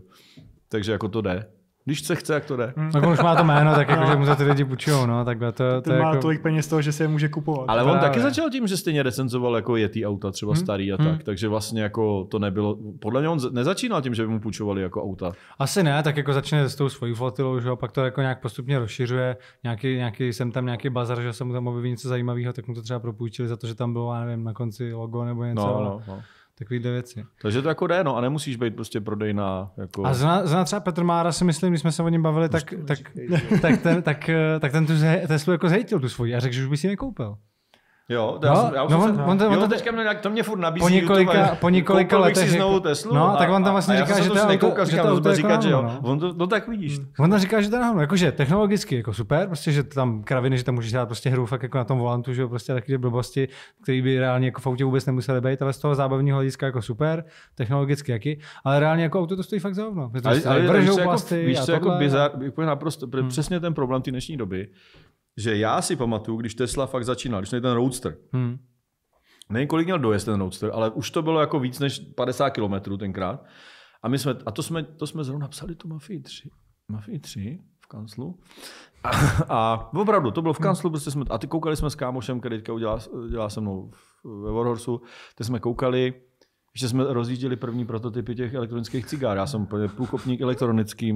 Takže jako to jde. Když se chce, jak to jde. Hmm. Tak on už má to jméno, tak jakože no. mu za ty lidi půjčujou, no, tak to, to Ten je má jako... tolik peněz toho, že se je může kupovat. Ale on Právě. taky začal tím, že stejně recenzoval jako je ty auta, třeba hmm. starý a hmm. tak, hmm. takže vlastně jako to nebylo, podle mě on nezačínal tím, že by mu půjčovali jako auta. Asi ne, tak jako začne s tou svojí flotilou, že a pak to jako nějak postupně rozšiřuje, nějaký, nějaký, jsem tam nějaký bazar, že jsem mu tam objeví něco zajímavého, tak mu to třeba propůjčili za to, že tam bylo, já nevím, na konci logo nebo něco. No, no, no takovýhle věci. Takže to jako jde, no, a nemusíš být prostě prodejná. Jako... A zná, zná třeba Petr Mára, si myslím, když jsme se o něm bavili, tak, tak, tak, ten, tak, eh, tak ten tu Teslu jako zhejtil tu svoji a řekl, že už by si nekoupil. Jo, to no, já, jsem, já no, on, on, on, jo, to teďka mě, to mě furt nabízí po několika, YouTube, po několika letech. si znovu Teslu no, a, tak on tam vlastně říká, že to, jako- nekouka, že to auto no, říkat, že jo. No. On to, no tak vidíš. Hmm. On tam říká, že to je no, jakože technologicky jako super, prostě, že tam kraviny, že tam můžeš dát prostě hru fakt jako na tom volantu, že jo, prostě ty blbosti, které by reálně jako v autě vůbec nemuseli být, ale z toho zábavního hlediska jako super, technologicky jaký, ale reálně jako auto to stojí fakt za hovno. Víš, co, jako, jako bizar, naprosto, hmm. přesně ten problém té dnešní doby, že já si pamatuju, když Tesla fakt začínal, když ten Roadster. Hmm. Nevím, kolik měl dojezd ten Roadster, ale už to bylo jako víc než 50 kilometrů tenkrát. A, my jsme, a to, jsme, to jsme zrovna psali tu Mafii 3. Mafii 3 v kanclu. A, a opravdu, to bylo v kanclu, prostě jsme, a ty koukali jsme s kámošem, který teďka udělá, dělá se mnou v, ve Warhorsu, ty jsme koukali že jsme rozjížděli první prototypy těch elektronických cigár. Já jsem úplně průkopník elektronický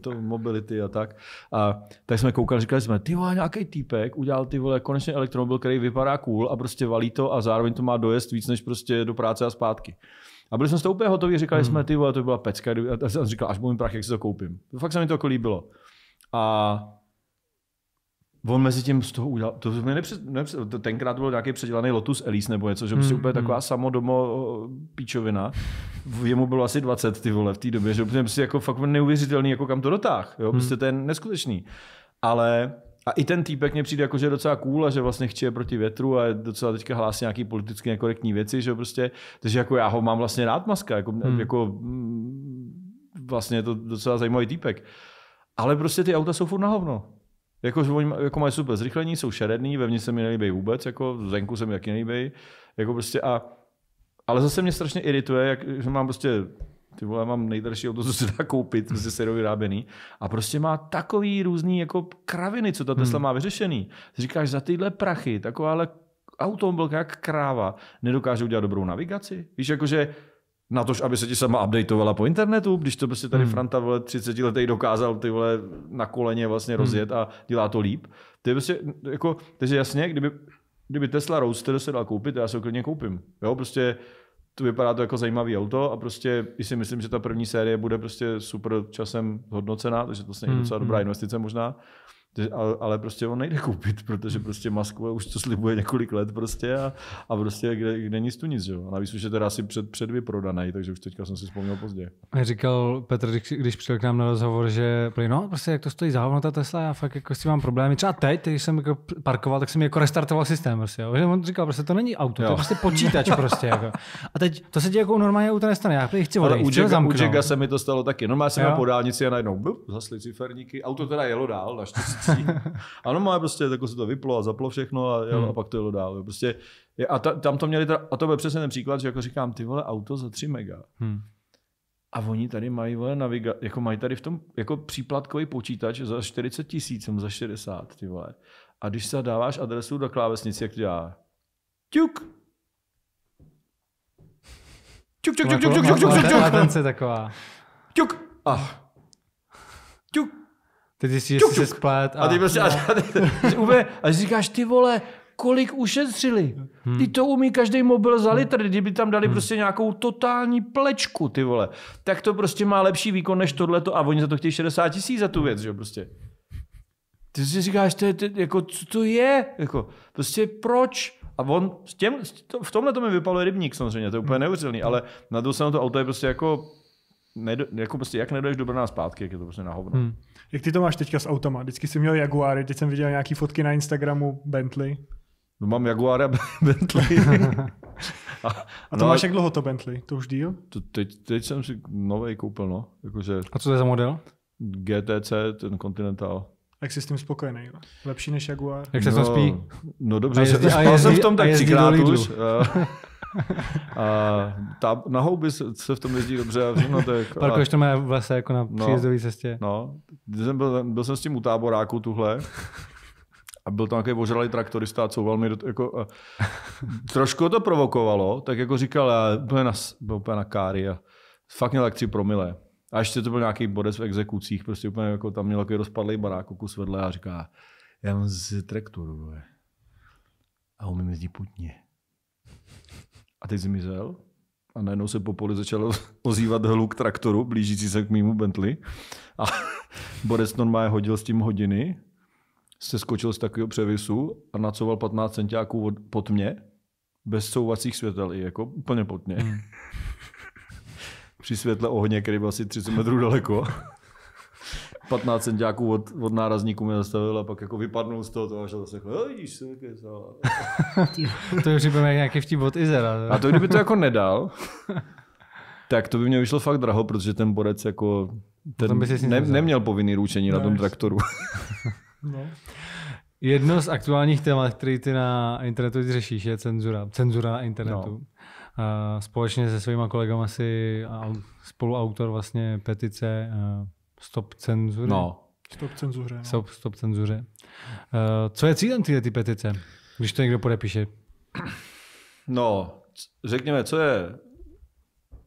to, mobility a tak. A tak jsme koukali, říkali jsme, ty vole, nějaký týpek udělal ty vole konečně elektromobil, který vypadá cool a prostě valí to a zároveň to má dojezd víc než prostě do práce a zpátky. A byli jsme s toho úplně hotoví, říkali hmm. jsme, ty vole, to by byla pecka. A jsem říkal, až budu mít prach, jak si to koupím. Fakt se mi to jako líbilo. A On mezi tím z toho udělal, to mě nepřed, nepřed, tenkrát byl nějaký předělaný Lotus Elise nebo něco, že prostě mm, úplně hmm. taková samodomo eh, píčovina. Jemu bylo asi 20 ty vole v té době, že úplně prostě jako fakt neuvěřitelný, jako kam to dotáh, jo, hmm. prostě to je neskutečný. Ale a i ten týpek mě přijde jako, že je docela cool a že vlastně chce proti větru a docela teďka hlásí nějaký politicky nekorektní věci, že prostě, takže jako já ho mám vlastně rád maska, jako, hmm. jako mm, vlastně je to docela zajímavý týpek. Ale prostě ty auta jsou furt na hovno. Jako, oni, jako mají super zrychlení, jsou šeredný, vevnitř se mi nelíbí vůbec, jako zvenku se mi taky nelíbí. Jako prostě a, ale zase mě strašně irituje, jak, že mám prostě ty vole, mám nejdražší auto, co se dá koupit, prostě se vyráběný. A prostě má takový různý jako kraviny, co ta Tesla hmm. má vyřešený. Říkáš, za tyhle prachy, takováhle automobilka jak kráva, nedokáže udělat dobrou navigaci. Víš, jakože na to, aby se ti sama updateovala po internetu, když to prostě tady hmm. Franta vole 30 letech dokázal ty vole na koleně vlastně hmm. rozjet hmm. a dělá to líp. To je prostě, jako, takže jasně, kdyby, kdyby Tesla Roadster se dal koupit, já se ho klidně koupím. Jo, prostě to vypadá to jako zajímavý auto a prostě i si myslím, že ta první série bude prostě super časem hodnocená, takže to je hmm. docela hmm. dobrá investice možná ale prostě on nejde koupit, protože prostě Moskva už to slibuje několik let prostě a, a prostě kde, kde nic tu nic, jo. A navíc už je teda asi před, předvyprodaný, takže už teďka jsem si vzpomněl pozdě. Říkal Petr, když přišel k nám na rozhovor, že no, prostě jak to stojí za ta Tesla, já fakt jako s tím mám problémy. Třeba teď, když jsem jako parkoval, tak jsem jako restartoval systém, prostě, jo. Že on říkal, prostě to není auto, jo. to je prostě počítač prostě, jako. A teď to se ti jako normálně auto nestane, já chci odejít, u Jacka, u Jacka se mi to stalo taky. Normálně jsem na po dálnici a najednou, blup, zasli ciferníky, auto teda jelo dál, naštěstí ano má normálně prostě jako se to vyplo a zaplo všechno a, jel, hmm. a pak to jelo dál. Prostě, a ta, tam to měli, teda, a to byl přesně ten příklad, že jako říkám, ty vole, auto za 3 mega. Hmm. A oni tady mají, vole, naviga- jako mají tady v tom jako příplatkový počítač za 40 tisíc, za 60, ty vole. A když se dáváš adresu do klávesnice, jak to dělá? čuk, čuk, čuk, čuk, čuk, čuk, čuk, čuk, čuk, čuk, čuk, čuk, čuk, čuk Teď jsi, že se splet. A, a ty prostě, no. a, ty, úplně, a ty říkáš, ty vole, kolik ušetřili. Hmm. Ty to umí každý mobil za hmm. litr, kdyby tam dali hmm. prostě nějakou totální plečku, ty vole. Tak to prostě má lepší výkon než tohleto a oni za to chtějí 60 tisíc za tu věc, že prostě. Ty si říkáš, to je, to, jako, co to je? Jako, prostě proč? A on, s těm, v tomhle to mi vypaluje rybník samozřejmě, to je úplně hmm. neuvěřitelný, ale na druhou to auto je prostě jako nejde, jako prostě, jak nedojdeš do Brna zpátky, jak je to prostě na hovno. Hmm. Jak ty to máš teďka s automa? Vždycky jsi měl Jaguary, teď jsem viděl nějaký fotky na Instagramu Bentley. No mám Jaguar a Bentley. a, a to no, máš jak dlouho to Bentley? To už díl? To teď, teď jsem si nový koupil, no. Jakože, a co to je za model? GTC, ten Continental tak jsi s tím spokojený. Lepší než Jaguar. Jak se no, to spí? No dobře, a jezdí, spal jezdí, jsem v tom tak třikrát už. a ta, na houby se, se v tom jezdí dobře. všechno, to jako, Parkuješ to má v lese jako na no, příjezdové cestě. No, jsem byl, byl jsem s tím u táboráku tuhle. A byl tam nějaký ožralý traktorista co velmi do, jako, a, trošku to provokovalo, tak jako říkal, já úplně na, byl úplně na káry a fakt měl tak tři promilé. A ještě to byl nějaký bodec v exekucích, prostě úplně jako tam měl takový rozpadlý barák, kus vedle a říká, já mám z traktoru, a umím jezdit putně. A teď zmizel a najednou se po poli začal ozývat hluk traktoru, blížící se k mýmu Bentley. A Borec normálně hodil s tím hodiny, se skočil z takového převisu a nacoval 15 centiáků pod mě, bez souvacích světel i jako úplně potně. Hmm. při světle ohně, který byl asi 30 metrů daleko. 15 centiáků od, od nárazníku mě zastavil a pak jako vypadnul z toho, toho a šel zase jako, vidíš, se To už byl nějaký vtip od Izera. A to kdyby to jako nedal, tak to by mě vyšlo fakt draho, protože ten borec jako ten by si ne, neměl povinný ručení no, na tom no, traktoru. no. Jedno z aktuálních témat, který ty na internetu řešíš, je cenzura. Cenzura na internetu. No. Společně se svými kolegama si spoluautor vlastně petice eh, Stop cenzury. No. Stop cenzuře. No. Stop, stop cenzuře. Eh, co je cílem tyhle ty petice, když to někdo podepíše? No, řekněme, co je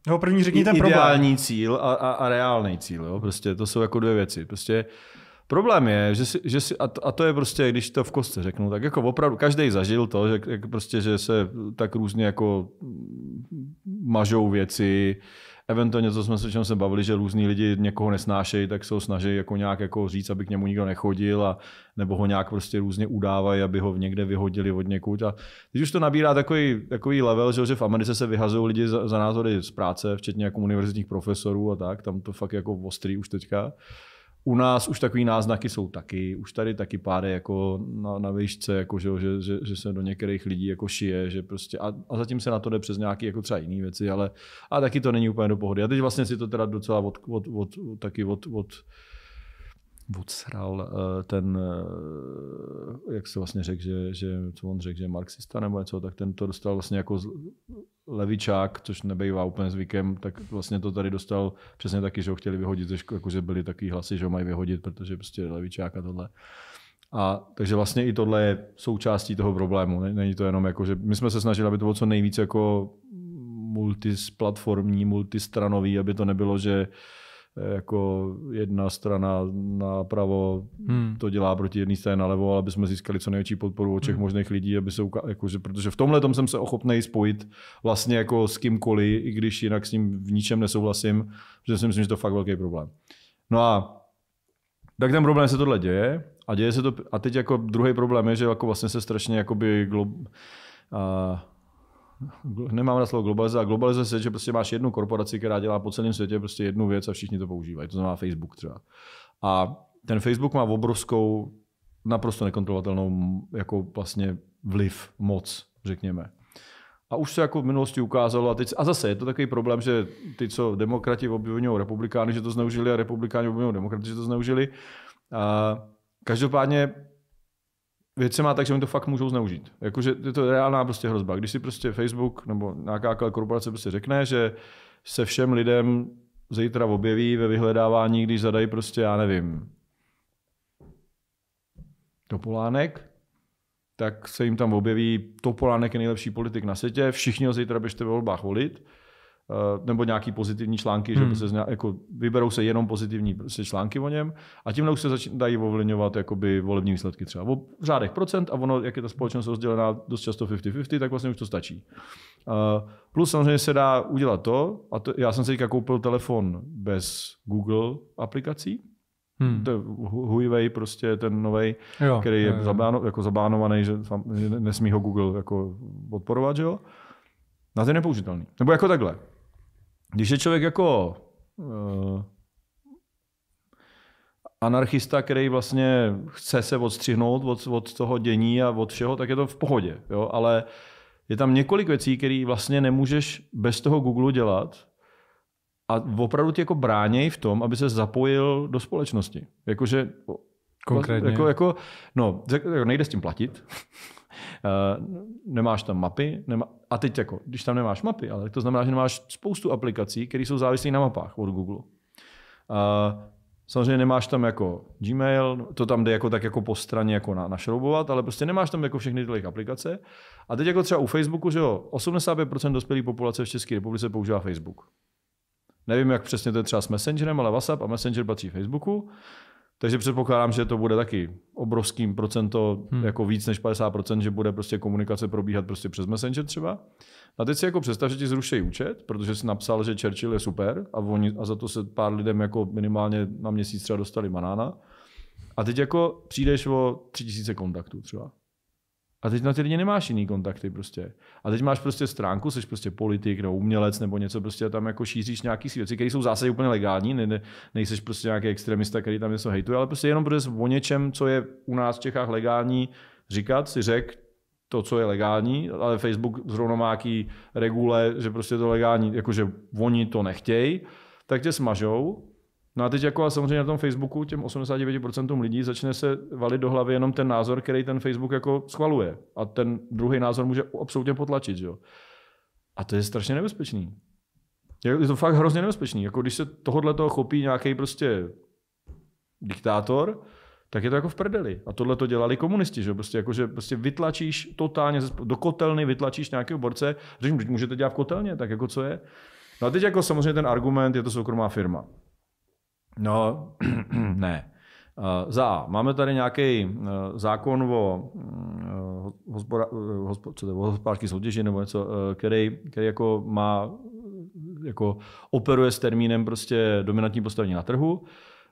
No, první řekni ten ideální problém. cíl a, a, a reálný cíl. Jo? Prostě to jsou jako dvě věci. Prostě uh, Problém je, že si, že si a, to, a to je prostě, když to v kostce řeknu, tak jako opravdu každý zažil to, že jak prostě, že se tak různě jako mažou věci, eventuálně, co jsme se, čem se bavili, že různí lidi někoho nesnášejí, tak se ho snaží jako nějak jako říct, aby k němu nikdo nechodil, a, nebo ho nějak prostě různě udávají, aby ho někde vyhodili od někud. A když už to nabírá takový, takový level, že, že v Americe se vyhazují lidi za, za názory z práce, včetně jako univerzitních profesorů a tak, tam to fakt jako ostrý už teďka. U nás už takový náznaky jsou taky, už tady taky páry jako na, na výšce, jako že, že, že, že, se do některých lidí jako šije, že prostě a, a zatím se na to jde přes nějaké jako třeba jiné věci, ale a taky to není úplně do pohody. A teď vlastně si to teda docela od, od, od, od taky od, od odsral eh, ten, eh, jak se vlastně řekl, že, že co on řekl, že marxista nebo něco, tak ten to dostal vlastně jako levičák, což nebejvá úplně zvykem, tak vlastně to tady dostal přesně taky, že ho chtěli vyhodit ze školy, jakože byly taky hlasy, že ho mají vyhodit, protože prostě levičák a tohle. A takže vlastně i tohle je součástí toho problému. Není to jenom jako, že my jsme se snažili, aby to bylo co nejvíce jako multisplatformní, multistranový, aby to nebylo, že uh, Eh, jako jedna strana napravo hmm. to dělá proti jedné straně na levo, ale aby jsme získali co největší podporu od všech hmm. možných lidí, aby se uka- jako, že, protože v tomhle tom jsem se ochotný spojit vlastně jako s kýmkoliv, i když jinak s ním v ničem nesouhlasím, protože si myslím, že to je fakt velký problém. No a tak ten problém se tohle děje a děje se to, a teď jako druhý problém je, že jako vlastně se strašně jakoby glob, a, nemám na slovo globalizace, a je, se, že prostě máš jednu korporaci, která dělá po celém světě prostě jednu věc a všichni to používají, to znamená Facebook třeba. A ten Facebook má obrovskou, naprosto nekontrolovatelnou jako vlastně vliv, moc, řekněme. A už se jako v minulosti ukázalo, a, teď, a zase je to takový problém, že ty, co demokrati obvinují republikány, že to zneužili a republikáni obvinují demokraty, že to zneužili. A každopádně věci má tak, že mi to fakt můžou zneužít. Jakože je to reálná prostě hrozba. Když si prostě Facebook nebo nějaká jako korporace prostě řekne, že se všem lidem zítra objeví ve vyhledávání, když zadají prostě, já nevím, Topolánek, tak se jim tam objeví Topolánek je nejlepší politik na světě, všichni ho zítra běžte ve volbách volit Eh, nebo nějaký pozitivní články, hmm. že prostě se, zna, jako vyberou se jenom pozitivní se prostě články o něm a tím už se začínají ovlivňovat jakoby volební výsledky třeba o řádech procent a ono, jak je ta společnost rozdělená dost často 50-50, tak vlastně už to stačí. Uh, plus samozřejmě se dá udělat to, a to, já jsem si teďka koupil telefon bez Google aplikací, Hmm. To je Huawei prostě ten nový, který je, jo. zabáno, jako zabánovaný, že nesmí ho Google jako podporovat, že jo? Na to je nepoužitelný. Nebo jako takhle když je člověk jako eh, anarchista, který vlastně chce se odstřihnout od, od toho dění a od všeho, tak je to v pohodě. Jo? Ale je tam několik věcí, které vlastně nemůžeš bez toho Google dělat a opravdu ti jako bránějí v tom, aby se zapojil do společnosti. Jakože Konkrétně. Jako, jako, no, nejde s tím platit. Eh, nemáš tam mapy, nemá... a teď jako, když tam nemáš mapy, ale to znamená, že nemáš spoustu aplikací, které jsou závislé na mapách od Google. Eh, samozřejmě nemáš tam jako Gmail, to tam jde jako tak jako po straně jako na, našroubovat, ale prostě nemáš tam jako všechny tyhle aplikace. A teď jako třeba u Facebooku, že jo, 85% dospělé populace v České republice používá Facebook. Nevím, jak přesně to je třeba s Messengerem, ale WhatsApp a Messenger patří Facebooku. Takže předpokládám, že to bude taky obrovským procento, hmm. jako víc než 50%, že bude prostě komunikace probíhat prostě přes Messenger třeba. A teď si jako představ, že ti zruší účet, protože jsi napsal, že Churchill je super a, oni, a za to se pár lidem jako minimálně na měsíc třeba dostali banána. A teď jako přijdeš o 3000 kontaktů třeba. A teď na ty lidi nemáš jiný kontakty prostě. A teď máš prostě stránku, jsi prostě politik nebo umělec nebo něco prostě tam jako šíříš nějaký si věci, které jsou zase úplně legální, ne, ne, nejseš prostě nějaký extremista, který tam něco hejtuje, ale prostě jenom protože o něčem, co je u nás v Čechách legální, říkat si řek to, co je legální, ale Facebook zrovna má jaký regule, že prostě to legální, jakože oni to nechtějí, tak tě smažou No a teď jako a samozřejmě na tom Facebooku těm 89% lidí začne se valit do hlavy jenom ten názor, který ten Facebook jako schvaluje. A ten druhý názor může absolutně potlačit, že jo. A to je strašně nebezpečný. Je to fakt hrozně nebezpečný. Jako když se tohohle toho chopí nějaký prostě diktátor, tak je to jako v prdeli. A tohle to dělali komunisti, že prostě, jako, že prostě vytlačíš totálně do kotelny, vytlačíš nějakého borce, říkám, můžete dělat v kotelně, tak jako co je. No a teď jako samozřejmě ten argument, je to soukromá firma. No, ne. Eh, za máme tady nějaký eh, zákon eh, o hospodářské soutěži nebo něco, který, který jako má jako operuje s termínem prostě dominantní postavení na trhu.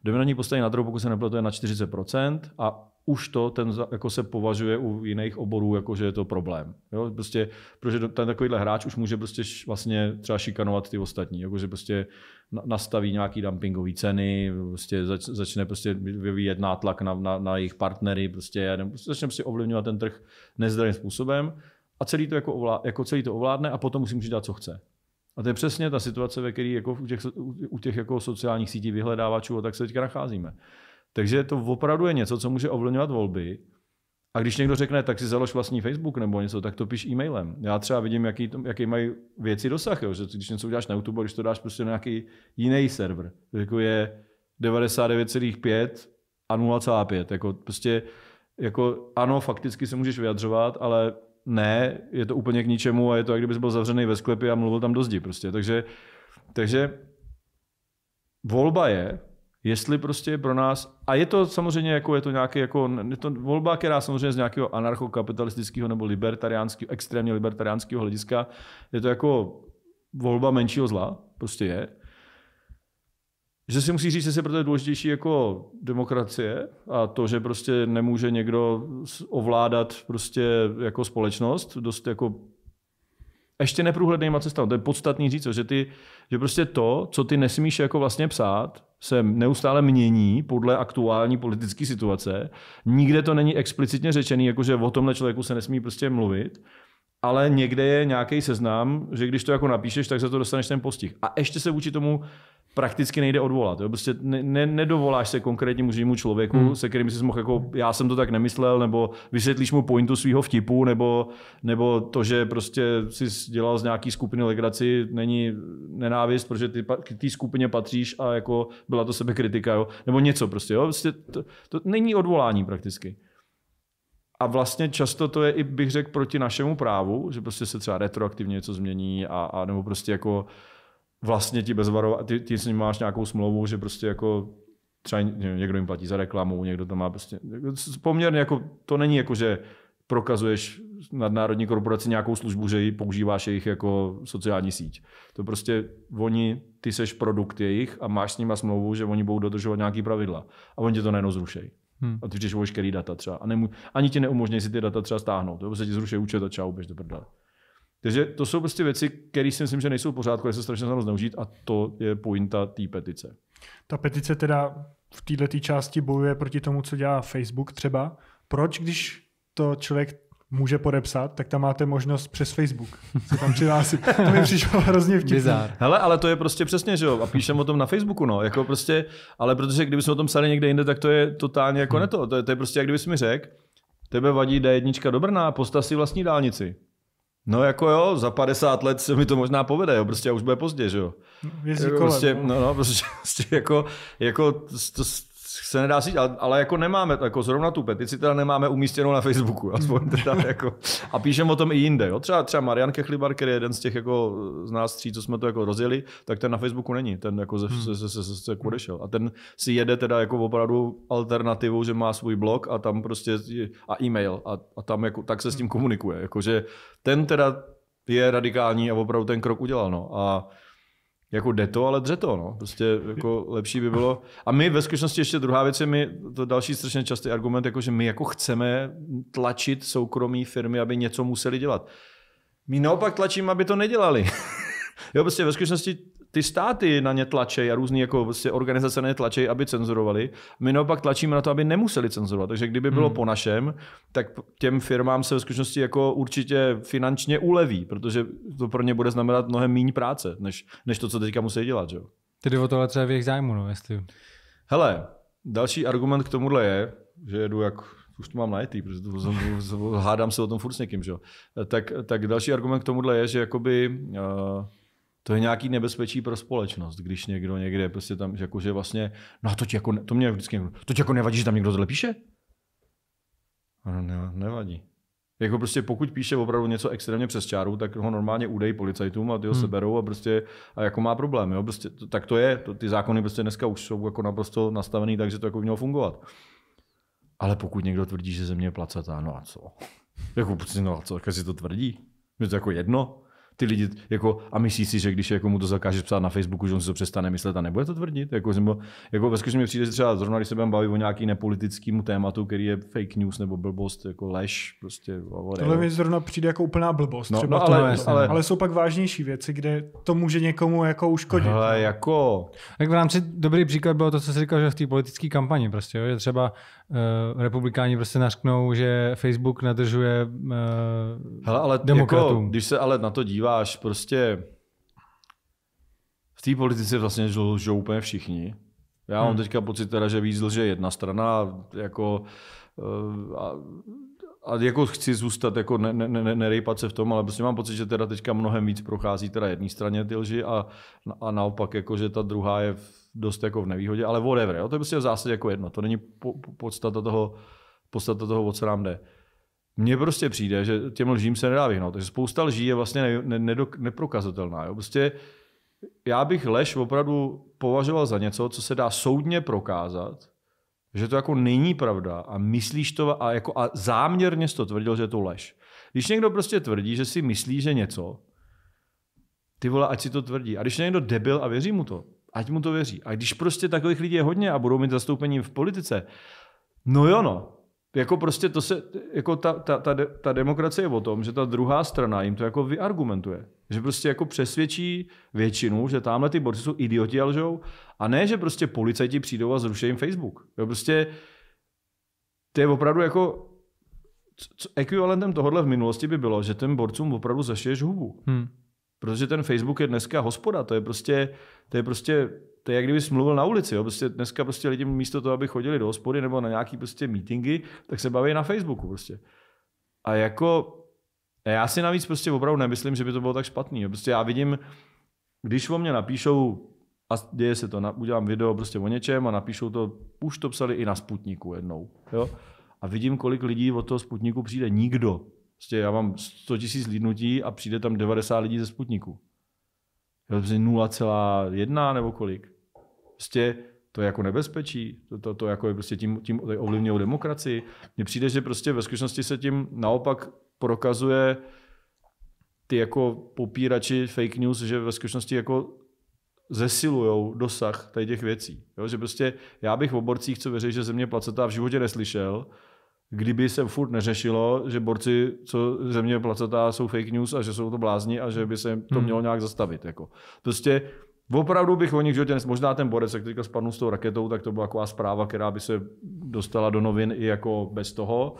Dominantní postavení na trhu, pokud se neplatí je na 40% a už to ten jako se považuje u jiných oborů, jako že je to problém. Jo? Prostě, protože ten takovýhle hráč už může prostě vlastně třeba šikanovat ty ostatní, jako že prostě nastaví nějaký dumpingové ceny, prostě zač, začne prostě vyvíjet nátlak na, na, na jejich partnery, prostě, nebo prostě začne prostě ovlivňovat ten trh nezdravým způsobem a celý to jako, ovlá, jako celý to ovládne a potom musí dělat, co chce. A to je přesně ta situace, ve které jako u těch, u těch jako sociálních sítí vyhledávačů, a tak se teďka nacházíme. Takže to opravdu je něco, co může ovlivňovat volby a když někdo řekne, tak si založ vlastní Facebook nebo něco, tak to píš e-mailem. Já třeba vidím, jaký, to, jaký mají věci dosah. Jo? Že když něco uděláš na YouTube, když to dáš prostě na nějaký jiný server, jako je 99,5 a 0,5. Jako prostě, jako ano, fakticky se můžeš vyjadřovat, ale ne, je to úplně k ničemu a je to, jak kdybys byl zavřený ve sklepě a mluvil tam do zdi. Prostě. Takže, takže volba je, jestli prostě pro nás, a je to samozřejmě jako, je to nějaký, jako, je to volba, která samozřejmě z nějakého anarchokapitalistického nebo libertariánského, extrémně libertariánského hlediska, je to jako volba menšího zla, prostě je. Že si musí říct, že se proto je důležitější jako demokracie a to, že prostě nemůže někdo ovládat prostě jako společnost dost jako ještě neprůhlednýma cestama. To je podstatný říct, že ty že prostě to, co ty nesmíš jako vlastně psát, se neustále mění podle aktuální politické situace. Nikde to není explicitně řečený, jakože o tomhle člověku se nesmí prostě mluvit ale někde je nějaký seznam, že když to jako napíšeš, tak za to dostaneš ten postih. A ještě se vůči tomu prakticky nejde odvolat. Jo? Prostě ne, ne, nedovoláš se konkrétnímu římu člověku, hmm. se kterým jsi mohl jako, já jsem to tak nemyslel, nebo vysvětlíš mu pointu svého vtipu, nebo, nebo to, že prostě jsi dělal z nějaký skupiny legraci, není nenávist, protože ty k té skupině patříš a jako byla to sebekritika, jo? nebo něco prostě. Jo? Prostě to, to není odvolání prakticky a vlastně často to je i, bych řekl, proti našemu právu, že prostě se třeba retroaktivně něco změní a, a nebo prostě jako vlastně ti bezvarová, ty, ty s ním máš nějakou smlouvu, že prostě jako třeba někdo jim platí za reklamu, někdo to má prostě, jako poměrně jako, to není jako, že prokazuješ nadnárodní korporaci nějakou službu, že ji používáš jejich jako sociální síť. To prostě oni, ty seš produkt jejich a máš s nimi smlouvu, že oni budou dodržovat nějaký pravidla. A oni tě to nenozrušejí. Hmm. A ty přijdeš veškerý data třeba. A nemů- ani ti neumožní si ty data třeba stáhnout. Jo? Se ti zruší účet a čau, běž do prdele. Takže to jsou prostě věci, které si myslím, že nejsou v pořádku, se strašně snadno zneužít a to je pointa té petice. Ta petice teda v této části bojuje proti tomu, co dělá Facebook třeba. Proč, když to člověk může podepsat, tak tam máte možnost přes Facebook se tam přihlásit. to mi přišlo hrozně vtipné. Hele, ale to je prostě přesně, že jo? A píšem o tom na Facebooku, no. Jako prostě, ale protože kdyby jsme o tom psali někde jinde, tak to je totálně jako hmm. neto. To je, to je prostě, jak kdybys mi řekl, tebe vadí D1 do Brna, postav si vlastní dálnici. No jako jo, za 50 let se mi to možná povede, jo, prostě a už bude pozdě, že jo. No, jezdí jako kolem, prostě, no. no, no, prostě, prostě jako, jako to, to, se nedá si, ale jako nemáme, jako zrovna tu petici teda nemáme umístěnou na Facebooku, aspoň teda jako, a píšeme o tom i jinde, jo? Třeba, třeba Marian Kechlibar, který je jeden z těch jako z nás tří, co jsme to jako rozjeli, tak ten na Facebooku není, ten jako ze, hmm. se, se, se, se, se odešel. A ten si jede teda jako opravdu alternativu, že má svůj blog a tam prostě a e-mail a, a tam jako, tak se s tím hmm. komunikuje, jakože ten teda je radikální a opravdu ten krok udělal, no. A jako jde to, ale dře to, no. Prostě jako lepší by bylo. A my ve skutečnosti ještě druhá věc je my, to další strašně častý argument, jako že my jako chceme tlačit soukromí firmy, aby něco museli dělat. My naopak tlačíme, aby to nedělali. jo, prostě ve skutečnosti ty státy na ně tlačí a různé jako vlastně organizace na ně tlačí, aby cenzurovali. My naopak tlačíme na to, aby nemuseli cenzurovat. Takže kdyby bylo hmm. po našem, tak těm firmám se ve skutečnosti jako určitě finančně uleví, protože to pro ně bude znamenat mnohem méně práce, než, než to, co teďka musí dělat. Že? Tedy o tohle třeba v jejich zájmu, no, jestli... Hele, další argument k tomuhle je, že jedu jak už to mám najetý, protože to, hádám se o tom furt s někým, že? Tak, tak další argument k tomuhle je, že jakoby uh, to je nějaký nebezpečí pro společnost, když někdo někde prostě tam, že jako, že vlastně, no a to ti jako, to mě vždycky někdo, to ti jako nevadí, že tam někdo tohle píše? Ano, ne, nevadí. Jako prostě pokud píše opravdu něco extrémně přes čáru, tak ho normálně údej policajtům a ty ho hmm. seberou a prostě a jako má problém. Jo? Prostě, to, tak to je, to, ty zákony prostě dneska už jsou jako naprosto nastavený, takže to jako mělo fungovat. Ale pokud někdo tvrdí, že země je placatá, no a co? jako prostě, no a co, jak si to tvrdí? Je to jako jedno? ty lidi, jako, a myslí si, že když jako mu to zakážeš psát na Facebooku, že on si to přestane myslet a nebude to tvrdit. Jako, jsem byl, jako ve skutečnosti mi přijde, že třeba zrovna, když se budeme bavit o nějaký nepolitickému tématu, který je fake news nebo blbost, jako lež, prostě. Tohle mi zrovna přijde jako úplná blbost. No, třeba no, ale, to, ale, ale, ale, jsou pak vážnější věci, kde to může někomu jako uškodit. Ale no. jako... Tak v rámci, dobrý příklad bylo to, co jsi říkal, že v té politické kampani prostě, jo, že třeba Eh, republikáni prostě nařknou, že Facebook nadržuje uh, Hele, ale demokratům. Jako, když se ale na to díváš, prostě v té politice vlastně lžou úplně všichni. Já hmm. mám teďka pocit teda, že víc lže jedna strana, jako uh, a, a jako chci zůstat, jako ne, ne, ne, nerejpat se v tom, ale prostě mám pocit, že teda teďka mnohem víc prochází teda jedné straně ty lži a, a naopak, jako, že ta druhá je v, dost jako v nevýhodě, ale whatever, jo? to je prostě v zásadě jako jedno, to není po, po, podstata toho, podstata toho, o co nám jde. Mně prostě přijde, že těm lžím se nedá vyhnout, takže spousta lží je vlastně ne, ne, nedok, neprokazatelná. Jo? Prostě já bych lež opravdu považoval za něco, co se dá soudně prokázat, že to jako není pravda a myslíš to a, jako, a záměrně jsi to tvrdil, že je to lež. Když někdo prostě tvrdí, že si myslí, že něco, ty vole, ať si to tvrdí. A když je někdo debil a věří mu to, ať mu to věří. A když prostě takových lidí je hodně a budou mít zastoupení v politice, no jo no, jako prostě to se, jako ta, ta, ta, ta demokracie je o tom, že ta druhá strana jim to jako vyargumentuje. Že prostě jako přesvědčí většinu, že tamhle ty borci jsou idioti a lžou. A ne, že prostě policajti přijdou a zruší jim Facebook. Jo, prostě to je opravdu jako co, ekvivalentem tohohle v minulosti by bylo, že ten borcům opravdu zašiješ hubu. Hmm. Protože ten Facebook je dneska hospoda, to je prostě, to je prostě, to je jak kdybys mluvil na ulici, jo. Prostě dneska prostě lidi místo toho, aby chodili do hospody nebo na nějaký prostě meetingy, tak se baví na Facebooku prostě. A jako, já si navíc prostě opravdu nemyslím, že by to bylo tak špatný. Jo. Prostě já vidím, když o mě napíšou, a děje se to, na, udělám video prostě o něčem a napíšou to, už to psali i na Sputniku jednou, jo. A vidím, kolik lidí od toho Sputniku přijde. Nikdo. Prostě já mám 100 000 lídnutí a přijde tam 90 lidí ze Sputniku. Je to 0,1 nebo kolik. Prostě to je jako nebezpečí, to, to, to jako je prostě tím, tím ovlivňují demokracii. Mně přijde, že prostě ve skutečnosti se tím naopak prokazuje ty jako popírači fake news, že ve skutečnosti jako zesilujou dosah tady těch věcí. Jo? Že prostě já bych v oborcích, co věří, že země placetá v životě neslyšel, kdyby se furt neřešilo, že borci, co země placatá, jsou fake news a že jsou to blázni a že by se to hmm. nějak zastavit. Jako. Prostě Opravdu bych o nich životě Možná ten borec, jak teďka spadnul s tou raketou, tak to byla taková zpráva, která by se dostala do novin i jako bez toho.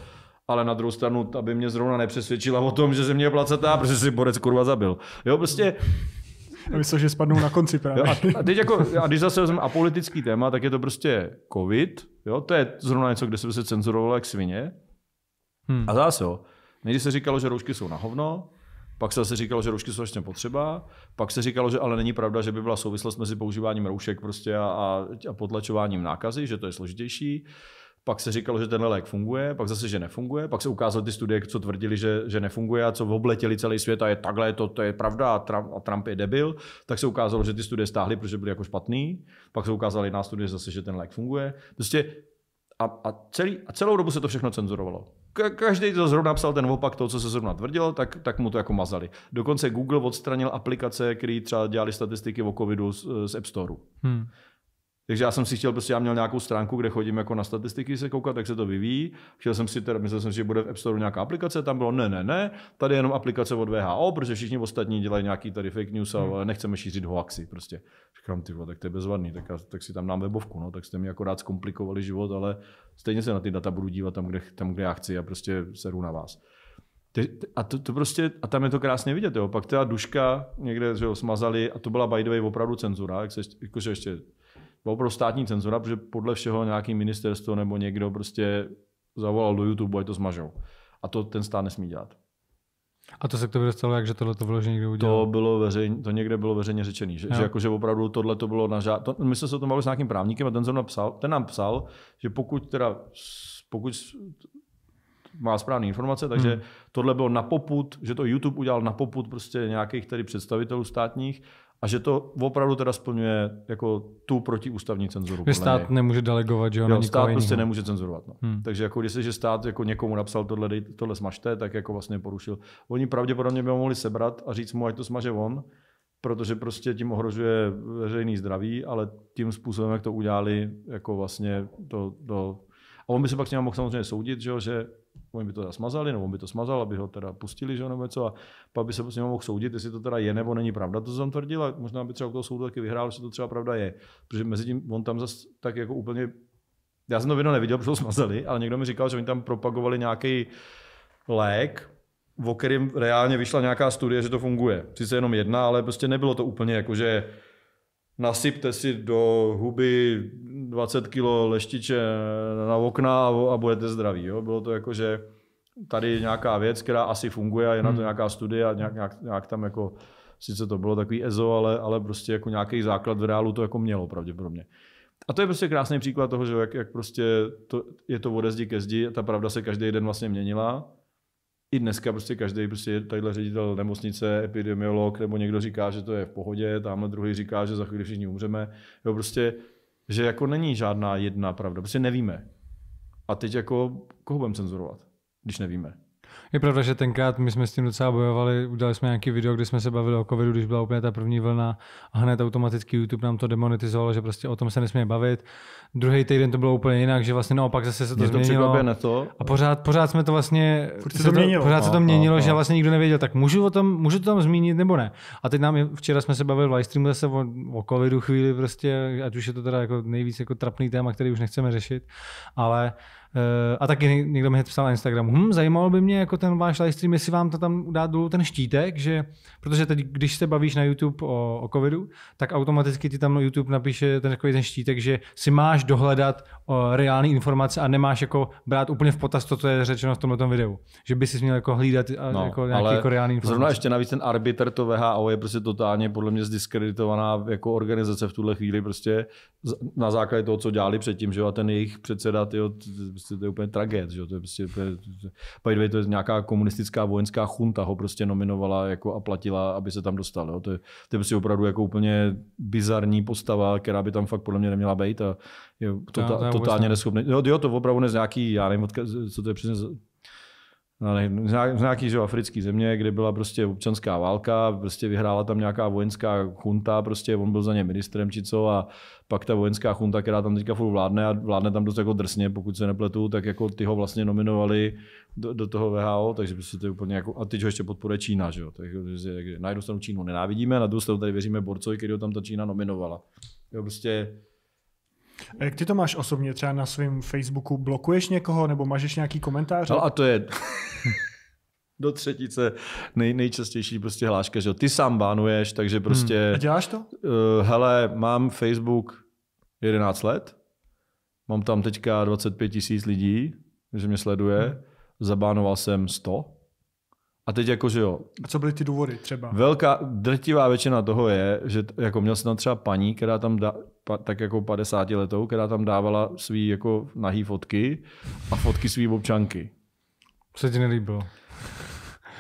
Ale na druhou stranu, aby mě zrovna nepřesvědčila o tom, že země je placatá, protože si borec kurva zabil. Jo, prostě Myslel, že spadnou na konci právě. Jo, a, teď jako, a když zase vezmeme apolitický téma, tak je to prostě covid. Jo? To je zrovna něco, kde se se cenzurovalo jak svině. Hmm. A zase jo. Někdy se říkalo, že roušky jsou na hovno, pak se zase říkalo, že roušky jsou vlastně potřeba, pak se říkalo, že ale není pravda, že by byla souvislost mezi používáním roušek prostě a, a, a potlačováním nákazy, že to je složitější pak se říkalo, že ten lék funguje, pak zase, že nefunguje, pak se ukázaly ty studie, co tvrdili, že, že nefunguje a co obletěli celý svět a je takhle, to, to je pravda a Trump, a Trump je debil, tak se ukázalo, že ty studie stáhly, protože byly jako špatný, pak se ukázaly jedna studie zase, že ten lék funguje. Prostě a, a, celý, a celou dobu se to všechno cenzurovalo. Ka- každý, kdo zrovna psal ten opak toho, co se zrovna tvrdilo, tak, tak mu to jako mazali. Dokonce Google odstranil aplikace, které třeba dělali statistiky o covidu z, z App Storeu. Hmm. Takže já jsem si chtěl, prostě já měl nějakou stránku, kde chodím jako na statistiky se koukat, jak se to vyvíjí. Chtěl jsem si teda, myslel jsem, že bude v App Store nějaká aplikace, tam bylo ne, ne, ne, tady je jenom aplikace od VHO, protože všichni ostatní dělají nějaký tady fake news a hmm. nechceme šířit hoaxy prostě. Říkám, ty tak to je bezvadný, tak, já, tak si tam dám webovku, no, tak jste mi akorát zkomplikovali život, ale stejně se na ty data budu dívat tam, kde, tam, kde já chci a prostě seru na vás. A, to, to prostě, a tam je to krásně vidět, jo. Pak ta duška někde že ho, smazali, a to byla by the way opravdu cenzura, jak se, jakože ještě jako opravdu státní cenzura, protože podle všeho nějaký ministerstvo nebo někdo prostě zavolal do YouTube, ať to zmažou. A to ten stát nesmí dělat. A to se k tomu dostalo, jak že tohle to bylo, že někdo udělal? To, bylo veřejně, to někde bylo veřejně řečený, že, že, jako, že opravdu tohle to bylo na žád... to, My jsme se o tom bavili s nějakým právníkem a ten, zrovna psal, ten nám psal, že pokud teda, pokud má správné informace, takže hmm. tohle bylo na poput, že to YouTube udělal na poput prostě nějakých tady představitelů státních a že to opravdu teda splňuje jako tu protiústavní cenzuru. Že stát něj. nemůže delegovat, že jo, jo stát prostě nemůže cenzurovat. No. Hmm. Takže jako když že stát jako někomu napsal tohle, dej, tohle smažte, tak jako vlastně porušil. Oni pravděpodobně by ho mohli sebrat a říct mu, ať to smaže on, protože prostě tím ohrožuje veřejný zdraví, ale tím způsobem, jak to udělali, jako vlastně to, to a on by se pak s ním mohl samozřejmě soudit, že, že oni by to teda smazali, nebo on by to smazal, aby ho teda pustili, že nebo co, a pak by se s ním mohl soudit, jestli to teda je nebo není pravda, to jsem tvrdil, a možná by třeba u toho soudu taky vyhrál, že to třeba pravda je, protože mezi tím on tam zase tak jako úplně, já jsem to video neviděl, protože ho smazali, ale někdo mi říkal, že oni tam propagovali nějaký lék, o kterém reálně vyšla nějaká studie, že to funguje. Sice jenom jedna, ale prostě nebylo to úplně jako, že nasypte si do huby 20 kilo leštiče na okna a, a budete zdraví. Jo? Bylo to jako, že tady nějaká věc, která asi funguje a je na to hmm. nějaká studie a nějak, nějak, nějak tam jako, sice to bylo takový EZO, ale, ale prostě jako nějaký základ v reálu to jako mělo pravděpodobně. A to je prostě krásný příklad toho, že jak, jak prostě to, je to od zdi ke zdi, ta pravda se každý den vlastně měnila. I dneska prostě každý prostě tadyhle ředitel nemocnice, epidemiolog, nebo někdo říká, že to je v pohodě, tamhle druhý říká, že za chvíli všichni umřeme. Jo, prostě že jako není žádná jedna pravda, protože nevíme. A teď jako koho budeme cenzurovat, když nevíme? Je pravda, že tenkrát my jsme s tím docela bojovali, udělali jsme nějaký video, kde jsme se bavili o covidu, když byla úplně ta první vlna a hned automaticky YouTube nám to demonetizoval, že prostě o tom se nesmíme bavit. Druhý týden to bylo úplně jinak, že vlastně naopak zase se to Mě změnilo. To to. A pořád, pořád jsme to vlastně, se to, měnilo. pořád se to no, měnilo, a, no, a, že no. vlastně nikdo nevěděl, tak můžu, o tom, můžu to tam zmínit nebo ne. A teď nám, včera jsme se bavili v livestreamu zase o, o covidu chvíli prostě, ať už je to teda jako nejvíc jako trapný téma, který už nechceme řešit, ale Eh, a taky někdo mi psal na Instagramu, hm, zajímalo by mě jako ten váš livestream, jestli vám to tam dá dolů ten štítek, že, protože teď, když se bavíš na YouTube o, o covidu, tak automaticky ti tam YouTube napíše ten takový ten štítek, že si máš dohledat o, reální informace a nemáš jako brát úplně v potaz to, co je řečeno v tomto videu. Že by si měl jako hlídat no, jako nějaký ale jako reální informace. Zrovna ještě navíc ten arbiter to VHO je prostě totálně podle mě zdiskreditovaná jako organizace v tuhle chvíli prostě na základě toho, co dělali předtím, že jo, a ten jejich předseda, tyjo, prostě to je úplně tragéd, že? to je prostě, to je, by way, to je nějaká komunistická vojenská chunta ho prostě nominovala jako a platila, aby se tam dostal, jo? To, je, to je prostě opravdu jako úplně bizarní postava, která by tam fakt podle mě neměla být a je to, to, to, totálně neschopný. Jo, jo, to opravdu z nějaký, já nevím, co to je přesně No, z nějaký že, africký země, kde byla prostě občanská válka, prostě vyhrála tam nějaká vojenská chunta, prostě on byl za ně ministrem či co a pak ta vojenská chunta, která tam teďka furt vládne a vládne tam dost jako drsně, pokud se nepletu, tak jako ty ho vlastně nominovali do, do toho VHO, takže prostě to je úplně jako, a teď ho ještě podporuje Čína, že jo, takže, takže na jednu stranu Čínu nenávidíme, na druhou stranu tady věříme Borcovi, který ho tam ta Čína nominovala. Jo, prostě jak eh, ty to máš osobně třeba na svém Facebooku? Blokuješ někoho nebo máš nějaký komentář? No a to je do třetice nej, nejčastější prostě hláška, že ty sám bánuješ, takže hmm. prostě... Hmm. A děláš to? Uh, hele, mám Facebook 11 let, mám tam teďka 25 tisíc lidí, že mě sleduje, hmm. zabánoval jsem 100 a teď jako, že jo. A co byly ty důvody třeba? Velká, drtivá většina toho je, že jako měl jsem třeba paní, která tam dá, pa, tak jako 50 letou, která tam dávala svý jako nahý fotky a fotky svý občanky. Co se ti nelíbilo?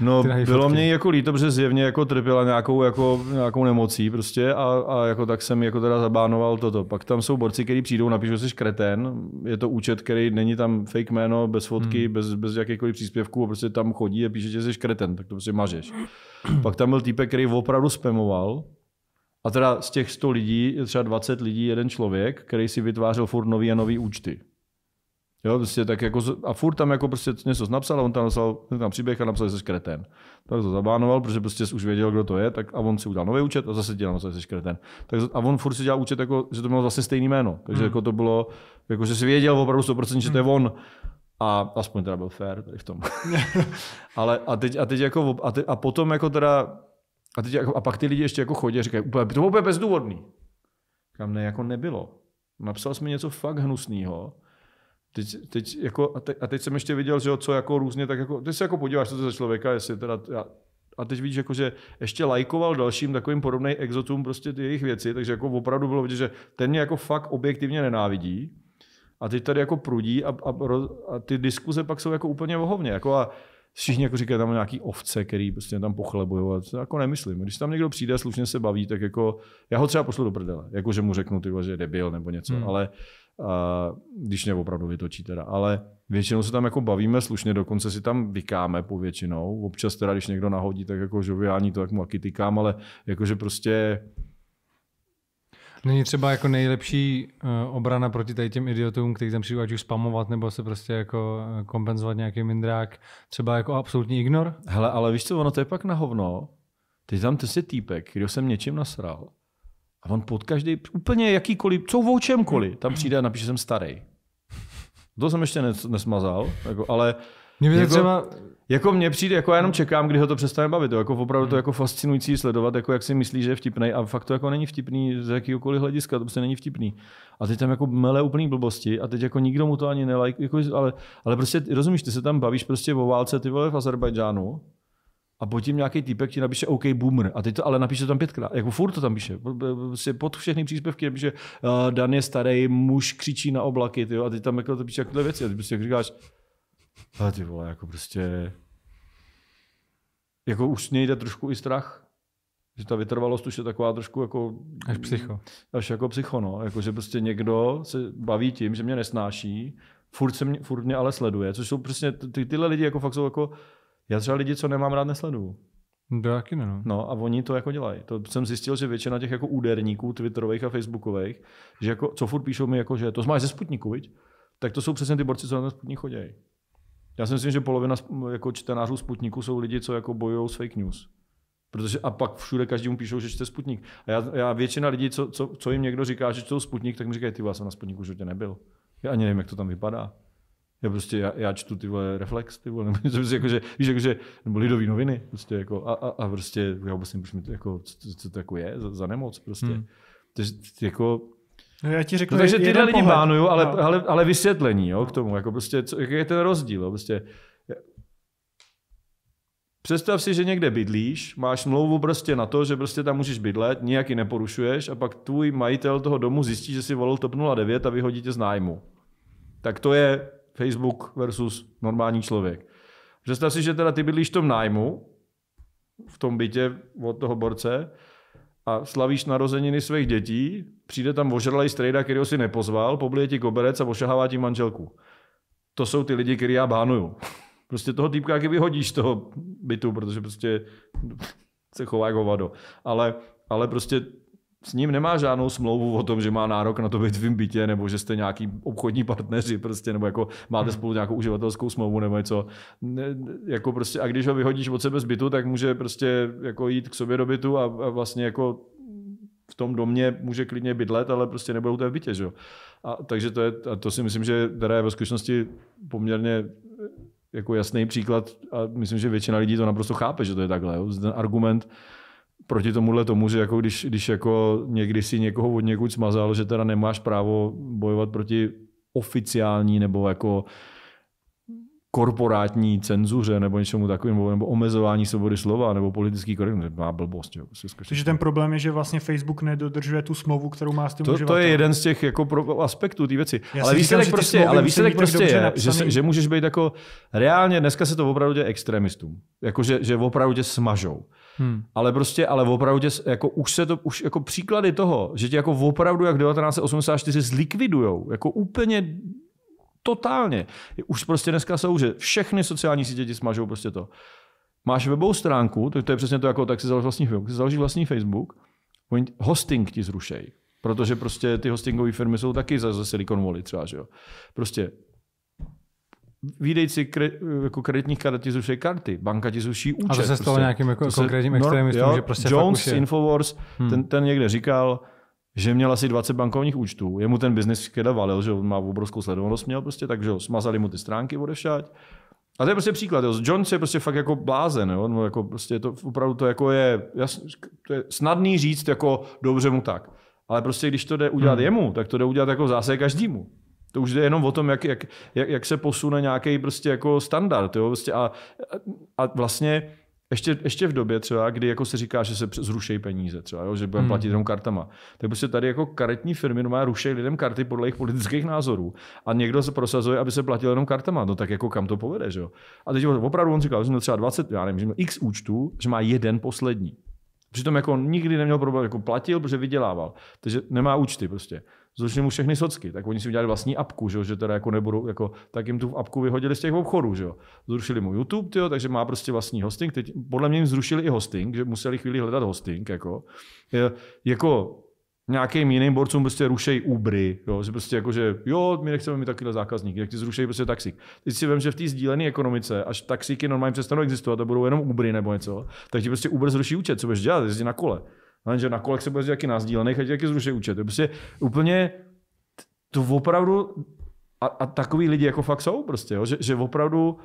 No, bylo mě jako líto, protože zjevně jako trpěla nějakou, jako, nějakou nemocí prostě a, a jako tak jsem jako teda zabánoval toto. Pak tam jsou borci, kteří přijdou, napíšou si kretén, je to účet, který není tam fake jméno, bez fotky, hmm. bez, bez jakékoliv příspěvků, a prostě tam chodí a píše, že jsi kreten, tak to prostě mažeš. Pak tam byl týpek, který opravdu spamoval, a teda z těch 100 lidí třeba 20 lidí jeden člověk, který si vytvářel furt nový a nový účty. Jo, prostě tak jako, a furt tam jako prostě něco napsal, a on tam napsal tam příběh a napsal, že jsi kretén. Tak to zabánoval, protože prostě už věděl, kdo to je, tak a on si udělal nový účet a zase dělal, že jsi kretén. Tak, a on furt si dělal účet, jako, že to mělo vlastně stejné jméno. Takže hmm. jako to bylo, jako, že si věděl opravdu 100%, že to je hmm. on. A aspoň teda byl fair tady v tom. Ale a teď, a teď jako, a, teď, a potom jako teda, a, teď jako, a pak ty lidi ještě jako chodí a říkají, úplně, to bylo úplně bezdůvodný. Kam ne, jako nebylo. Napsal jsi mi něco fakt hnusného Teď, teď jako, a, te, a, teď jsem ještě viděl, že jo, co jako různě, tak jako, teď se jako podíváš, co to za člověka, jestli teda, já, a teď vidíš, jako, že ještě lajkoval dalším takovým podobným exotům prostě ty jejich věci, takže jako opravdu bylo vidět, že ten mě jako fakt objektivně nenávidí a teď tady jako prudí a, a, a ty diskuze pak jsou jako úplně vohovně. Jako a, všichni jako říkají tam nějaký ovce, který prostě tam pochlebují. A to jako nemyslím. Když tam někdo přijde a slušně se baví, tak jako já ho třeba pošlu do prdele. Jako, že mu řeknu, ty že je debil nebo něco. Hmm. Ale když mě opravdu vytočí teda. Ale většinou se tam jako bavíme slušně, dokonce si tam vykáme po většinou. Občas teda, když někdo nahodí, tak jako žoviání to, jak mu taky tykám, ale jakože prostě Není třeba jako nejlepší eh, obrana proti tady těm idiotům, kteří tam přijdu ať už spamovat, nebo se prostě jako eh, kompenzovat nějaký mindrák, třeba jako absolutní ignor? Hele, ale víš co, ono to je pak na hovno. Ty tam ty si týpek, kdo jsem něčím nasral, a on pod každý, úplně jakýkoliv, co o čemkoliv, tam přijde a napíše, že jsem starý. To jsem ještě nesmazal, jako, ale mě jako, třeba... jako mně přijde, jako já jenom čekám, kdy ho to přestane bavit. Jako opravdu to hmm. jako fascinující sledovat, jako jak si myslí, že je vtipný a fakt to jako není vtipný z jakýkoliv hlediska, to prostě není vtipný. A teď tam jako mele úplný blbosti a teď jako nikdo mu to ani nelajk, jako, ale, ale prostě rozumíš, ty se tam bavíš prostě o válce ty vole v Azerbajdžánu a pod tím nějaký týpek ti napíše OK Boomer. A ty to ale napíše to tam pětkrát. Jako furt to tam píše. pod všechny příspěvky napíše uh, Dan je starý, muž křičí na oblaky. Tyjo, a ty tam jako to píše takové věci. A ty prostě jako říkáš, a ty vole, jako prostě... Jako už nejde trošku i strach. Že ta vytrvalost už je taková trošku jako... Až psycho. Až jako psycho, no. Jako, že prostě někdo se baví tím, že mě nesnáší, furt, se mě, furt mě ale sleduje, což jsou přesně ty, tyhle lidi jako fakt jsou jako já třeba lidi, co nemám rád, nesleduju. To taky ne, no. no. a oni to jako dělají. To jsem zjistil, že většina těch jako úderníků, twitterových a facebookových, že jako, co furt píšou mi, jako, že to máš ze Sputniku, viď? tak to jsou přesně ty borci, co na ten Sputnik chodí. Já si myslím, že polovina jako čtenářů Sputniku jsou lidi, co jako bojují s fake news. Protože a pak všude každému píšou, že čte Sputnik. A já, já většina lidí, co, co, co, jim někdo říká, že čtou Sputnik, tak mi říkají, ty vás jsem na Sputniku už tě nebyl. Já ani nevím, jak to tam vypadá. Já prostě, já, já čtu ty vole Reflex, ty vole, nebo něco prostě jako, že, víš, jako, že, nebo Lidový noviny, prostě jako, a, a, a prostě, já vlastně, proč mi to jako, co, co to jako je za, za nemoc, prostě. Hmm. Takže jako, No já ti řeknu, no, takže tyhle lidi bánuju, ale, no. ale, ale, vysvětlení jo, k tomu, jako prostě, co, jaký je ten rozdíl. Jo, prostě, Představ si, že někde bydlíš, máš smlouvu prostě na to, že prostě tam můžeš bydlet, nijak ji neporušuješ a pak tvůj majitel toho domu zjistí, že si volil TOP 09 a vyhodí tě z nájmu. Tak to je Facebook versus normální člověk. Představ si, že teda ty bydlíš v tom nájmu, v tom bytě od toho borce a slavíš narozeniny svých dětí, přijde tam ožralej strejda, který ho si nepozval, poblije ti koberec a ošahává ti manželku. To jsou ty lidi, který já bánuju. Prostě toho týpka jak vyhodíš z toho bytu, protože prostě se chová jako vado. Ale, ale prostě s ním nemá žádnou smlouvu o tom, že má nárok na to být v bytě, nebo že jste nějaký obchodní partneři, prostě, nebo jako máte hmm. spolu nějakou uživatelskou smlouvu, nebo něco. Ne, jako prostě, a když ho vyhodíš od sebe z bytu, tak může prostě jako jít k sobě do bytu a, a vlastně jako v tom domě může klidně bydlet, ale prostě nebudou to v bytě, že jo. A, takže to, je, a to si myslím, že teda je ve skutečnosti poměrně eh, jako jasný příklad a myslím, že většina lidí to naprosto chápe, že to je takhle. Jo? Ten argument, proti tomuhle tomu, že jako když, když jako někdy si někoho od někud smazal, že teda nemáš právo bojovat proti oficiální nebo jako korporátní cenzuře nebo něčemu takovému, nebo omezování svobody slova, nebo politický korektnost. Má blbost. Jo. Prostě Takže ten problém je, že vlastně Facebook nedodržuje tu smlouvu, kterou má s tím to, to je jeden z těch jako pro, aspektů té věci. Já ale výsledek prostě, ale výsledek prostě je, že, že, můžeš být jako reálně, dneska se to opravdu děje extremistům. Jako, že, že opravdu tě smažou. Hmm. Ale prostě, ale opravdu tě, jako už se to, už jako příklady toho, že tě jako opravdu jak 1984 zlikvidujou, jako úplně totálně. Už prostě dneska jsou, že všechny sociální sítě ti smažou prostě to. Máš webovou stránku, to, to je přesně to, jako tak si založíš vlastní Facebook, vlastní Facebook, hosting ti zrušej. Protože prostě ty hostingové firmy jsou taky za za Silicon Valley třeba, že jo. Prostě výdejci kre, jako kreditních karet ti zruší karty, banka ti zruší účet. A to se stalo prostě. nějakým jako, konkrétním extrémem, že prostě Jones fakt Infowars, hmm. ten, ten někde říkal, že měl asi 20 bankovních účtů. Jemu ten biznis kedy valil, že on má obrovskou sledovanost měl prostě, takže smazali mu ty stránky odešať. A to je prostě příklad. Jo. Jones je prostě fakt jako blázen. Jo. No, jako prostě to, opravdu to, jako je, jasný, to je snadný říct, jako dobře mu tak. Ale prostě když to jde udělat hmm. jemu, tak to jde udělat jako zase každému. To už je jenom o tom, jak, jak, jak, jak se posune nějaký prostě jako standard. Jo? Prostě a, a vlastně ještě, ještě v době třeba, kdy jako se říká, že se zruší peníze, třeba, jo, že budeme hmm. platit jenom kartama. Tak prostě tady jako karetní firmy normálně rušejí lidem karty podle jejich politických názorů. A někdo se prosazuje, aby se platil jenom kartama. No tak jako kam to povede, že jo? A teď opravdu on říkal, že měl třeba 20, já nevím, že měl x účtů, že má jeden poslední. Přitom jako nikdy neměl problém, jako platil, protože vydělával. Takže nemá účty prostě zrušili mu všechny socky, tak oni si udělali vlastní apku, že, že teda jako nebudou, jako, tak jim tu apku vyhodili z těch obchodů, že Zrušili mu YouTube, tyjo, takže má prostě vlastní hosting, teď podle mě jim zrušili i hosting, že museli chvíli hledat hosting, jako. Je, jako nějakým jiným borcům prostě rušejí úbry, jo, že prostě jako, že jo, my nechceme mít takovýhle zákazník, tak ti zrušejí prostě taxík. Teď si vím, že v té sdílené ekonomice, až taxíky normálně přestanou existovat a budou jenom úbry nebo něco, tak ti prostě úbr zruší účet, co budeš dělat, jezdí na kole. Lenže no, na kolech se bude jaký na sdílených a jaký zruší účet. To je prostě úplně to opravdu a, a takový lidi jako fakt jsou prostě, jo? Že, že opravdu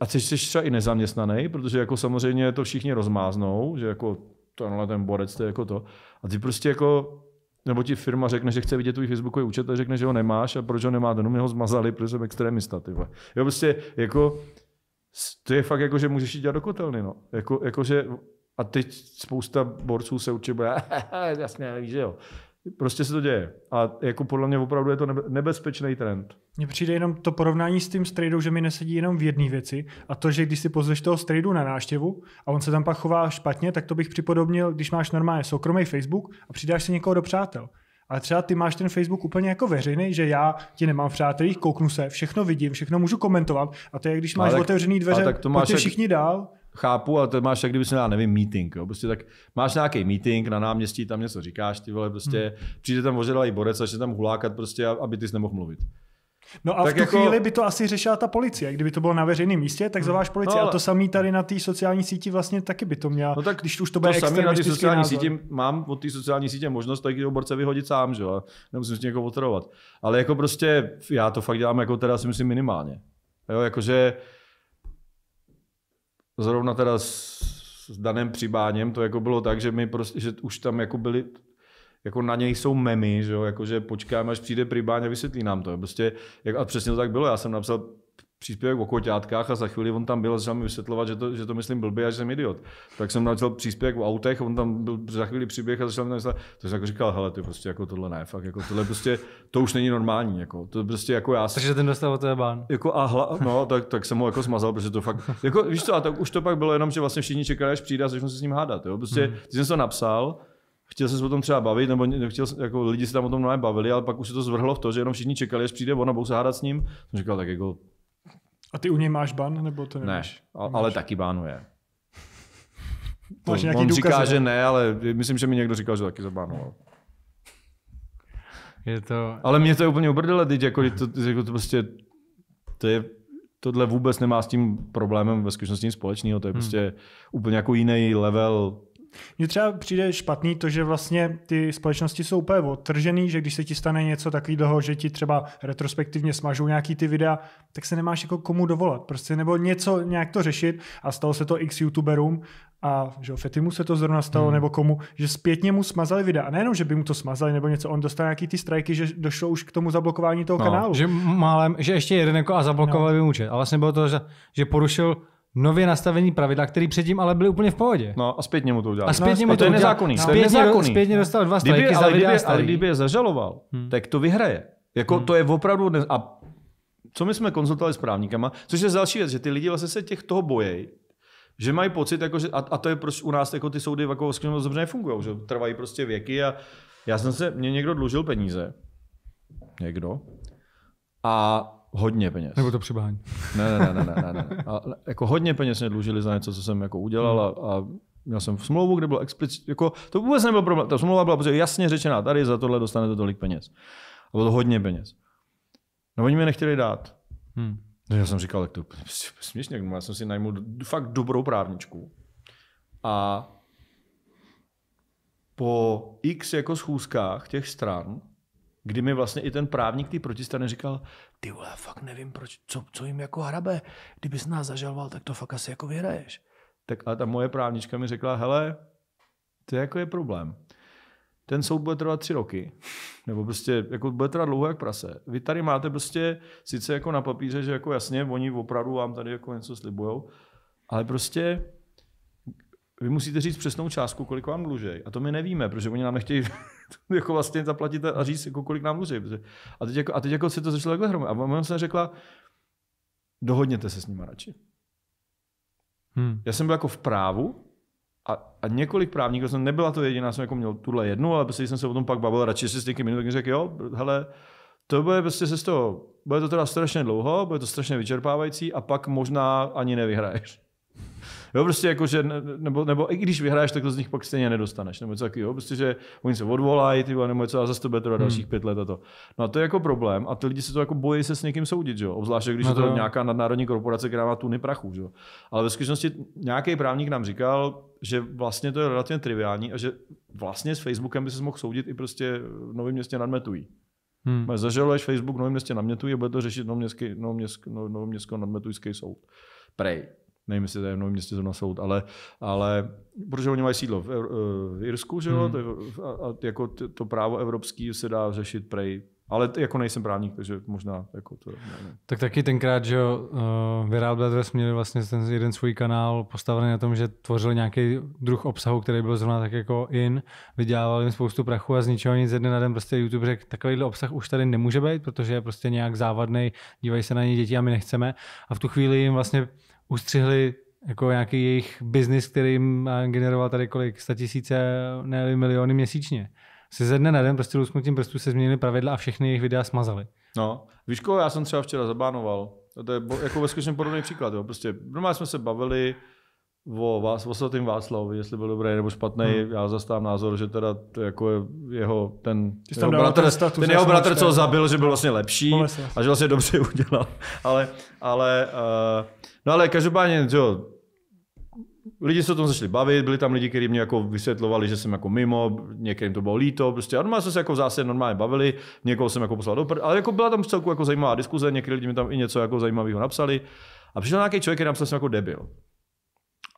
a jsi, jsi třeba i nezaměstnaný, protože jako samozřejmě to všichni rozmáznou, že jako tenhle ten borec, to je jako to. A ty prostě jako nebo ti firma řekne, že chce vidět tvůj Facebookový účet a řekne, že ho nemáš a proč ho nemáte? No mě ho zmazali, protože jsem extremista, ty Jo, prostě jako, to je fakt jako, že můžeš jít dělat do kotelny, no. Jako, jako že a teď spousta borců se určitě bude, jasně, víš, že jo. Prostě se to děje. A jako podle mě opravdu je to nebezpečný trend. Mně přijde jenom to porovnání s tím strejdou, že mi nesedí jenom v jedné věci. A to, že když si pozveš toho strejdu na náštěvu a on se tam pak chová špatně, tak to bych připodobnil, když máš normálně soukromý Facebook a přidáš si někoho do přátel. Ale třeba ty máš ten Facebook úplně jako veřejný, že já ti nemám přátelí, kouknu se, všechno vidím, všechno můžu komentovat a to je, když máš tak, otevřený dveře, tak to máš jak, všichni dál chápu, ale to máš, jak kdyby se dá, nevím, meeting. Jo. Prostě tak máš nějaký meeting na náměstí, tam něco říkáš, ty vole, prostě hmm. přijde tam ožedalý borec a začne tam hulákat, prostě, aby ty jsi nemohl mluvit. No a tak v tu jako... chvíli by to asi řešila ta policie. Kdyby to bylo na veřejném místě, tak hmm. zavoláš policie. No, ale... A to samý tady na té sociální síti vlastně taky by to měla. No tak když už to bude to samý na té sociální názor. síti mám od té sociální sítě možnost taky borce vyhodit sám, že jo. Nemusím si někoho otrovat. Ale jako prostě já to fakt dělám jako teda si myslím minimálně. Jo, jakože zrovna teda s, s daným přibáním, to jako bylo tak, že my prostě, že už tam jako byli jako na něj jsou memy, že jo, jakože počkáme, až přijde Pribáň a vysvětlí nám to. Prostě, jak, a přesně to tak bylo, já jsem napsal příspěvek o koťátkách a za chvíli on tam byl, začal mi vysvětlovat, že to, že to myslím blbě a že jsem idiot. Tak jsem načal příspěvek o autech, on tam byl, za chvíli příběh a začal mi vysvětlovat. To jsem jako říkal, hele, ty prostě jako tohle ne, fakt, jako tohle prostě, to už není normální, jako, to prostě jako já. Takže ten dostal od ban. Jako a hla, no, tak, tak jsem ho jako smazal, protože to fakt, jako víš co, a tak už to pak bylo jenom, že vlastně všichni čekali, až přijde a začnu se s ním hádat, jo, prostě, hmm. jsem to napsal, chtěl se o tom třeba bavit, nebo chtěl, jako lidi se tam o tom bavili, ale pak už se to zvrhlo v to, že jenom všichni čekali, až přijde on budou se hádat s ním. Jsem říkal, tak jako a ty u něj máš ban, nebo to nemáš? Ne, ale, ale taky banuje. To, máš on říká, ne? že ne, ale myslím, že mi někdo říkal, že taky zabánoval. Je to... Ale mě to je úplně ubrdele, teď jako, to, jako to prostě, to je, tohle vůbec nemá s tím problémem ve skutečnosti nic společného, to je hmm. prostě hmm. úplně jako jiný level mně třeba přijde špatný to, že vlastně ty společnosti jsou úplně odtržený, že když se ti stane něco takového, že ti třeba retrospektivně smažou nějaký ty videa, tak se nemáš jako komu dovolat prostě, nebo něco nějak to řešit a stalo se to x youtuberům a že Fetimu se to zrovna stalo, hmm. nebo komu, že zpětně mu smazali videa. A nejenom, že by mu to smazali, nebo něco, on dostal nějaký ty strajky, že došlo už k tomu zablokování toho no, kanálu. Že málem, že ještě jeden jako a zablokovali no. by účet. A vlastně bylo to, že, že porušil nově nastavení pravidla, který předtím ale byly úplně v pohodě. No a zpětně mu to udělal. A no, zpětně no, mu to, to je nezákonný. No. Zpětně, nezákonný. zpětně dostal dva strajky za ale, kdyby, ale kdyby je zažaloval, hmm. tak to vyhraje. Jako hmm. to je opravdu... Ne- a co my jsme konzultovali s právníkama, což je další věc, že ty lidi vlastně se těch toho bojejí, že mají pocit, jako, že, a, a, to je proč prostě u nás jako ty soudy jako moc dobře nefungují, že trvají prostě věky a já jsem se, mě někdo dlužil peníze, někdo, a hodně peněz. Nebo to přibání. Ne, ne, ne, ne, ne, ne. A jako hodně peněz mě dlužili za něco, co jsem jako udělal a, hmm. a měl jsem v smlouvu, kde bylo explicit, jako to vůbec nebyl problém. Ta smlouva byla prostě jasně řečená, tady za tohle dostanete tolik peněz. A bylo to hodně peněz. No oni mi nechtěli dát. Hmm. No, já jsem říkal, tak to směšně, já jsem si najmul fakt dobrou právničku. A po x jako schůzkách těch stran, kdy mi vlastně i ten právník té protistrany říkal, ty vole, fakt nevím, proč, co, co jim jako hrabe. Kdybys nás zažaloval, tak to fakt asi jako vyhraješ. Tak a ta moje právnička mi řekla, hele, to je jako je problém. Ten soud bude trvat tři roky, nebo prostě jako bude trvat dlouho jak prase. Vy tady máte prostě sice jako na papíře, že jako jasně, oni opravdu vám tady jako něco slibujou, ale prostě vy musíte říct přesnou částku, kolik vám dlužej. A to my nevíme, protože oni nám nechtějí jako vlastně zaplatit a říct, jako kolik nám dluží. A teď, jako, a teď jako se to začalo takhle hromit. A mám jsem řekla, dohodněte se s nimi radši. Hmm. Já jsem byl jako v právu a, a několik právníků, jsem nebyla to jediná, jsem jako měl tuhle jednu, ale prostě jsem se o tom pak bavil radši si s někým jiným, tak mi řekl, jo, hele, to bude prostě se z toho, bude to teda strašně dlouho, bude to strašně vyčerpávající a pak možná ani nevyhraješ. Jo, prostě jako, že, nebo, nebo i když vyhraješ, tak to z nich pak stejně nedostaneš, nebo taky jo Prostě, že oni se odvolají, ty, nebo co a zase to bude trvat hmm. dalších hmm. pět let a to. No a to je jako problém a ty lidi se to jako bojí se s někým soudit, jo? Obzvláště, když no to... je to nějaká nadnárodní korporace, která má tuny prachu, jo? Ale ve skutečnosti nějaký právník nám říkal, že vlastně to je relativně triviální a že vlastně s Facebookem by se mohl soudit i prostě v Novém městě nad Metují. Hmm. Zažaluješ Facebook v Novém městě na a bude to řešit Novoměstský, Novoměstský, Novoměstský nadmetujský soud. Prej nevím, jestli to je v Novém městě zrovna soud, ale, ale protože oni mají sídlo v, eh, v Irsku, že jo, hmm. a, a jako to právo evropský se dá řešit prej ale jako nejsem právník, takže možná jako to... Ne, ne. Tak taky tenkrát, že jo, uh, eh, Viral Brothers měli vlastně ten jeden svůj kanál postavený na tom, že tvořili nějaký druh obsahu, který byl zrovna tak jako in, vydělávali jim spoustu prachu a z ničeho nic jeden na den prostě YouTube řekl, takovýhle obsah už tady nemůže být, protože je prostě nějak závadný, dívají se na ně děti a my nechceme. A v tu chvíli jim vlastně ustřihli jako nějaký jejich biznis, který jim eh, generoval tady kolik, statisíce, ne miliony měsíčně. Se ze dne na den prostě lusknutím prstů se změnily pravidla a všechny jejich videa smazali. No, víš koho já jsem třeba včera zabánoval? To je jako ve skutečném podobný příklad. Jo. Prostě normálně jsme se bavili, o, vás, o svatým Václavovi, jestli byl dobrý nebo špatný. Hmm. Já zastávám názor, že teda to jako jeho ten, Jsi jeho bratr, ten, status, ten jeho bratr, co ho zabil, že byl vlastně lepší a že vlastně dobře udělal. ale, ale, uh, no ale každopádně, jo, lidi se o tom začali bavit, byli tam lidi, kteří mě jako vysvětlovali, že jsem jako mimo, některým to bylo líto, prostě a normálně jsme se jako zase normálně bavili, někoho jsem jako poslal do prd, ale jako byla tam celku jako zajímavá diskuze, někteří lidi mi tam i něco jako zajímavého napsali a přišel nějaký člověk, který napsal, že jsem jako debil.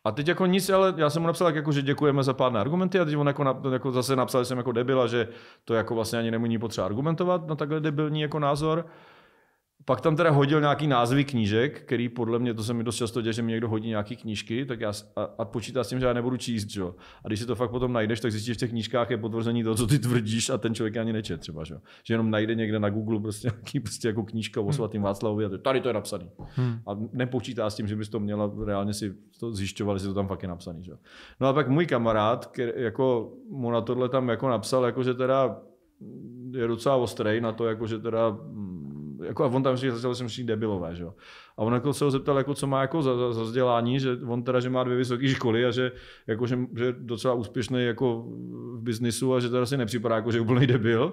A teď jako nic, ale já jsem mu napsal tak jako, že děkujeme za pádné argumenty a teď on jako, jako zase napsal, že jsem jako a že to jako vlastně ani nemůžu potřeba argumentovat na no takhle debilní jako názor. Pak tam teda hodil nějaký názvy knížek, který podle mě, to se mi dost často děje, že mi někdo hodí nějaký knížky, tak já a, a počítá s tím, že já nebudu číst, jo. A když si to fakt potom najdeš, tak zjistíš, že v těch knížkách je potvrzení to, co ty tvrdíš a ten člověk ani nečet třeba, že, že jenom najde někde na Google prostě nějaký prostě jako knížka o hmm. svatým Václavovi a to, tady to je napsaný. Hmm. A nepočítá s tím, že bys to měla reálně si to zjišťovat, jestli to tam fakt je napsaný, že. No a pak můj kamarád, který, jako mu na tohle tam jako napsal, jako že teda je docela ostrý na to, jako že teda mm, jako a on tam říkal, začal jsem říct debilové, že jo. A on jako se ho zeptal, jako, co má jako za, za, za, vzdělání, že on teda, že má dvě vysoké školy a že, jako, že, že docela úspěšný jako v biznisu a že teda si nepřipadá, jako, že je úplný debil.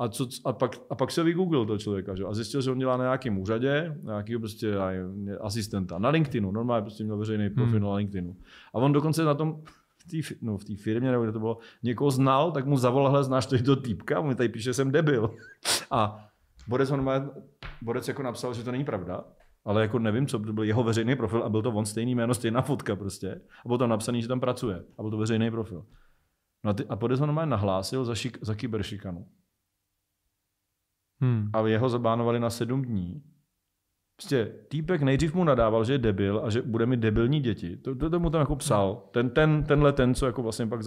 A, co, a, pak, a pak se vygooglil to člověka že? a zjistil, že on dělá na nějakém úřadě, nějaký prostě asistenta na LinkedInu, normálně prostě měl veřejný hmm. profil hmm. na LinkedInu. A on dokonce na tom, v té no, v tý firmě, nebo kde to bylo, někoho znal, tak mu zavolal, hle, znáš tady to týpka, on mi tady píše, že jsem debil. A Borec, on má, Borec jako napsal, že to není pravda, ale jako nevím, co byl jeho veřejný profil a byl to on stejný jméno, stejná fotka prostě. A bylo tam napsaný, že tam pracuje a byl to veřejný profil. No a, ty, a Borec ho normálně nahlásil za, šik, za kyberšikanu. Hmm. A jeho zabánovali na sedm dní. Prostě týpek nejdřív mu nadával, že je debil a že bude mít debilní děti. To, to, to mu tam jako psal. Ten, ten, tenhle ten, co jako vlastně pak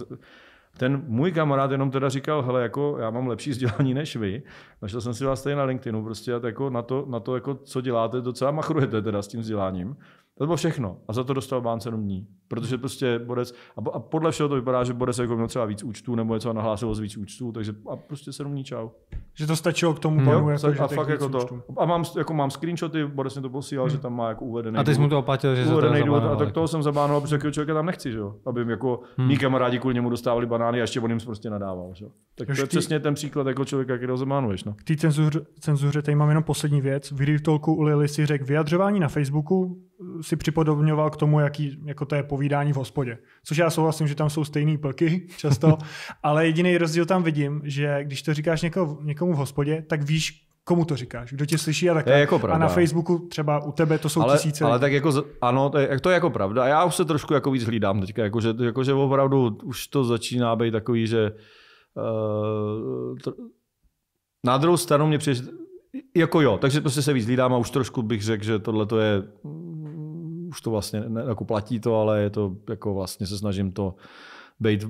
ten můj kamarád jenom teda říkal, hele, jako já mám lepší vzdělání než vy, našel jsem si vás tady na LinkedInu, prostě jako na to, na to jako, co děláte, docela machrujete teda s tím vzděláním. To bylo všechno a za to dostal bán 7 dní protože prostě Borec, a, a podle všeho to vypadá, že Borec jako měl třeba víc účtů, nebo něco nahlásilo z víc účtů, takže a prostě se rovní čau. Že to stačilo k tomu hmm. panu, jako, a fakt jako účtů. to. A mám, jako mám screenshoty, Borec mě to posílal, hmm. že tam má jako uvedený. A ty jsi mu to opatil, že uvedený to důvod, a tak toho jsem zabánoval, protože jakého člověka tam nechci, že Aby mi jako hmm. mý kamarádi kvůli němu dostávali banány a ještě on jim prostě nadával, že Tak Jož to je ty... přesně ten příklad jako člověka, kterého zabánuješ, no. K té cenzuře, tady mám jenom poslední věc. V Talku u Lily si řekl, vyjadřování na Facebooku eh, si připodobňoval k tomu, jaký, jako to je pověd povídání v hospodě. Což já souhlasím, že tam jsou stejné plky často, ale jediný rozdíl tam vidím, že když to říkáš někoho, někomu v hospodě, tak víš, komu to říkáš, kdo tě slyší a tak. Jako a na Facebooku třeba u tebe to jsou ale, tisíce. Ale tak jako, ano, to je, to je jako pravda. A já už se trošku jako víc hlídám teďka, jako, že, jako, že opravdu už to začíná být takový, že uh, tr... na druhou stranu mě přijde, jako jo, takže prostě se víc hlídám a už trošku bych řekl, že tohle to je už to vlastně ne, jako platí to, ale je to jako vlastně se snažím to být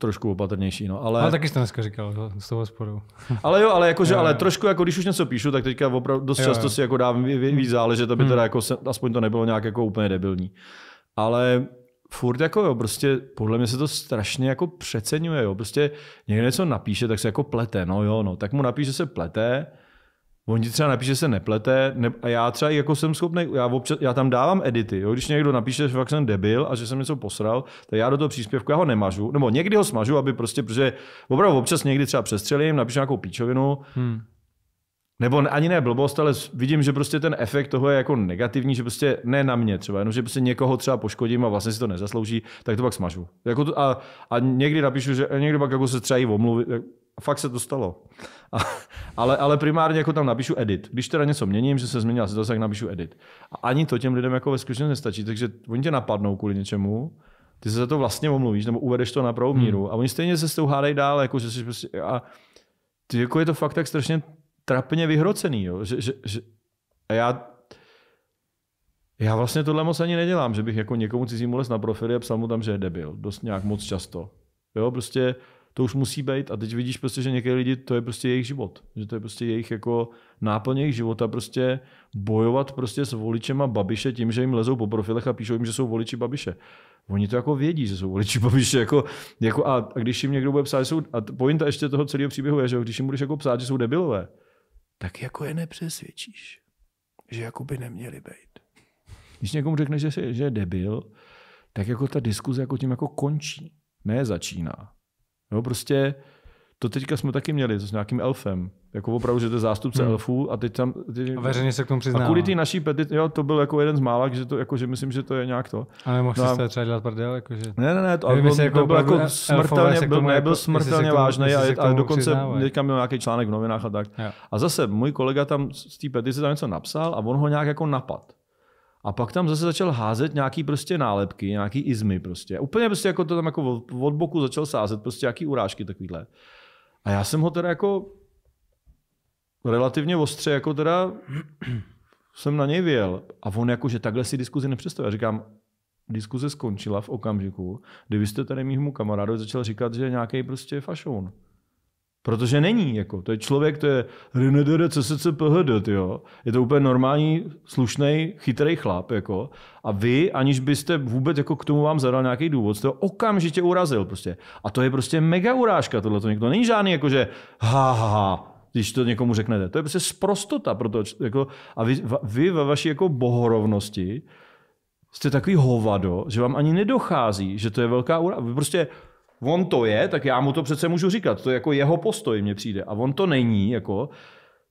trošku opatrnější. No, ale... ale taky jste dneska říkal z toho sporu. ale jo, ale, jako, že, jo, ale trošku, jako, když už něco píšu, tak teďka opravdu dost jo, často jo. si jako dávám víc záležet, aby hmm. teda jako se, aspoň to nebylo nějak jako úplně debilní. Ale furt jako jo, prostě podle mě se to strašně jako přeceňuje, jo. Prostě někdo něco napíše, tak se jako plete, no jo, no. Tak mu napíše, že se plete, On ti třeba napíše, že se neplete, ne, a já třeba jako jsem schopný, já, občas, já tam dávám edity, jo? když někdo napíše, že fakt jsem debil a že jsem něco posral, tak já do toho příspěvku já ho nemažu, nebo někdy ho smažu, aby prostě, protože opravdu občas někdy třeba přestřelím, napíšu nějakou píčovinu, hmm nebo ani ne blbost, ale vidím, že prostě ten efekt toho je jako negativní, že prostě ne na mě třeba, jenom že prostě někoho třeba poškodím a vlastně si to nezaslouží, tak to pak smažu. Jako to, a, a, někdy napíšu, že někdy pak jako se třeba i omluví, fakt se to stalo. A, ale, ale primárně jako tam napíšu edit. Když teda něco měním, že se změnila situace, tak napíšu edit. A ani to těm lidem jako ve skutečnosti nestačí, takže oni tě napadnou kvůli něčemu, ty se za to vlastně omluvíš, nebo uvedeš to na pravou hmm. míru hmm. a oni stejně se s tou hádají dál, jako že jsi prostě, a ty, jako je to fakt tak strašně trapně vyhrocený, jo? Že, že, že, a já já vlastně tohle moc ani nedělám, že bych jako někomu cizímu les na profily a psal mu tam, že je debil. Dost nějak moc často. Jo, prostě to už musí být a teď vidíš prostě, že některé lidi, to je prostě jejich život. Že to je prostě jejich jako náplně jejich života prostě bojovat prostě s voličema Babiše tím, že jim lezou po profilech a píšou jim, že jsou voliči Babiše. Oni to jako vědí, že jsou voliči Babiše. Jako, jako a, a, když jim někdo bude psát, že jsou, a pointa ještě toho celého příběhu je, že když jim budeš jako psát, že jsou debilové, tak jako je nepřesvědčíš, že by neměli být. Když někomu řekneš, že, že je debil, tak jako ta diskuze jako tím jako končí, ne začíná. Jo, prostě to teďka jsme taky měli s nějakým elfem. Jako opravdu, že to je zástupce hmm. elfů a teď tam... Ty... A veřejně se k tomu přiznává. A kvůli té naší petici, jo, to byl jako jeden z mála, že, to, jako, že myslím, že to je nějak to. A nemohl no, jsi třeba dělat prdel? Jako, že... Ne, ne, ne, to, nevím, to, jako to byl jako, jako smrtelně, byl, nebyl jako- smrtelně vážný a, a dokonce teďka měl nějaký článek v novinách a tak. Jo. A zase můj kolega tam z té petice tam něco napsal a on ho nějak jako napad. A pak tam zase začal házet nějaký prostě nálepky, nějaký izmy prostě. Úplně prostě jako to tam jako od boku začal sázet, prostě nějaký urážky takovýhle. A já jsem ho teda jako relativně ostře, jako teda jsem na něj vyjel. A on jako, že takhle si diskuzi nepředstavuje. Já říkám, diskuze skončila v okamžiku, kdy vy jste tady mýmu kamarádovi začal říkat, že je nějaký prostě fašoun. Protože není, jako, to je člověk, to je co RNDR, CSCPHD, jo. Je to úplně normální, slušný, chytrý chlap, jako. A vy, aniž byste vůbec jako k tomu vám zadal nějaký důvod, jste ho okamžitě urazil, prostě. A to je prostě mega urážka, tohle to někdo. Není žádný, jako, že ha, ha, ha, když to někomu řeknete. To je prostě sprostota proto, jako, a vy, vy ve vaší jako bohorovnosti jste takový hovado, že vám ani nedochází, že to je velká urážka. Vy prostě on to je, tak já mu to přece můžu říkat. To je jako jeho postoj mně přijde. A on to není, jako,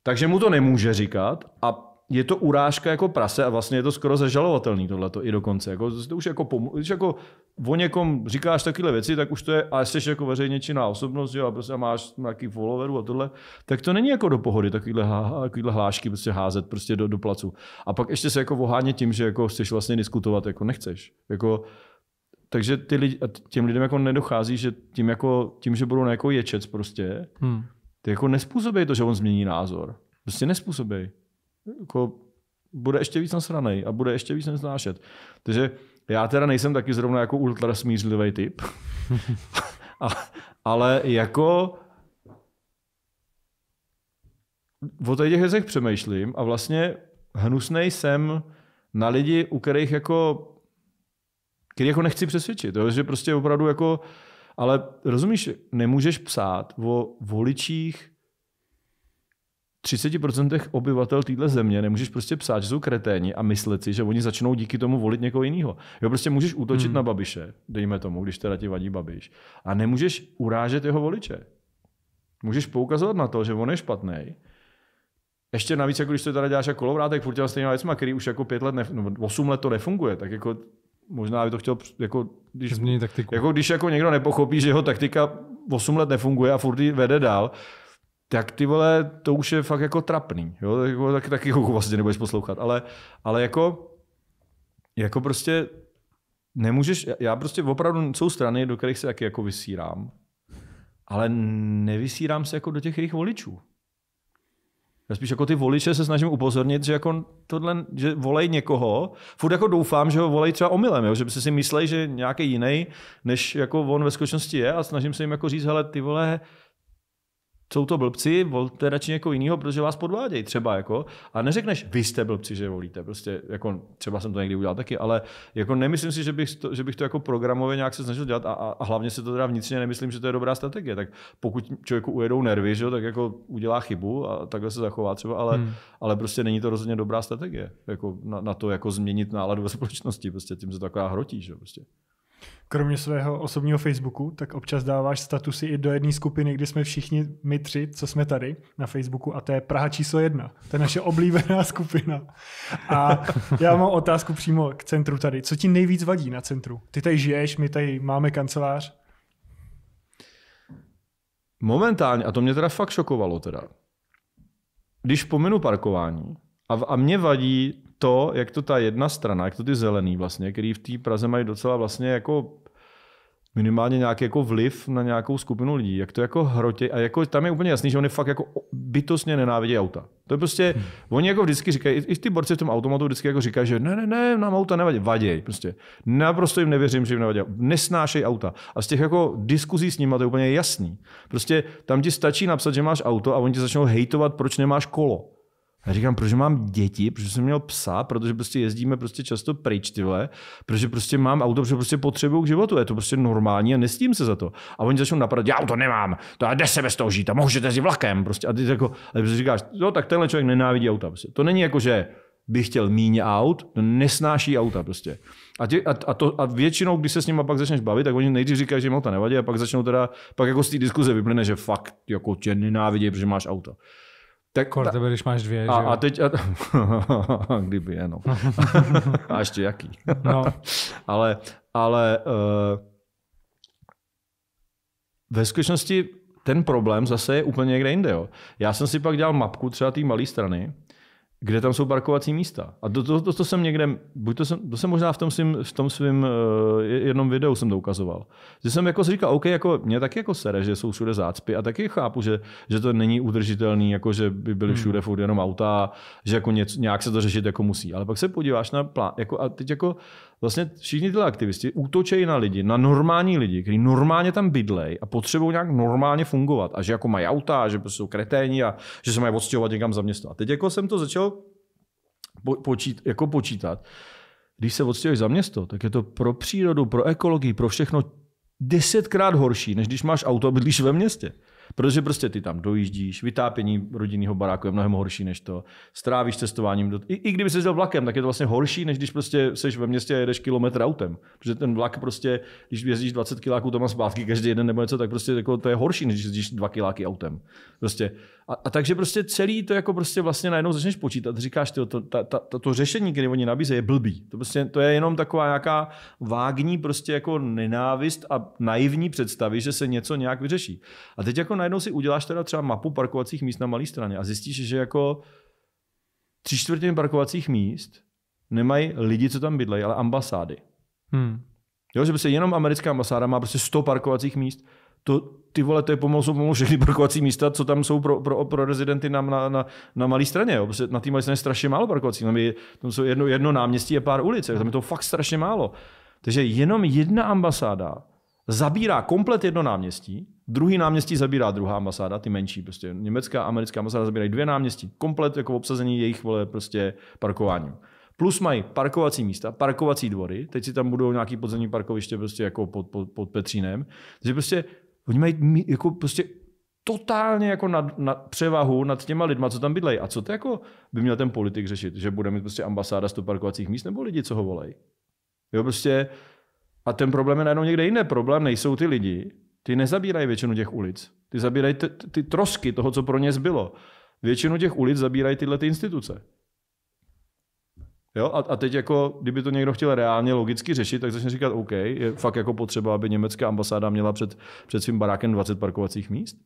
takže mu to nemůže říkat a je to urážka jako prase a vlastně je to skoro zažalovatelný tohle i dokonce. Jako, to už jako, když jako o někom říkáš takové věci, tak už to je, a jsi jako veřejně činná osobnost, jo, a prostě máš nějaký followerů a tohle, tak to není jako do pohody takovéhle hlášky prostě házet prostě do, do placu. A pak ještě se jako vohánět tím, že jako chceš vlastně diskutovat, jako nechceš. Jako, takže ty lidi, těm lidem jako nedochází, že tím, jako, tím že budou na jako ječec prostě, hmm. ty jako nespůsobí to, že on změní názor. Prostě nespůsobí. Jako, bude ještě víc nasranej a bude ještě víc neznášet. Takže já teda nejsem taky zrovna jako ultra smířlivý typ, ale, ale jako o těch věcech přemýšlím a vlastně hnusnej jsem na lidi, u kterých jako který jako nechci přesvědčit, jo? že prostě opravdu jako, ale rozumíš, nemůžeš psát o voličích 30% obyvatel téhle země nemůžeš prostě psát, že jsou kreténi a myslet si, že oni začnou díky tomu volit někoho jiného. Jo, prostě můžeš útočit hmm. na Babiše, dejme tomu, když teda ti vadí Babiš. A nemůžeš urážet jeho voliče. Můžeš poukazovat na to, že on je špatný. Ještě navíc, jako když to teda děláš jako kolovrátek, furt těla stejná věcma, který už jako pět let, nef- no, 8 let to nefunguje, tak jako možná by to chtěl jako když, změnit taktiku. Jako když jako někdo nepochopí, že jeho taktika 8 let nefunguje a furt vede dál, tak ty vole, to už je fakt jako trapný. Jo? Tak, jako tak, taky ho vlastně nebudeš poslouchat. Ale, ale jako, jako prostě nemůžeš, já prostě opravdu, jsou strany, do kterých se taky jako vysírám, ale nevysírám se jako do těch jejich voličů. Já spíš jako ty voliče se snažím upozornit, že jako tohle, že volej někoho, furt jako doufám, že ho volej třeba omylem, jo? že by si mysleli, že nějaký jiný, než jako on ve skutečnosti je a snažím se jim jako říct, hele, ty vole, jsou to blbci, volte radši někoho jiného, protože vás podvádějí třeba. Jako, a neřekneš, vy jste blbci, že volíte. Prostě, jako, třeba jsem to někdy udělal taky, ale jako nemyslím si, že bych to, že bych to jako programově nějak se snažil dělat a, a, a hlavně se to teda vnitřně nemyslím, že to je dobrá strategie. Tak pokud člověku ujedou nervy, že, tak jako udělá chybu a takhle se zachová třeba, ale, hmm. ale prostě není to rozhodně dobrá strategie. Jako na, na, to jako změnit náladu ve společnosti, prostě tím se taková hrotí. Že, prostě. Kromě svého osobního Facebooku, tak občas dáváš statusy i do jedné skupiny, kdy jsme všichni my tři, co jsme tady na Facebooku, a to je Praha číslo jedna. To je naše oblíbená skupina. A já mám otázku přímo k centru tady. Co ti nejvíc vadí na centru? Ty tady žiješ, my tady máme kancelář. Momentálně, a to mě teda fakt šokovalo teda, když pomenu parkování, a, a mě vadí to, jak to ta jedna strana, jak to ty zelený vlastně, který v té Praze mají docela vlastně jako minimálně nějaký jako vliv na nějakou skupinu lidí, jak to jako hrotě, a jako tam je úplně jasný, že oni fakt jako bytostně nenávidí auta. To je prostě, hmm. oni jako vždycky říkají, i ty borci v tom automatu vždycky jako říkají, že ne, ne, ne, nám auta nevadí, vaděj, prostě. Naprosto jim nevěřím, že jim nevadí, nesnášej auta. A z těch jako diskuzí s nimi to je úplně jasný. Prostě tam ti stačí napsat, že máš auto a oni ti začnou hejtovat, proč nemáš kolo. Já říkám, proč mám děti, protože jsem měl psa, protože prostě jezdíme prostě často pryč tyhle, protože prostě mám auto, protože prostě potřebuju k životu, je to prostě normální a nestím se za to. A oni začnou napadat, já auto nemám, to já jde se bez toho žít a můžete si vlakem. Prostě. A ty jako, ale prostě říkáš, no tak tenhle člověk nenávidí auta. Prostě. To není jako, že bych chtěl míň aut, to nesnáší auta prostě. A, tě, a, a, to, a většinou, když se s nimi pak začneš bavit, tak oni nejdřív říkají, že jim auta nevadí a pak začnou teda, pak jako z té diskuze vyplyne, že fakt jako tě nenávidí, protože máš auto. Tak, Kor, tebe, když máš dvě, a, a teď, a, kdyby je, a ještě jaký. no. ale, ale uh, ve skutečnosti ten problém zase je úplně někde jinde. Jo. Já jsem si pak dělal mapku třeba té malé strany kde tam jsou parkovací místa. A to, to, to, to jsem někde, buď to jsem, to jsem možná v tom svým, v tom svým uh, jednom videu jsem to ukazoval. Že jsem jako si říkal, OK, jako, mě taky jako sere, že jsou všude zácpy a taky chápu, že, že to není udržitelný, jako že by byly hmm. všude furt jenom auta, že jako něco, nějak se to řešit jako musí. Ale pak se podíváš na plán, jako, a teď jako vlastně všichni tyhle aktivisti útočejí na lidi, na normální lidi, kteří normálně tam bydlejí a potřebují nějak normálně fungovat. A že jako mají auta, že jsou kreténi a že se mají odstěhovat někam za město. A teď jako jsem to začal počít, jako počítat. Když se odstěhuješ za město, tak je to pro přírodu, pro ekologii, pro všechno desetkrát horší, než když máš auto a bydlíš ve městě. Protože prostě ty tam dojíždíš, vytápění rodinného baráku je mnohem horší než to. Strávíš cestováním. Do... I, I kdyby se jel vlakem, tak je to vlastně horší, než když prostě seš ve městě a jedeš kilometr autem. Protože ten vlak prostě, když jezdíš 20 kiláků tam a zpátky každý jeden nebo něco, tak prostě jako to je horší, než když jezdíš 2 kiláky autem. Prostě. A, a, takže prostě celý to jako prostě vlastně najednou začneš počítat. Říkáš, ty, to, ta, ta, to, to, řešení, které oni nabízejí, je blbý. To, prostě, to je jenom taková nějaká vágní prostě jako nenávist a naivní představy, že se něco nějak vyřeší. A teď jako na najednou si uděláš teda třeba mapu parkovacích míst na malé straně a zjistíš, že jako tři čtvrtiny parkovacích míst nemají lidi, co tam bydlejí, ale ambasády. Hmm. Jo, že by se jenom americká ambasáda má prostě 100 parkovacích míst. To, ty vole, to je pomalu, jsou pomalu všechny parkovací místa, co tam jsou pro, pro, pro rezidenty na, na, na, na malé straně. Jo. Prostě na té malé straně je strašně málo parkovacích. Tam, je, tam jsou jedno, jedno náměstí a pár ulic. Tam je to fakt strašně málo. Takže jenom jedna ambasáda zabírá komplet jedno náměstí Druhý náměstí zabírá druhá ambasáda, ty menší, prostě německá a americká ambasáda zabírají dvě náměstí, komplet jako obsazení jejich vole prostě parkováním. Plus mají parkovací místa, parkovací dvory, teď si tam budou nějaký podzemní parkoviště prostě jako pod, pod, pod Petřínem, takže prostě oni mají jako prostě totálně jako nad, nad převahu nad těma lidma, co tam bydlejí. A co to jako by měl ten politik řešit? Že bude mít prostě ambasáda 100 parkovacích míst nebo lidi, co ho volají? Jo, prostě a ten problém je najednou někde jiný. Problém nejsou ty lidi, ty nezabírají většinu těch ulic. Ty zabírají t- ty trosky toho, co pro ně zbylo. Většinu těch ulic zabírají tyhle ty instituce. Jo? A, a teď jako, kdyby to někdo chtěl reálně logicky řešit, tak začne říkat, OK, je fakt jako potřeba, aby německá ambasáda měla před, před svým barákem 20 parkovacích míst?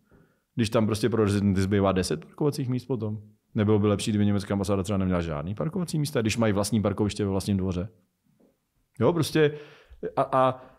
Když tam prostě pro rezidenty zbývá 10 parkovacích míst potom. Nebylo by lepší, kdyby německá ambasáda třeba neměla žádný parkovací místa, když mají vlastní parkoviště ve vlastním dvoře. Jo, prostě a, a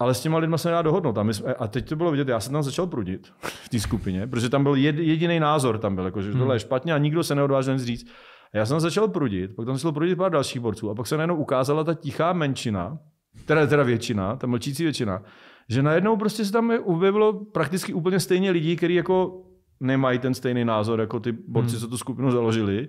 ale s těma lidma se nedá dohodnout. A, my jsme, a teď to bylo vidět, já jsem tam začal prudit v té skupině, protože tam byl jed, jediný názor, tam byl, jako, že tohle je hmm. špatně a nikdo se neodvážil nic říct. A já jsem začal prudit, pak tam začal prudit pár dalších borců a pak se najednou ukázala ta tichá menšina, teda, teda většina, ta mlčící většina, že najednou prostě se tam objevilo prakticky úplně stejně lidí, kteří jako nemají ten stejný názor jako ty borci, hmm. co tu skupinu založili.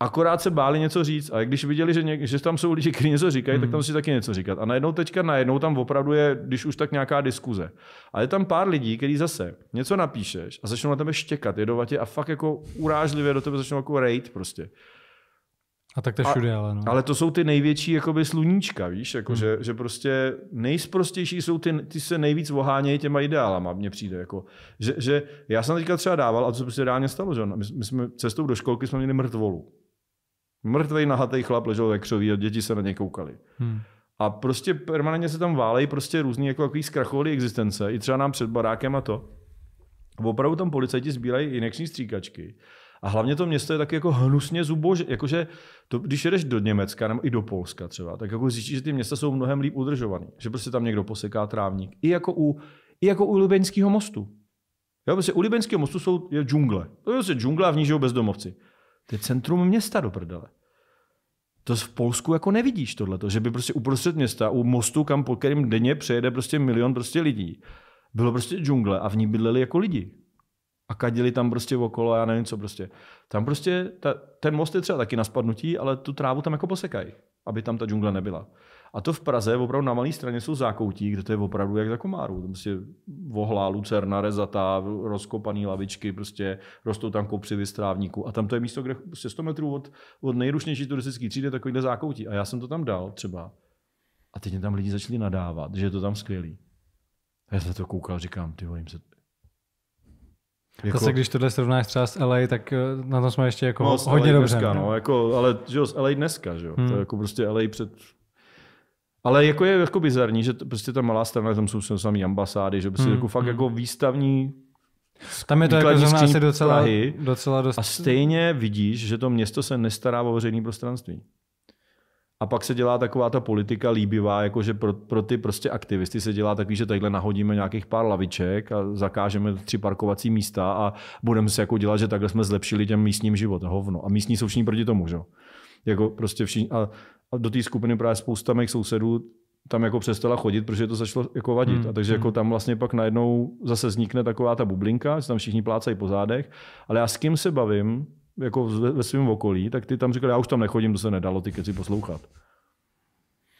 Akorát se báli něco říct a když viděli, že, něk, že tam jsou lidi, kteří něco říkají, mm. tak tam hmm. si taky něco říkat. A najednou teďka, najednou tam opravdu je, když už tak nějaká diskuze. A je tam pár lidí, kteří zase něco napíšeš a začnou na tebe štěkat, jedovatě a fakt jako urážlivě do tebe začnou jako rejt prostě. A tak to všude, ale no. Ale to jsou ty největší jakoby sluníčka, víš, jako, mm. že, že, prostě nejsprostější jsou ty, ty se nejvíc ohánějí těma ideálama, mně přijde. Jako, že, že, já jsem teďka třeba dával, a to se prostě reálně stalo, že my, my, jsme cestou do školky jsme měli mrtvolu. Mrtvej nahatý chlap ležel ve křoví a děti se na ně koukali. Hmm. A prostě permanentně se tam válejí prostě různý jako takový zkrachovalý existence, i třeba nám před barákem a to. Opravdu tam policajti sbírají injekční stříkačky. A hlavně to město je tak jako hnusně zubož, jakože to, když jedeš do Německa nebo i do Polska třeba, tak jako zjistíš, že ty města jsou mnohem líp udržovaný, že prostě tam někdo poseká trávník. I jako u, i jako u Libeňského mostu. Jo, prostě u Libeňského mostu jsou je džungle. To je prostě džungle a v ní žijou bezdomovci. To je centrum města do prdele. To v Polsku jako nevidíš tohleto, že by prostě uprostřed města, u mostu, kam po kterým denně přejede prostě milion prostě lidí, bylo prostě džungle a v ní bydleli jako lidi. A kadili tam prostě okolo a já nevím co prostě. Tam prostě, ta, ten most je třeba taky na spadnutí, ale tu trávu tam jako posekají, aby tam ta džungle nebyla. A to v Praze, opravdu na malé straně jsou zákoutí, kde to je opravdu jak za komáru. Tam prostě vohlá, lucerna, rezatá, rozkopané lavičky, prostě rostou tam kopři vystrávníků. A tam to je místo, kde prostě 100 metrů od, od nejrušnější turistické třídy takovýhle zákoutí. A já jsem to tam dal třeba. A teď mě tam lidi začali nadávat, že je to tam skvělý. A já se to koukal, říkám, ty jim se, jako-, jako... Zase, když tohle srovnáš třeba s LA, tak eh, na tom jsme ještě jako no, hodně LA dobře. Dneska, no, jako, ale že jo, s LA dneska, že jo? Hmm. To je hmm. jako prostě LA před ale jako je jako bizarní, že to, prostě ta malá strana, tam jsou samý ambasády, že prostě hmm. jako fakt hmm. jako výstavní tam je to jako zrovna asi docela, Prahy, docela dost... A stejně vidíš, že to město se nestará o veřejné prostranství. A pak se dělá taková ta politika líbivá, jakože pro, pro ty prostě aktivisty se dělá takový, že takhle nahodíme nějakých pár laviček a zakážeme tři parkovací místa a budeme se jako dělat, že takhle jsme zlepšili těm místním život. Hovno. A místní jsou všichni proti tomu, že? Jako prostě všichni, a a do té skupiny právě spousta mých sousedů tam jako přestala chodit, protože to začalo jako vadit. Hmm. A takže jako hmm. tam vlastně pak najednou zase vznikne taková ta bublinka, že tam všichni plácají po zádech. Ale já s kým se bavím, jako ve, svém okolí, tak ty tam říkali, já už tam nechodím, to se nedalo ty keci poslouchat.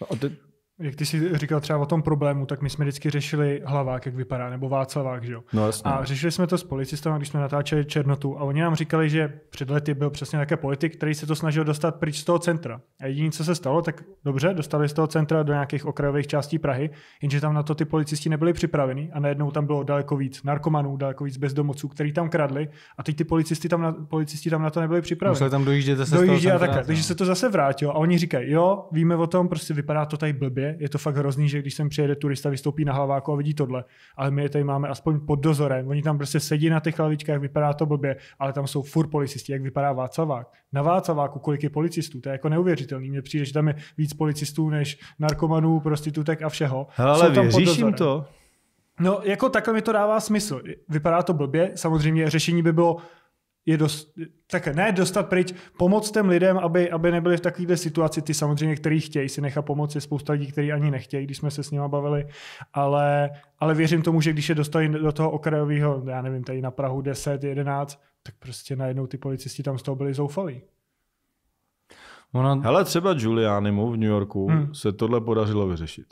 No a ty, jak ty jsi říkal třeba o tom problému, tak my jsme vždycky řešili hlavák, jak vypadá, nebo Václavák, že jo. No, A řešili jsme to s policistem, když jsme natáčeli Černotu. A oni nám říkali, že před lety byl přesně nějaký politik, který se to snažil dostat pryč z toho centra. A jediné, co se stalo, tak dobře, dostali z toho centra do nějakých okrajových částí Prahy, jenže tam na to ty policisti nebyli připraveni a najednou tam bylo daleko víc narkomanů, daleko víc bezdomoců, který tam kradli a teď ty policisty tam na, policisti tam na to nebyli připraveni. Museli tam dojíždět zase dojíždět a takhle. Takže no. se to zase vrátilo a oni říkají, jo, víme o tom, prostě vypadá to tady blbě, děje. Je to fakt hrozný, že když sem přijede turista, vystoupí na hlaváku a vidí tohle. Ale my je tady máme aspoň pod dozorem. Oni tam prostě sedí na těch hlavičkách, vypadá to blbě, ale tam jsou furt policisti, jak vypadá Václavák. Na Václaváku kolik je policistů, to je jako neuvěřitelný. Mně přijde, že tam je víc policistů než narkomanů, prostitutek a všeho. Hele, ale věříš jim to? No, jako takhle mi to dává smysl. Vypadá to blbě, samozřejmě řešení by bylo je dost, tak ne dostat pryč, pomoct těm lidem, aby, aby nebyli v takovéhle situaci, ty samozřejmě, který chtějí si nechat je spousta lidí, kteří ani nechtějí, když jsme se s nima bavili, ale, ale věřím tomu, že když je dostali do toho okrajového, já nevím, tady na Prahu 10, 11, tak prostě najednou ty policisti tam z toho byli zoufalí. Ona... Hele, třeba Giulianimu v New Yorku hmm. se tohle podařilo vyřešit.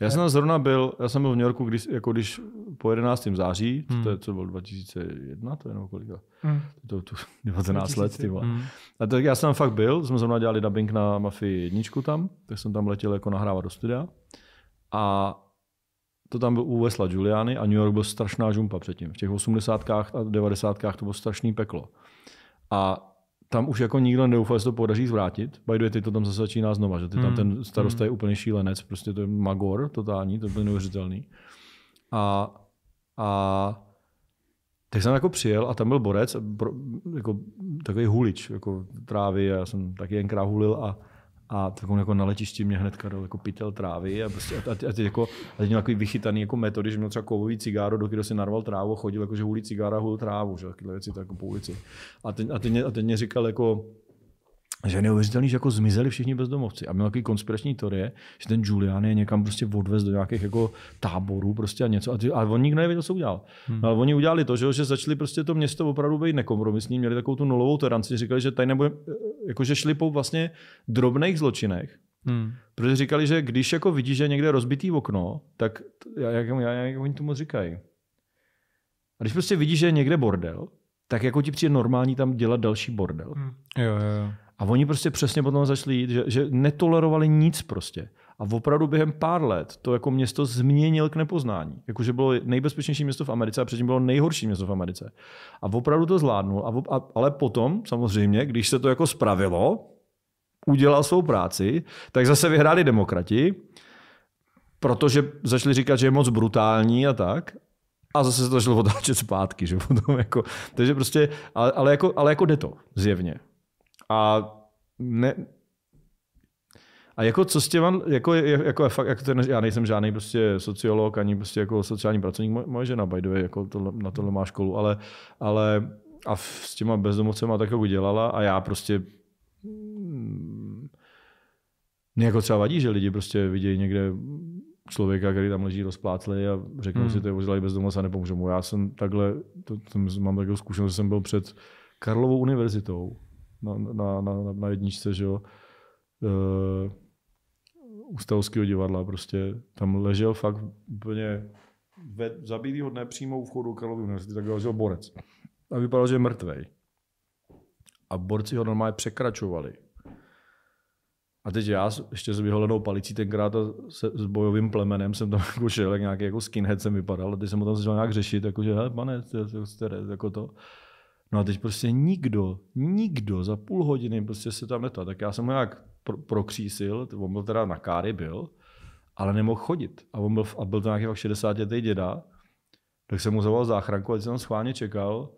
Já jsem tam zrovna byl, já jsem byl v New Yorku, když, jako když po 11. září, hmm. to je co bylo 2001, to je nebo kolik, hmm. to, to 19 let, ty hmm. A tak já jsem tam fakt byl, jsme zrovna dělali dubbing na Mafii jedničku tam, tak jsem tam letěl jako nahrávat do studia. A to tam byl u Wesla Giuliani a New York byl strašná žumpa předtím. V těch 80. a 90. to bylo strašný peklo. A tam už jako nikdo nedoufal, že to podaří zvrátit. By the way, to tam zase začíná znova, že ty tam hmm, ten hmm. starosta je úplně šílenec, prostě to je magor totální, to úplně neuvěřitelný. A, a tak jsem jako přijel a tam byl borec, jako takový hulič, jako trávy, já jsem taky jen hulil a a on jako na letišti mě hnedka dal jako pytel trávy a prostě a, a, a ty jako, a teď měl takový vychytaný jako metody, že měl třeba kovový cigáro, do kterého si narval trávu a chodil jako, že hulí cigára, hulí trávu, že takové věci tak jako po ulici. A ten a, ten mě, a ten mě říkal jako, že je neuvěřitelný, že jako zmizeli všichni bezdomovci. A měl takový konspirační teorie, že ten Julian je někam prostě odvez do nějakých jako táborů prostě a něco. A, ty, a on nikdo nevěděl, co udělal. Hmm. No, ale oni udělali to, že, že začali prostě to město opravdu být nekompromisní, měli takovou tu nulovou toleranci, říkali, že tady nebude, eh, jakože šli po vlastně drobných zločinech, Hmm. Protože říkali, že když jako vidíš, že někde rozbitý okno, tak jak, já jak oni tomu říkají. A když prostě vidíš, že je někde bordel, tak jako ti přijde normální tam dělat další bordel. Hmm. Jo, jo, jo. A oni prostě přesně potom začali jít, že, že netolerovali nic prostě. A opravdu během pár let to jako město změnil k nepoznání. Jakože bylo nejbezpečnější město v Americe a předtím bylo nejhorší město v Americe. A opravdu to zvládnul. A, a, ale potom, samozřejmě, když se to jako spravilo, udělal svou práci, tak zase vyhráli demokrati, protože začali říkat, že je moc brutální a tak. A zase se to začalo otáčet zpátky. Že potom jako, takže prostě, ale, ale, jako, ale jako jde to, zjevně. A ne, a jako co s těma, jako, jako, jako, jako ten, já nejsem žádný prostě sociolog, ani prostě jako sociální pracovník, moje, žena by way, jako tohle, na tohle má školu, ale, ale a s těma bezdomocema tak jako dělala a já prostě mě jako třeba vadí, že lidi prostě vidějí někde člověka, který tam leží rozplácli a řeknou hmm. si, to je udělají a nepomůžu mu. Já jsem takhle, to, to mám takovou zkušenost, že jsem byl před Karlovou univerzitou na, na, na, na jedničce, že jo. Uh, u Stavovského divadla prostě. Tam ležel fakt úplně ve, zabitýho dne přímo u vchodu Karlovy univerzity, tak ležel borec. A vypadal, že je mrtvej. A borci ho normálně překračovali. A teď já ještě s vyholenou palicí tenkrát a se, s bojovým plemenem jsem tam jako šel, jak nějaký jako skinhead jsem vypadal a teď jsem ho tam začal nějak řešit, jako že hele pane, jste, jste, jste, jako to. No a teď prostě nikdo, nikdo za půl hodiny prostě se tam netal. Tak já jsem ho nějak pro, prokřísil, on byl teda na káry byl, ale nemohl chodit. A, on byl, a byl to nějaký 60 letý děda, tak jsem mu zavolal záchranku a jsem schválně čekal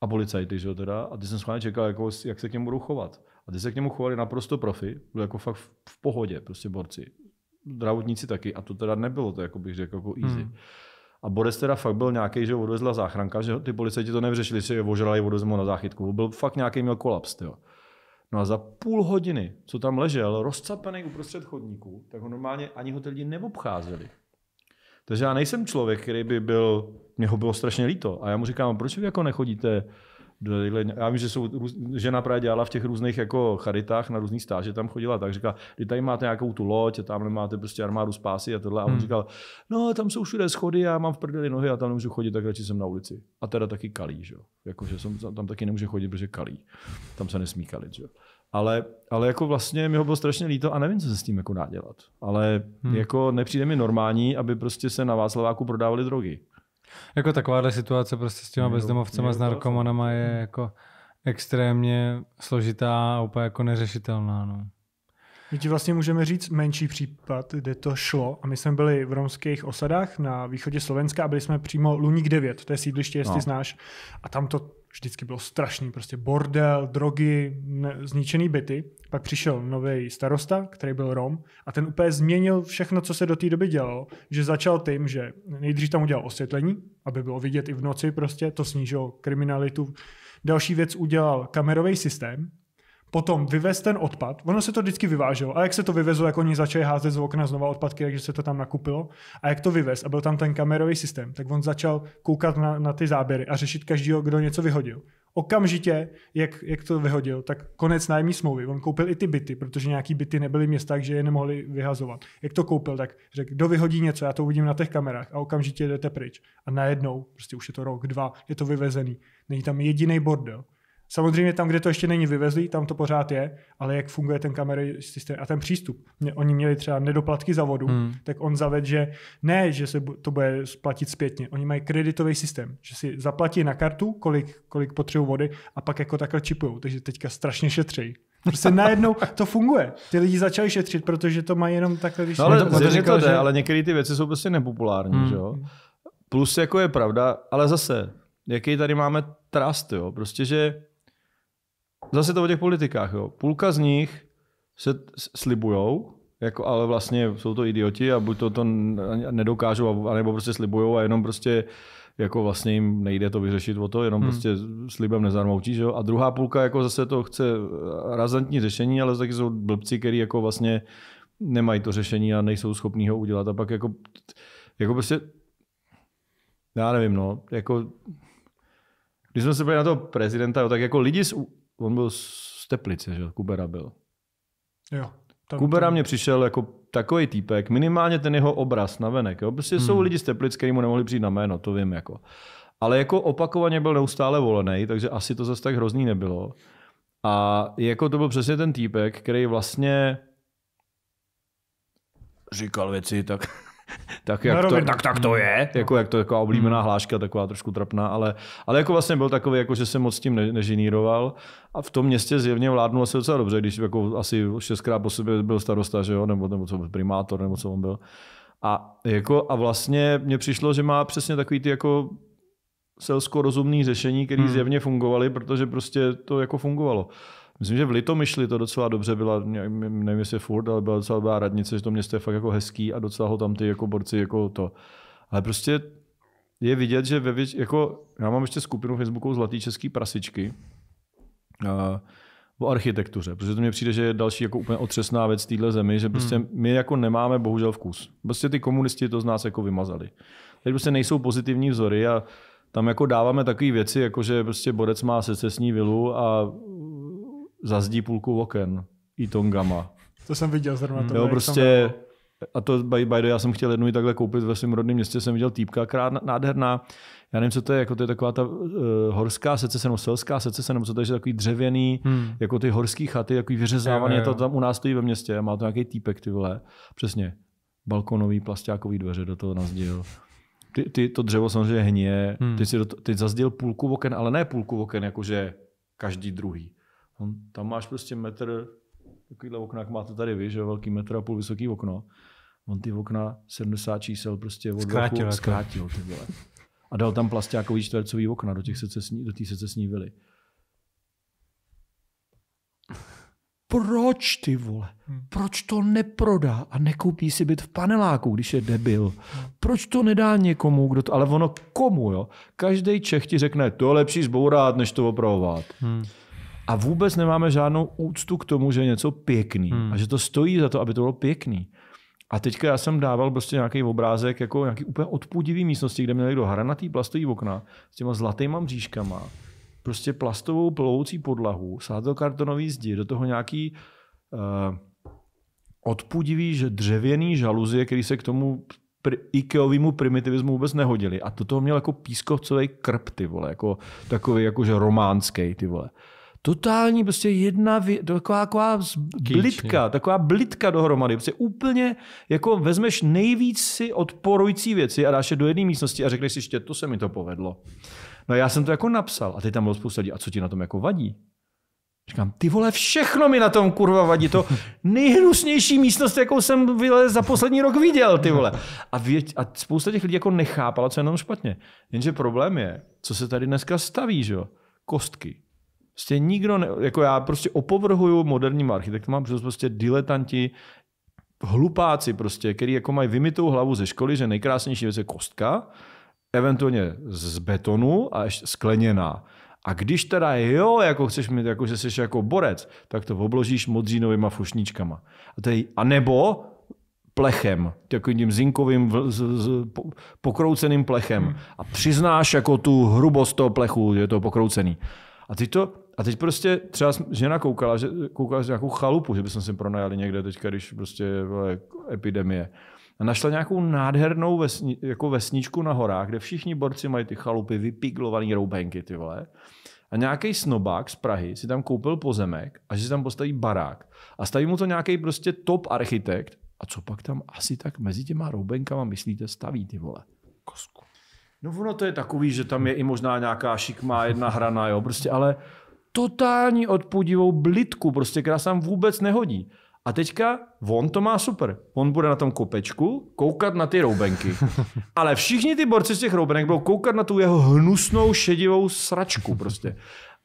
a policajty, že jo teda, a ty jsem schválně čekal, jako, jak se k němu budou chovat. A ty se k němu chovali naprosto profi, Byli jako fakt v pohodě, prostě borci. Zdravotníci taky, a to teda nebylo, to jako bych řekl, jako easy. Hmm. A Boris teda fakt byl nějaký, že odvezla záchranka, že ty policajti to nevřešili, že je ožrali, odvezmu na záchytku. Byl fakt nějaký, měl kolaps, tyjo. No a za půl hodiny, co tam ležel, rozcapený uprostřed chodníku, tak ho normálně ani ho ty lidi neobcházeli. Takže já nejsem člověk, který by byl, mě ho bylo strašně líto. A já mu říkám, proč vy jako nechodíte já vím, že jsou, žena právě dělala v těch různých jako charitách, na různých stáže tam chodila, tak říká, kdy tady máte nějakou tu loď a tamhle máte prostě armádu spásy a tohle. A on hmm. říkal, no tam jsou všude schody, já mám v prdeli nohy a tam nemůžu chodit, tak radši jsem na ulici. A teda taky kalí, že jo. Jakože jsem, tam taky nemůže chodit, protože kalí. Tam se nesmí kalit, že jo. Ale, ale jako vlastně mi ho bylo strašně líto a nevím, co se s tím jako dá dělat. Ale hmm. jako nepřijde mi normální, aby prostě se na Václaváku prodávaly drogy. Jako takováhle situace prostě s těma bezdomovcema, s narkomanama je jako extrémně složitá a úplně jako neřešitelná. No. My ti vlastně můžeme říct menší případ, kde to šlo. A my jsme byli v romských osadách na východě Slovenska a byli jsme přímo Luník 9, to je sídliště, jestli no. znáš. A tam to vždycky bylo strašný, prostě bordel, drogy, zničený byty. Pak přišel nový starosta, který byl Rom, a ten úplně změnil všechno, co se do té doby dělalo, že začal tím, že nejdřív tam udělal osvětlení, aby bylo vidět i v noci prostě, to snížilo kriminalitu. Další věc udělal kamerový systém, potom vyvez ten odpad, ono se to vždycky vyváželo, a jak se to vyvezlo, jak oni začali házet z okna znova odpadky, takže se to tam nakupilo, a jak to vyvez, a byl tam ten kamerový systém, tak on začal koukat na, na ty záběry a řešit každého, kdo něco vyhodil. Okamžitě, jak, jak to vyhodil, tak konec nájemní smlouvy. On koupil i ty byty, protože nějaký byty nebyly města, takže je nemohli vyhazovat. Jak to koupil, tak řekl, kdo vyhodí něco, já to uvidím na těch kamerách a okamžitě jdete pryč. A najednou, prostě už je to rok, dva, je to vyvezený. Není tam jediný bordel. Samozřejmě tam, kde to ještě není vyvezli, tam to pořád je, ale jak funguje ten kamerový systém a ten přístup. Oni měli třeba nedoplatky za vodu, hmm. tak on zaved, že ne, že se to bude splatit zpětně. Oni mají kreditový systém, že si zaplatí na kartu, kolik, kolik potřebují vody a pak jako takhle čipují. Takže teďka strašně šetří. Prostě najednou to funguje. Ty lidi začali šetřit, protože to mají jenom takhle, když... No, ale, to, to, říkal, to jde, že... ale některé ty věci jsou prostě nepopulární, hmm. že jo? Plus jako je pravda, ale zase, jaký tady máme trust, jo? Prostě, že zase to o těch politikách, jo. Půlka z nich se slibujou, jako, ale vlastně jsou to idioti a buď to, to nedokážou, anebo prostě slibujou a jenom prostě jako vlastně jim nejde to vyřešit o to, jenom hmm. prostě slibem nezarmoučí, že jo? A druhá půlka jako zase to chce eh, razantní řešení, ale taky jsou blbci, který jako vlastně nemají to řešení a nejsou schopní ho udělat. A pak jako, jako prostě, já nevím, no, jako když jsme se byli na toho prezidenta, jo, tak jako lidi z on byl z Teplice, že? Kubera byl. Jo. Tam, Kubera tam... mě přišel jako takový týpek, minimálně ten jeho obraz na venek. Jo? Prostě hmm. jsou lidi z Teplic, který mu nemohli přijít na jméno, to vím. Jako. Ale jako opakovaně byl neustále volený, takže asi to zase tak hrozný nebylo. A jako to byl přesně ten týpek, který vlastně říkal věci tak tak, jak to, tak, tak to hmm. je, jako jak to jako oblíbená hláška, taková trošku trapná, ale, ale jako vlastně byl takový, jako že se moc s tím ne, nežiníroval a v tom městě zjevně vládnul se docela dobře, když jako asi šestkrát po sobě byl starosta, že jo, nebo, nebo co byl primátor, nebo co on byl. A, jako, a vlastně mně přišlo, že má přesně takový ty jako selsko-rozumný řešení, které hmm. zjevně fungovaly, protože prostě to jako fungovalo. Myslím, že v Litomyšli to docela dobře byla, nevím jestli furt, ale byla docela dobrá radnice, že to město je fakt jako hezký a docela ho tam ty jako borci jako to. Ale prostě je vidět, že ve věc, jako, já mám ještě skupinu Facebooku Zlatý český prasičky a, o architektuře, protože to mně přijde, že je další jako úplně otřesná věc téhle zemi, že prostě hmm. my jako nemáme bohužel vkus. Prostě ty komunisti to z nás jako vymazali. Teď prostě nejsou pozitivní vzory a tam jako dáváme takové věci, jako že prostě Borec má secesní vilu a zazdí půlku oken i tongama. To jsem viděl zrovna. Hmm. To jo, prostě, jako- a to by, by the, já jsem chtěl jednu i takhle koupit ve svém rodném městě, jsem viděl týpka, která nádherná, já nevím, co to je, jako to je taková ta uh, horská secese, nebo selská secese, nebo co to je, že takový dřevěný, hmm. jako ty horský chaty, takový vyřezávaný, je, je, je. to tam u nás stojí ve městě, má to nějaký týpek, ty vole, přesně, balkonový plastákový dveře do toho nazdíl. Ty, ty, to dřevo samozřejmě hnije, hmm. ty si do, ty zazdil půlku oken, ale ne půlku oken, jakože každý druhý. On, tam máš prostě metr, takovýhle okna, jak máte tady vy, že velký metr a půl vysoký okno. On ty okna 70 čísel prostě od zkrátil, roku, jako. zkrátil ty vole. A dal tam plastiákový čtvercový okna do těch secesní, do té secesní vily. Proč ty vole? Hmm. Proč to neprodá a nekoupí si byt v paneláku, když je debil? Proč to nedá někomu, kdo to... Ale ono komu, jo? Každý Čech ti řekne, to je lepší zbourat, než to opravovat. Hmm. A vůbec nemáme žádnou úctu k tomu, že je něco pěkný hmm. a že to stojí za to, aby to bylo pěkný. A teďka já jsem dával prostě nějaký obrázek, jako nějaký úplně odpudivý místnosti, kde měl někdo hranatý plastový okna s těma zlatýma mřížkama, prostě plastovou plovoucí podlahu, sázel kartonový zdi, do toho nějaký uh, odpudivý, že dřevěný žaluzie, který se k tomu pr- Ikeovému primitivismu vůbec nehodili. A to toho měl jako pískovcový krp, ty vole, jako takový jakože románský, ty vole totální prostě jedna vě, taková, taková blitka, taková blitka dohromady. Prostě úplně jako vezmeš nejvíc si odporující věci a dáš je do jedné místnosti a řekneš si ještě, to se mi to povedlo. No já jsem to jako napsal a ty tam bylo spousta lidí, a co ti na tom jako vadí? Říkám, ty vole, všechno mi na tom kurva vadí. To nejhnusnější místnost, jakou jsem vyle, za poslední rok viděl, ty vole. A, věť, a spousta těch lidí jako nechápala, co je na tom špatně. Jenže problém je, co se tady dneska staví, že jo? Kostky Prostě nikdo, ne, jako já prostě opovrhuju moderním architektům, protože prostě diletanti, hlupáci prostě, který jako mají vymitou hlavu ze školy, že nejkrásnější věc je kostka, eventuálně z betonu a ještě skleněná. A když teda jo, jako chceš mít, jako že jsi jako borec, tak to obložíš modřínovýma fušničkama. A, tady, a nebo plechem, takovým tím zinkovým z, z, pokrouceným plechem. Hmm. A přiznáš jako tu hrubost toho plechu, že je to pokroucený. A ty to, a teď prostě třeba žena koukala, že koukala nějakou chalupu, že bychom si pronajali někde teďka, když prostě je epidemie. A našla nějakou nádhernou vesni, jako vesničku na horách, kde všichni borci mají ty chalupy, vypiglované roubenky, ty vole. A nějaký snobák z Prahy si tam koupil pozemek a že si tam postaví barák. A staví mu to nějaký prostě top architekt. A co pak tam asi tak mezi těma roubenkama, myslíte, staví ty vole? Kosku. No ono to je takový, že tam je i možná nějaká šikmá jedna hrana, jo, prostě, ale totální odpudivou blitku, prostě, která se tam vůbec nehodí. A teďka on to má super. On bude na tom kopečku koukat na ty roubenky. Ale všichni ty borci z těch roubenek budou koukat na tu jeho hnusnou, šedivou sračku prostě.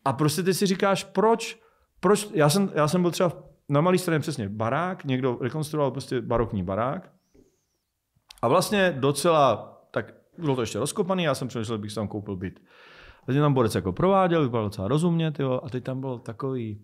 A prostě ty si říkáš, proč? proč? Já, jsem, já jsem byl třeba na malý straně přesně barák, někdo rekonstruoval prostě barokní barák. A vlastně docela, tak bylo to ještě rozkopaný, já jsem přemýšlel, bych tam koupil byt. Teď tam borec jako prováděl, vypadal docela rozumně, tyjo, a teď tam byl takový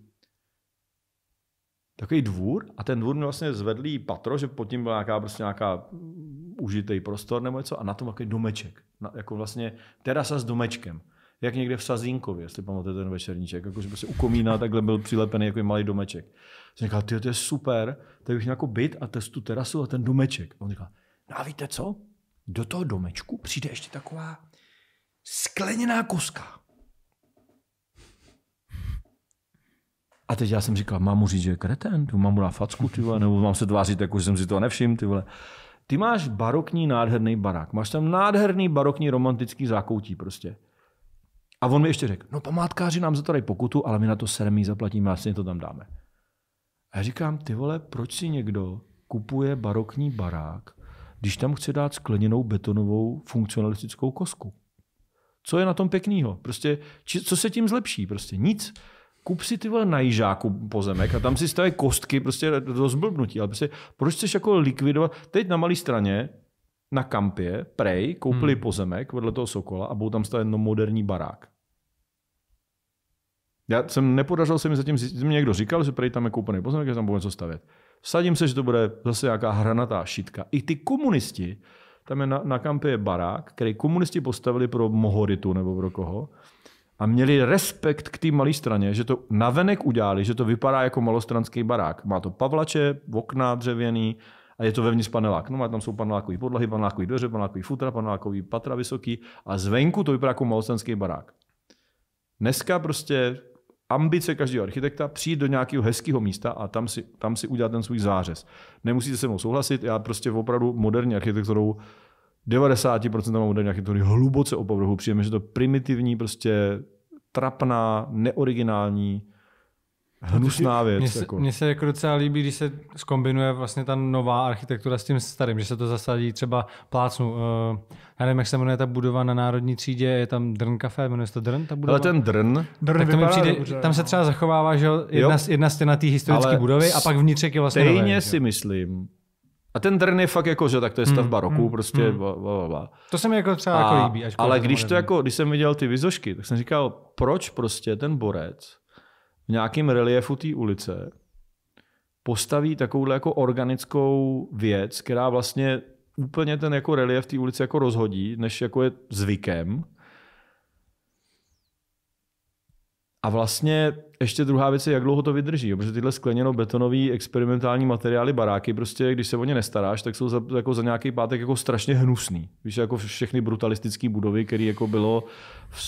takový dvůr a ten dvůr měl vlastně zvedlý patro, že pod tím byl nějaká, prostě nějaká mm, užitej prostor nebo něco a na tom takový domeček, na, jako vlastně terasa s domečkem jak někde v Sazínkově, jestli pamatujete ten večerníček, jakože se prostě u komína takhle byl přilepený jako malý domeček. Jsem říkal, ty to je super, tak bych měl jako byt a testu tu terasu a ten domeček. A on říkal, no a víte co? Do toho domečku přijde ještě taková skleněná kuska. A teď já jsem říkal, mám mu říct, že je kreten, tu mám mu na facku, ty vole, nebo mám se tvářit, jako že jsem si to nevšiml, ty vole. Ty máš barokní nádherný barák, máš tam nádherný barokní romantický zákoutí prostě. A on mi ještě řekl, no památkáři nám za to dají pokutu, ale my na to sermí zaplatíme, asi to tam dáme. A já říkám, ty vole, proč si někdo kupuje barokní barák, když tam chce dát skleněnou betonovou funkcionalistickou kosku? Co je na tom pěknýho? Prostě, či, co se tím zlepší? Prostě nic. Kup si ty vole na jižáku pozemek a tam si staví kostky prostě do zblbnutí. Ale prostě, proč chceš jako likvidovat? Teď na malé straně na kampě, prej, koupili hmm. pozemek vedle toho Sokola a budou tam stavět no moderní barák. Já jsem nepodařil se mi zatím, mě někdo říkal, že prej tam je koupený pozemek, že tam bude něco stavět. Sadím se, že to bude zase nějaká hranatá šitka. I ty komunisti tam je na, na kampě je barák, který komunisti postavili pro Mohoritu nebo pro koho. A měli respekt k té malé straně, že to navenek udělali, že to vypadá jako malostranský barák. Má to pavlače, okna dřevěný a je to vevnitř panelák. No, má tam jsou panelákové podlahy, panelákové dveře, panelákové futra, panelákové patra vysoký a zvenku to vypadá jako malostranský barák. Dneska prostě ambice každého architekta přijít do nějakého hezkého místa a tam si, tam si udělat ten svůj zářez. Nemusíte se mnou souhlasit, já prostě opravdu moderní architekturou 90% moderní architektury hluboce opovrhu. Přijeme, že to primitivní, prostě trapná, neoriginální, Hnusná věc. Mně se, jako. Mně se jako docela líbí, když se skombinuje vlastně ta nová architektura s tím starým, že se to zasadí třeba plácnu. Uh, já nevím, jak se jmenuje ta budova na Národní třídě, je tam Drn kafe, jmenuje se to Drn ta budova? Ale ten Drn... Drn tak to mi přijde, dobře, tam se no. třeba zachovává že jedna, jo. jedna stěna té historické budovy a pak vnitřek je vlastně Stejně nové, si jo. myslím, a ten drn je fakt jako, že tak to je stavba hmm, roku, hmm, prostě hmm. Bla, bla, bla. To se mi jako třeba a, jako líbí. ale když to jako, když jsem viděl ty vizošky, tak jsem říkal, proč prostě ten borec v nějakém reliefu té ulice postaví takovouhle jako organickou věc, která vlastně úplně ten jako relief té ulice jako rozhodí, než jako je zvykem. A vlastně ještě druhá věc je, jak dlouho to vydrží, jo? protože tyhle skleněno-betonové experimentální materiály, baráky, prostě, když se o ně nestaráš, tak jsou za, jako za nějaký pátek jako strašně hnusný. Víš, jako všechny brutalistické budovy, které jako bylo v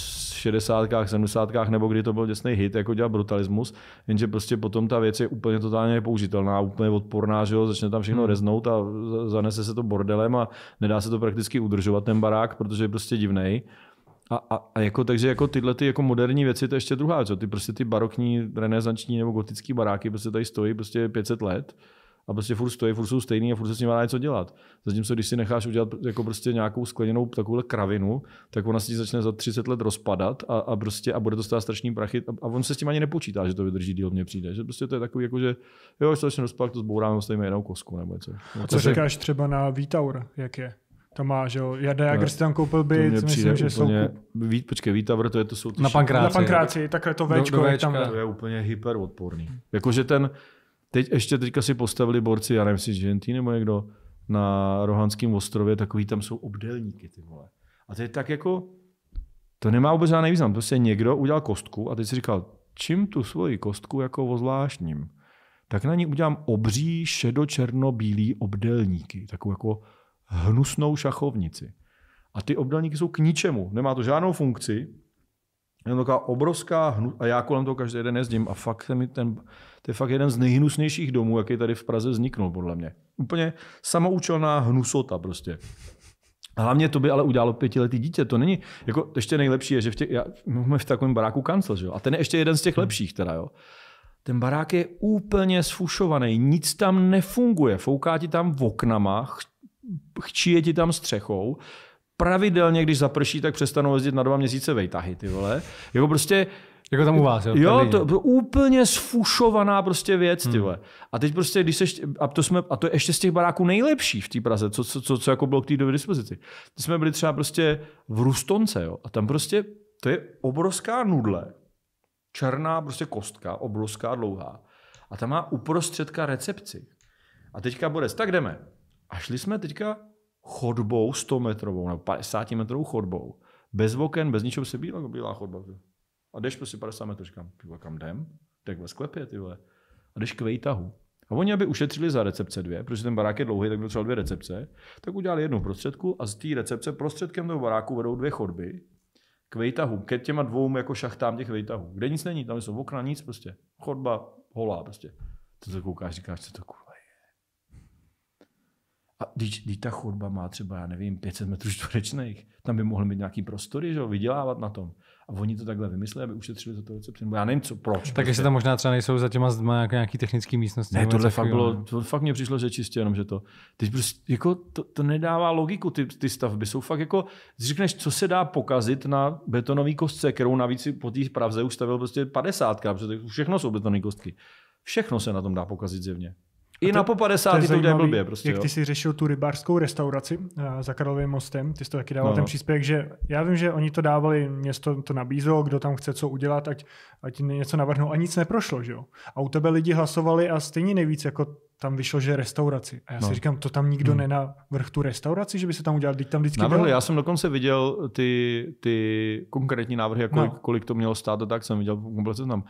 60. 70. nebo kdy to byl děsný hit, jako dělat brutalismus, jenže prostě potom ta věc je úplně totálně nepoužitelná, úplně odporná, že jo, začne tam všechno hmm. reznout a zanese se to bordelem a nedá se to prakticky udržovat ten barák, protože je prostě divný A, a, a jako, takže jako tyhle ty jako moderní věci, to je ještě druhá, co? Ty prostě ty barokní, renesanční nebo gotický baráky prostě tady stojí prostě 500 let a prostě furt stojí, furt jsou stejný a furt se s nimi dá něco dělat. Zatímco když si necháš udělat jako prostě nějakou skleněnou takovou kravinu, tak ona se ti začne za 30 let rozpadat a, a, prostě a bude to stát strašný prachy a, a, on se s tím ani nepočítá, že to vydrží díl, mně přijde. Že prostě to je takový jako, že jo, se začne rozpadat, to zbouráme, ostavíme jednou kosku nebo něco. A jako co říkáš třeba na Vítaur, jak je? To má, že jo. Jarda Jagr si tam koupil byt, myslím, úplně, že jsou... Vít, počkej, Vítavr, to je to jsou... na pankráci. Na pankráci, takhle to Včko. Do, do tam... To je úplně hyperodporný. Jakože ten, Teď ještě teďka si postavili borci, já nevím, si Genty nebo někdo, na Rohanském ostrově, takový tam jsou obdelníky, ty vole. A to je tak jako, to nemá vůbec žádný význam. Prostě někdo udělal kostku a teď si říkal, čím tu svoji kostku jako ozvláštním, tak na ní udělám obří šedo-černo-bílý obdelníky, takovou jako hnusnou šachovnici. A ty obdelníky jsou k ničemu, nemá to žádnou funkci, je taková obrovská hnu... a já kolem toho každý den jezdím a fakt se mi ten, to je fakt jeden z nejhnusnějších domů, jaký tady v Praze vzniknul, podle mě. Úplně samoučelná hnusota prostě. A hlavně to by ale udělalo pětiletý dítě. To není, jako ještě nejlepší je, že v těch, já, máme v takovém baráku kancel, že jo? A ten je ještě jeden z těch lepších teda, jo. Ten barák je úplně sfušovaný, nic tam nefunguje. Fouká ti tam v oknama, chčí je ti tam střechou pravidelně, když zaprší, tak přestanou jezdit na dva měsíce vejtahy, ty vole. Jako prostě jako tam u vás, jo? Jo, to, to úplně sfušovaná prostě věc, hmm. tyhle. A teď prostě, když se, a to, jsme, a to je ještě z těch baráků nejlepší v té Praze, co, co, co, co jako bylo k té dispozici. Ty jsme byli třeba prostě v Rustonce, jo, a tam prostě, to je obrovská nudle, černá prostě kostka, obrovská, dlouhá. A tam má uprostředka recepci. A teďka Boris, tak jdeme. A šli jsme teďka chodbou 100 metrovou nebo 50 metrovou chodbou. Bez oken, bez ničeho se bílá, jako bílá chodba. A jdeš prostě 50 metrů, říkám, pivo, kam jdem? Tak ve sklepě, ty vole. A jdeš k vejtahu. A oni, aby ušetřili za recepce dvě, protože ten barák je dlouhý, tak byl třeba dvě recepce, tak udělali jednu prostředku a z té recepce prostředkem toho baráku vedou dvě chodby k vejtahu, ke těma dvou jako šachtám těch vejtahů, kde nic není, tam jsou okna, nic prostě. Chodba holá prostě. To se koukáš, říkáš, co to kur... A když, když ta chodba má třeba, já nevím, 500 metrů čtverečných, tam by mohl mít nějaký prostory, že jo, vydělávat na tom. A oni to takhle vymysleli, aby ušetřili za to recepci. já nevím, co, proč. Tak jestli prostě. tam možná třeba nejsou za těma zdma jako nějaký technický místnosti. Ne, tohle fakt, bylo, no. to fakt mě přišlo, že čistě jenom, že to. Teď prostě, jako, to, to, nedává logiku, ty, ty stavby jsou fakt jako, řekneš, co se dá pokazit na betonové kostce, kterou navíc si po té pravze už stavil prostě 50, protože všechno jsou betonové kostky. Všechno se na tom dá pokazit zjevně. I to, na po 50 to, je blbě. Prostě, jak jo. ty jsi řešil tu rybářskou restauraci eh, za Karlovým mostem, ty jsi to taky dával no. ten no. příspěvek, že já vím, že oni to dávali, město to nabízelo, kdo tam chce co udělat, ať, ať něco navrhnou a nic neprošlo, že jo. A u tebe lidi hlasovali a stejně nejvíc jako tam vyšlo, že restauraci. A já no. si říkám, to tam nikdo hmm. nenavrh tu restauraci, že by se tam udělal, teď tam vždycky Navrhli, já jsem dokonce viděl ty, ty konkrétní návrhy, jako kolik, no. kolik to mělo stát a tak jsem viděl komplet tam.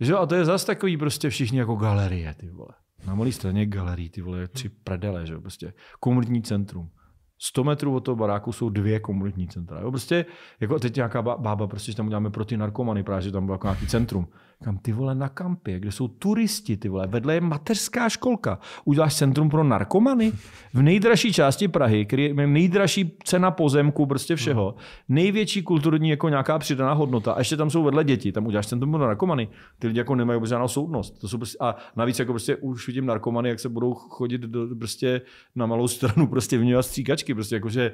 Že a to je zase takový prostě všichni jako galerie, ty vole. Na malé straně galerii, ty vole, hmm. tři predele, že jo, prostě. Komunitní centrum. 100 metrů od toho baráku jsou dvě komunitní centra. Jo? Prostě, jako teď nějaká bába, prostě, že tam uděláme pro ty narkomany, právě, že tam bylo jako nějaký centrum. Kam ty vole na kampě, kde jsou turisti, ty vole, vedle je mateřská školka. Uděláš centrum pro narkomany v nejdražší části Prahy, který je nejdražší cena pozemku, prostě no. všeho, největší kulturní jako nějaká přidaná hodnota. A ještě tam jsou vedle děti, tam uděláš centrum pro narkomany. Ty lidi jako nemají vůbec žádnou soudnost. To jsou prostě, a navíc jako prostě už vidím narkomany, jak se budou chodit do, prostě na malou stranu, prostě v vnívat stříkačky, prostě jakože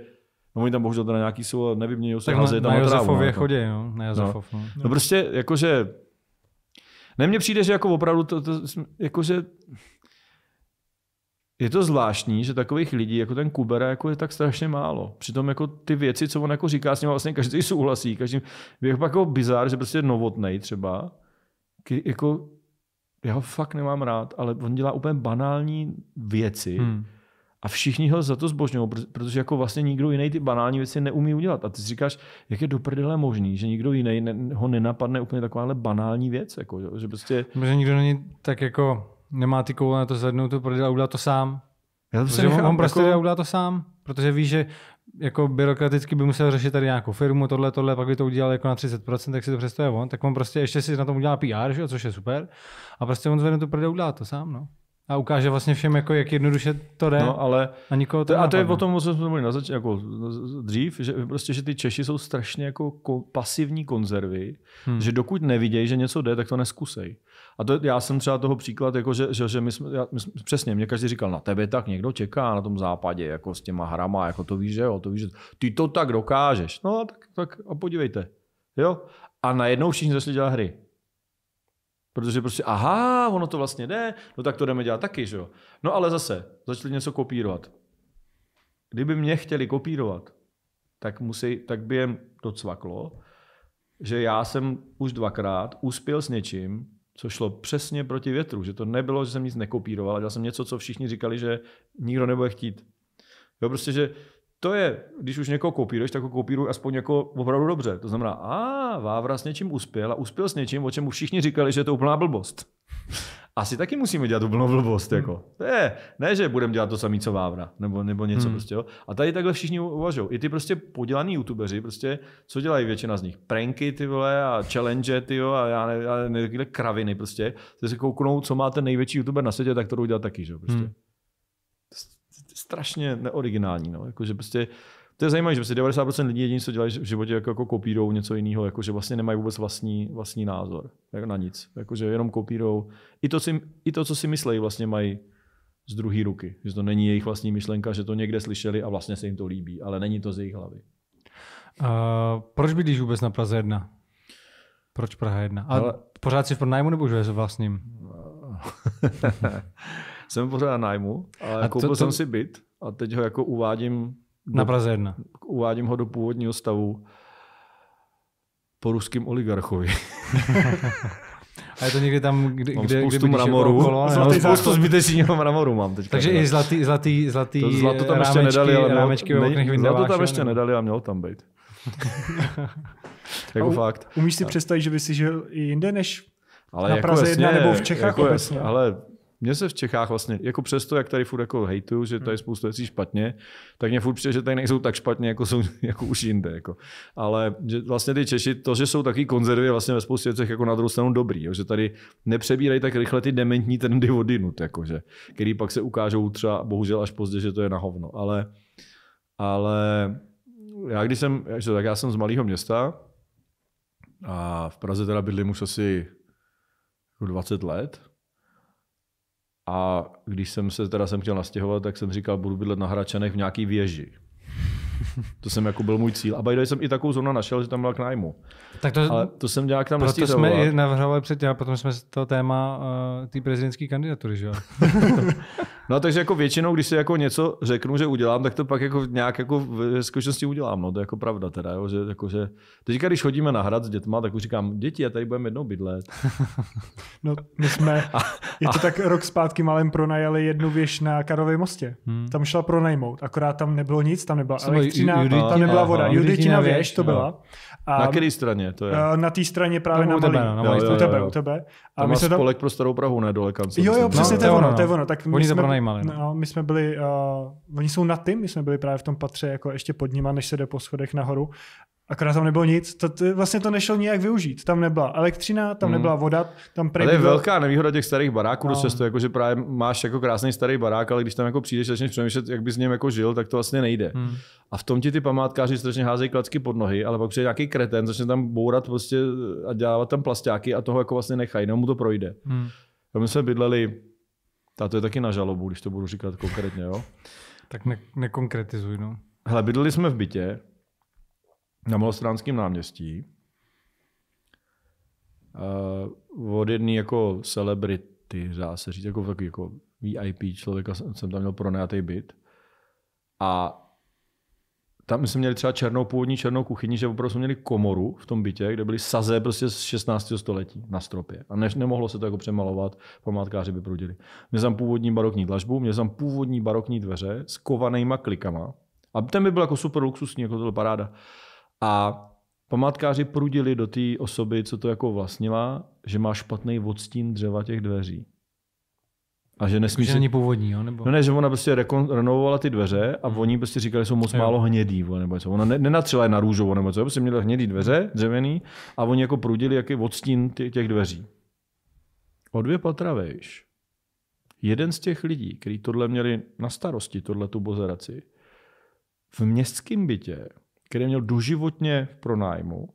No oni tam bohužel teda nějaký jsou, nevyměňují se, tak na, na, na Josefově jako. chodí, no, na no. Josefov. No. No. no. prostě jakože ne, mně přijde, že jako opravdu to, to jako že je to zvláštní, že takových lidí jako ten Kubera jako je tak strašně málo. Přitom jako ty věci, co on jako říká, s ním vlastně každý souhlasí. Každý, je jako, jako bizár, že prostě novotnej třeba. jako, já ho fakt nemám rád, ale on dělá úplně banální věci, hmm a všichni ho za to zbožňují, protože jako vlastně nikdo jiný ty banální věci neumí udělat. A ty si říkáš, jak je do prdele možný, že nikdo jiný ne, ho nenapadne úplně takováhle banální věc. Jako, že prostě... Protože nikdo není tak jako, nemá ty koule na to zvednout to prdele a udělá to sám. Já to on, on prostě jako... udělá to sám, protože ví, že jako byrokraticky by musel řešit tady nějakou firmu, tohle, tohle, pak by to udělal jako na 30%, tak si to představuje on, tak on prostě ještě si na tom udělá PR, že, což je super, a prostě on zvedne tu a udělá to sám, no. A ukáže vlastně všem, jako, jak jednoduše to jde. No, ale, a, nikoho to, to a to je o tom, co jsme mluvili na zač- jako, dřív, že, prostě, že ty Češi jsou strašně jako ko- pasivní konzervy, hmm. že dokud nevidějí, že něco jde, tak to neskusej. A to, já jsem třeba toho příklad, jako, že, že, že my, jsme, já, my jsme, přesně, mě každý říkal, na tebe tak někdo čeká na tom západě, jako s těma hrama, jako to víš, že jo, to víš, že ty to tak dokážeš. No tak, tak a podívejte. Jo? A najednou všichni začali dělat hry. Protože prostě, aha, ono to vlastně jde, no tak to jdeme dělat taky, že jo. No ale zase, začali něco kopírovat. Kdyby mě chtěli kopírovat, tak, musí, tak by jim to cvaklo, že já jsem už dvakrát uspěl s něčím, co šlo přesně proti větru. Že to nebylo, že jsem nic nekopíroval, ale dělal jsem něco, co všichni říkali, že nikdo nebude chtít. Jo, prostě, že to je, když už někoho kopíruješ, tak ho kopíruj aspoň jako opravdu dobře. To znamená, a Vávra s něčím uspěl a uspěl s něčím, o čem už všichni říkali, že je to úplná blbost. Asi taky musíme dělat úplnou blbost. Hmm. Jako. Ne, ne, že budeme dělat to samé, co Vávra, nebo, nebo něco hmm. prostě. Jo. A tady takhle všichni uvažují. I ty prostě podělaní youtubeři, prostě, co dělají většina z nich? Pranky ty vole a challenge ty jo, a já nevím, kraviny prostě. Se kouknou, co má ten největší youtuber na světě, tak to udělat taky. Že? Prostě. Hmm strašně neoriginální. No. Jako, že prostě, to je zajímavé, že prostě 90% lidí jediné, co dělají v životě, jako, jako kopírou něco jiného, jako, že vlastně nemají vůbec vlastní, vlastní názor jako na nic. Jako, že jenom kopírou. I to, si, I to, co si myslejí, vlastně mají z druhé ruky. Že to není jejich vlastní myšlenka, že to někde slyšeli a vlastně se jim to líbí, ale není to z jejich hlavy. Uh, proč bydlíš vůbec na Praze 1? Proč Praha 1? A ale... pořád jsi v pronájmu nebo už ve vlastním? jsem pořád nájmu, ale a koupil to, to... jsem si byt a teď ho jako uvádím do, na Praze 1. Uvádím ho do původního stavu po ruským oligarchovi. A je to někdy tam, kde, mám kde, kde spoustu mramoru, okolo, zlatý spoustu zbytečního mramoru mám teďka. Takže teda. i zlatý, zlatý, zlatý to zlato tam eh, rámečky, ještě nedali, ale mělo, rámečky měl, nej, Zlato tam ještě nedali a mělo tam být. jako u, fakt. Umíš si představit, že by si žil i jinde než ale na jako Praze jasně, jedna nebo v Čechách jako jasně, Ale mně se v Čechách vlastně, jako přesto, jak tady furt jako hejtuju, že tady hmm. spoustu věcí špatně, tak mě furt přijde, že tady nejsou tak špatně, jako jsou jako už jinde. Jako. Ale že vlastně ty Češi, to, že jsou taky konzervy, vlastně ve spoustě věcech jako na druhou stranu dobrý, jo, že tady nepřebírají tak rychle ty dementní trendy odinut, jako, že, který pak se ukážou třeba, bohužel až pozdě, že to je na hovno. Ale, ale já když jsem, že, tak já jsem z malého města a v Praze teda bydlím už asi 20 jako let, a když jsem se teda jsem chtěl nastěhovat, tak jsem říkal, budu bydlet na Hračanech v nějaký věži. To jsem jako byl můj cíl. A by jsem i takovou zrovna našel, že tam byla k nájmu. Tak to, Ale to jsem nějak tam Proto jsme i navrhovali předtím, a potom jsme to téma uh, té prezidentské kandidatury, že jo? No takže jako většinou, když si jako něco řeknu, že udělám, tak to pak jako nějak jako v zkušenosti udělám. No to je jako pravda teda, jo, že, jako, že... Teďka, když chodíme na hrad s dětma, tak už říkám, děti, já tady budeme jednou bydlet. no my jsme, a, je to a... tak rok zpátky malém pronajali jednu věž na Karové mostě. Hmm. Tam šla pronajmout, akorát tam nebylo nic, tam nebyla elektřina, tam nebyla voda. Juditina věž to byla. A na které straně to je? Na té straně právě no, na Malý. na malý jo, jo, u tebe, jo, u tebe. A my jsme tam... spolek pro Starou Prahu, ne dole kancelář. Jo, jo, přesně, no, to je ono, to je no. ono. Tak my oni jsme, to pronajímali. No. No, no, my jsme byli, uh, oni jsou na tým, my jsme byli právě v tom patře jako ještě pod nima, než se jde po schodech nahoru. Akorát tam nebylo nic, to, to, vlastně to nešlo nijak využít. Tam nebyla elektřina, tam hmm. nebyla voda, tam prý je velká nevýhoda těch starých baráků no. do cestu, jako že právě máš jako krásný starý barák, ale když tam jako přijdeš a začneš přemýšlet, jak bys s ním jako žil, tak to vlastně nejde. Hmm. A v tom ti ty památkáři strašně házejí klacky pod nohy, ale pak přijde nějaký kreten, začne tam bourat prostě a dělat tam plastáky a toho jako vlastně nechají, no mu to projde. Hmm. my jsme bydleli, a to je taky na žalobu, když to budu říkat konkrétně, jo? tak ne- nekonkretizuj, no. Hele, bydleli jsme v bytě, na Malostránském náměstí uh, od jedné jako celebrity, dá se říct, jako, takový, jako VIP člověka jsem, jsem tam měl pronajatý byt. A tam jsme měli třeba černou, původní černou kuchyni, že opravdu jsme měli komoru v tom bytě, kde byly saze prostě z 16. století na stropě. A ne, nemohlo se to jako přemalovat, památkáři by prudili. Měl jsem původní barokní dlažbu, měl jsem původní barokní dveře s kovanýma klikama. A ten by byl jako super luxusní, jako to paráda. A památkáři prudili do té osoby, co to jako vlastnila, že má špatný odstín dřeva těch dveří. A že nesmí se... není původní, jo? Nebo... No ne, že ona prostě rekon, renovovala ty dveře a hmm. oni prostě říkali, že jsou moc jo. málo hnědý, nebo co. Ona ne, nenatřela je na růžovo, nebo co. Prostě měla hnědý dveře, dřevěný, a oni jako prudili, jaký odstín těch, těch dveří. O dvě patra vejš. Jeden z těch lidí, kteří tohle měli na starosti, tohle tu bozeraci, v městském bytě který měl doživotně v pronájmu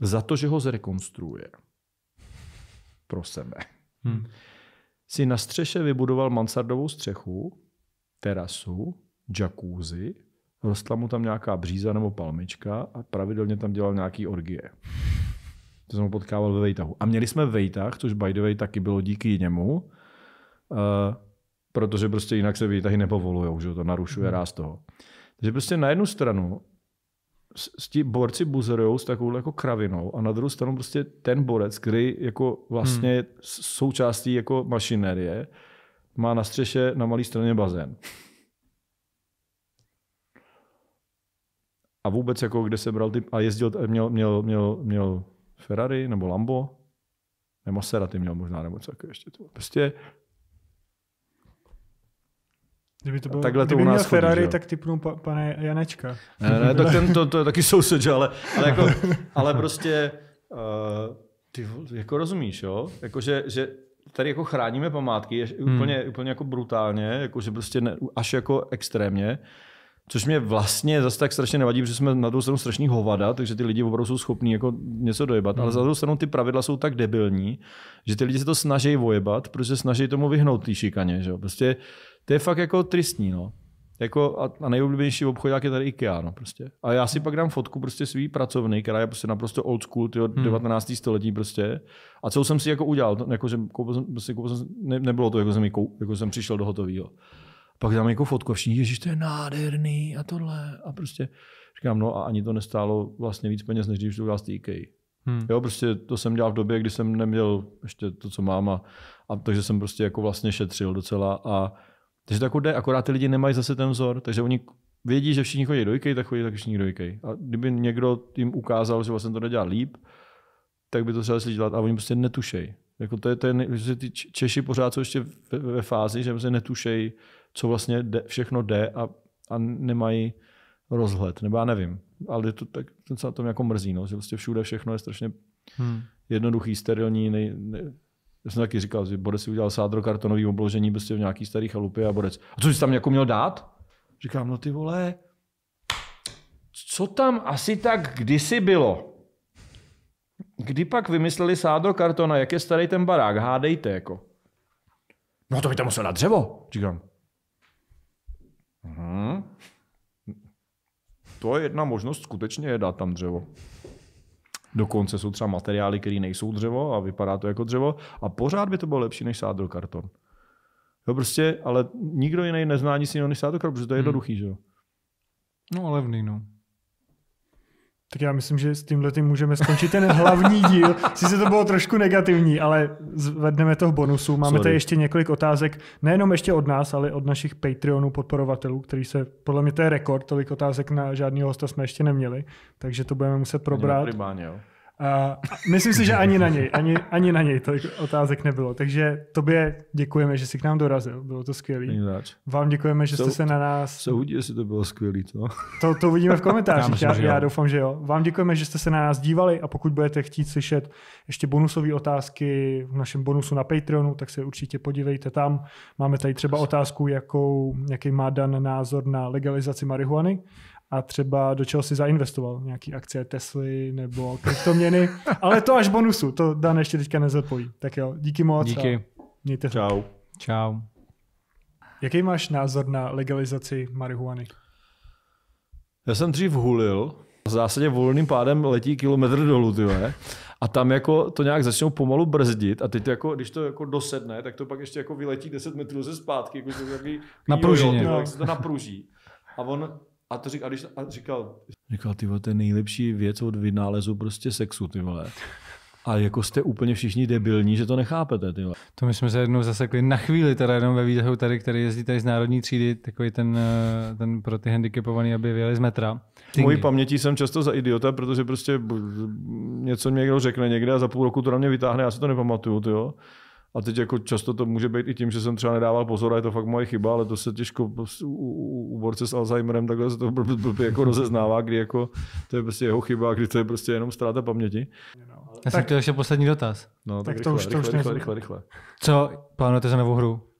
za to, že ho zrekonstruuje. Pro sebe. Hmm. Si na střeše vybudoval mansardovou střechu, terasu, jacuzzi, rostla mu tam nějaká bříza nebo palmička a pravidelně tam dělal nějaký orgie. To jsem ho potkával ve Vejtahu. A měli jsme Vejtah, což by the way taky bylo díky němu, uh, protože prostě jinak se Vejtahy nepovolují, že to narušuje hmm. ráz toho. Takže prostě na jednu stranu s ti borci buzerujou s takovou jako kravinou a na druhou stranu prostě ten borec, který jako vlastně hmm. součástí jako mašinerie, má na střeše na malé straně bazén. A vůbec jako kde se bral ty, a jezdil, měl, měl, měl, měl Ferrari nebo Lambo, nebo Maserati měl možná, nebo co jako ještě. To. Prostě Kdyby to bylo, Takhle kdyby u nás měl chodí, Ferrari, jo. tak typnu pa, pane Janečka. Ne, ne, tak ten, to, to je taky soused, ale, ale, jako, ale prostě uh, ty jako rozumíš, jo? Jako, že, že tady jako chráníme památky až, hmm. úplně, úplně jako brutálně, jako, že prostě ne, až jako extrémně. Což mě vlastně zase tak strašně nevadí, protože jsme na druhou stranu strašný hovada, takže ty lidi opravdu jsou schopní jako něco dojebat. Hmm. Ale za druhou stranu ty pravidla jsou tak debilní, že ty lidi se to snaží vojebat, protože snaží tomu vyhnout ty šikaně. Že? Prostě to je fakt jako tristní, no. Jako a, a nejoblíbenější obchodák je tady IKEA, no prostě. A já si pak dám fotku prostě svý pracovny, která je prostě naprosto old school, tyho hmm. 19. století prostě. A co jsem si jako udělal, to, no, jako jsem, koupil jsem, prostě koupil jsem, ne, nebylo to, jako jsem, kou, jako jsem přišel do hotového. Pak dám jako fotku a všichni, ježiš, to je nádherný a tohle. A prostě říkám, no a ani to nestálo vlastně víc peněz, než když to udělal z IKEA. Hmm. Jo, prostě to jsem dělal v době, kdy jsem neměl ještě to, co mám a, a takže jsem prostě jako vlastně šetřil docela a takže to jako jde, akorát ty lidi nemají zase ten vzor, takže oni vědí, že všichni chodí do IKEA, tak chodí tak všichni do IKEA. A kdyby někdo jim ukázal, že vlastně to nedělá líp, tak by to třeba začali dělat a oni prostě netušejí. Jako to je, to je, že ty Češi pořád jsou ještě ve, ve fázi, že prostě netušejí, co vlastně jde, všechno jde a, a nemají rozhled, nebo já nevím. Ale to, tak, to se na tom jako mrzí, no, že vlastně všude všechno je strašně hmm. jednoduchý, sterilní, nej, ne, já jsem taky říkal, že Borec si udělal sádrokartonový obložení prostě v nějaký starý chalupě a Borec, a co jsi tam jako měl dát? Říkám, no ty vole, co tam asi tak kdysi bylo? Kdy pak vymysleli sádro kartona, jak je starý ten barák, hádejte jako. No to by tam muselo na dřevo, říkám. Uhum. To je jedna možnost, skutečně je dát tam dřevo. Dokonce jsou třeba materiály, které nejsou dřevo a vypadá to jako dřevo a pořád by to bylo lepší, než sádro karton. Jo, prostě, ale nikdo jiný nezná nic jiného než sádro karton, protože to je hmm. jednoduchý, hmm. že jo. No a levný, no. Tak já myslím, že s tímhle tím můžeme skončit ten hlavní díl. Sice to bylo trošku negativní, ale zvedneme v bonusu. Máme Sorry. tady ještě několik otázek, nejenom ještě od nás, ale od našich Patreonů podporovatelů, který se, podle mě to je rekord, tolik otázek na žádného hosta jsme ještě neměli, takže to budeme muset probrat. Pribáně, jo. Uh, myslím si, že ani na něj, ani, ani na něj to otázek nebylo. Takže tobě děkujeme, že jsi k nám dorazil, bylo to skvělý. Vám děkujeme, že jste se na nás... Co uvidí, jestli to bylo skvělý, to. To, to uvidíme v komentářích, já, já, já doufám, že jo. Vám děkujeme, že jste se na nás dívali a pokud budete chtít slyšet ještě bonusové otázky v našem bonusu na Patreonu, tak se určitě podívejte tam. Máme tady třeba otázku, jakou, jaký má Dan názor na legalizaci marihuany a třeba do čeho si zainvestoval, nějaký akcie Tesly nebo kryptoměny, ale to až bonusu, to Dan ještě teďka nezapojí. Tak jo, díky moc. Díky. A mějte se. Čau. Čau. Jaký máš názor na legalizaci marihuany? Já jsem dřív hulil, v zásadě volným pádem letí kilometr dolů, ty a tam jako to nějak začnou pomalu brzdit a teď jako, když to jako dosedne, tak to pak ještě jako vyletí 10 metrů ze zpátky, jako to takový na pružině, jo, no. jak se to napruží. A on a to říkal, a když, a říkal, říkal, ty vole, to je nejlepší věc od vynálezu prostě sexu, ty vole. A jako jste úplně všichni debilní, že to nechápete, ty vole. To my jsme se jednou zasekli na chvíli, teda jenom ve výtahu tady, který jezdí tady z národní třídy, takový ten, eh, ten pro ty handicapovaný, aby vyjeli z metra. V mojí paměti jsem často za idiota, protože prostě něco někdo řekne někde a za půl roku to na mě vytáhne, já si to nepamatuju, ty jo. A teď jako často to může být i tím, že jsem třeba nedával pozor a je to fakt moje chyba, ale to se těžko u, u, u borce s Alzheimerem takhle se to bl, bl, bl, jako rozeznává, kdy jako to je prostě jeho chyba, kdy to je prostě jenom ztráta paměti. Já jsem chtěl ještě poslední dotaz. No, tak, tak rychle, to už, rychle, to už rychle, rychle, rychle, rychle. Co plánujete za novou hru?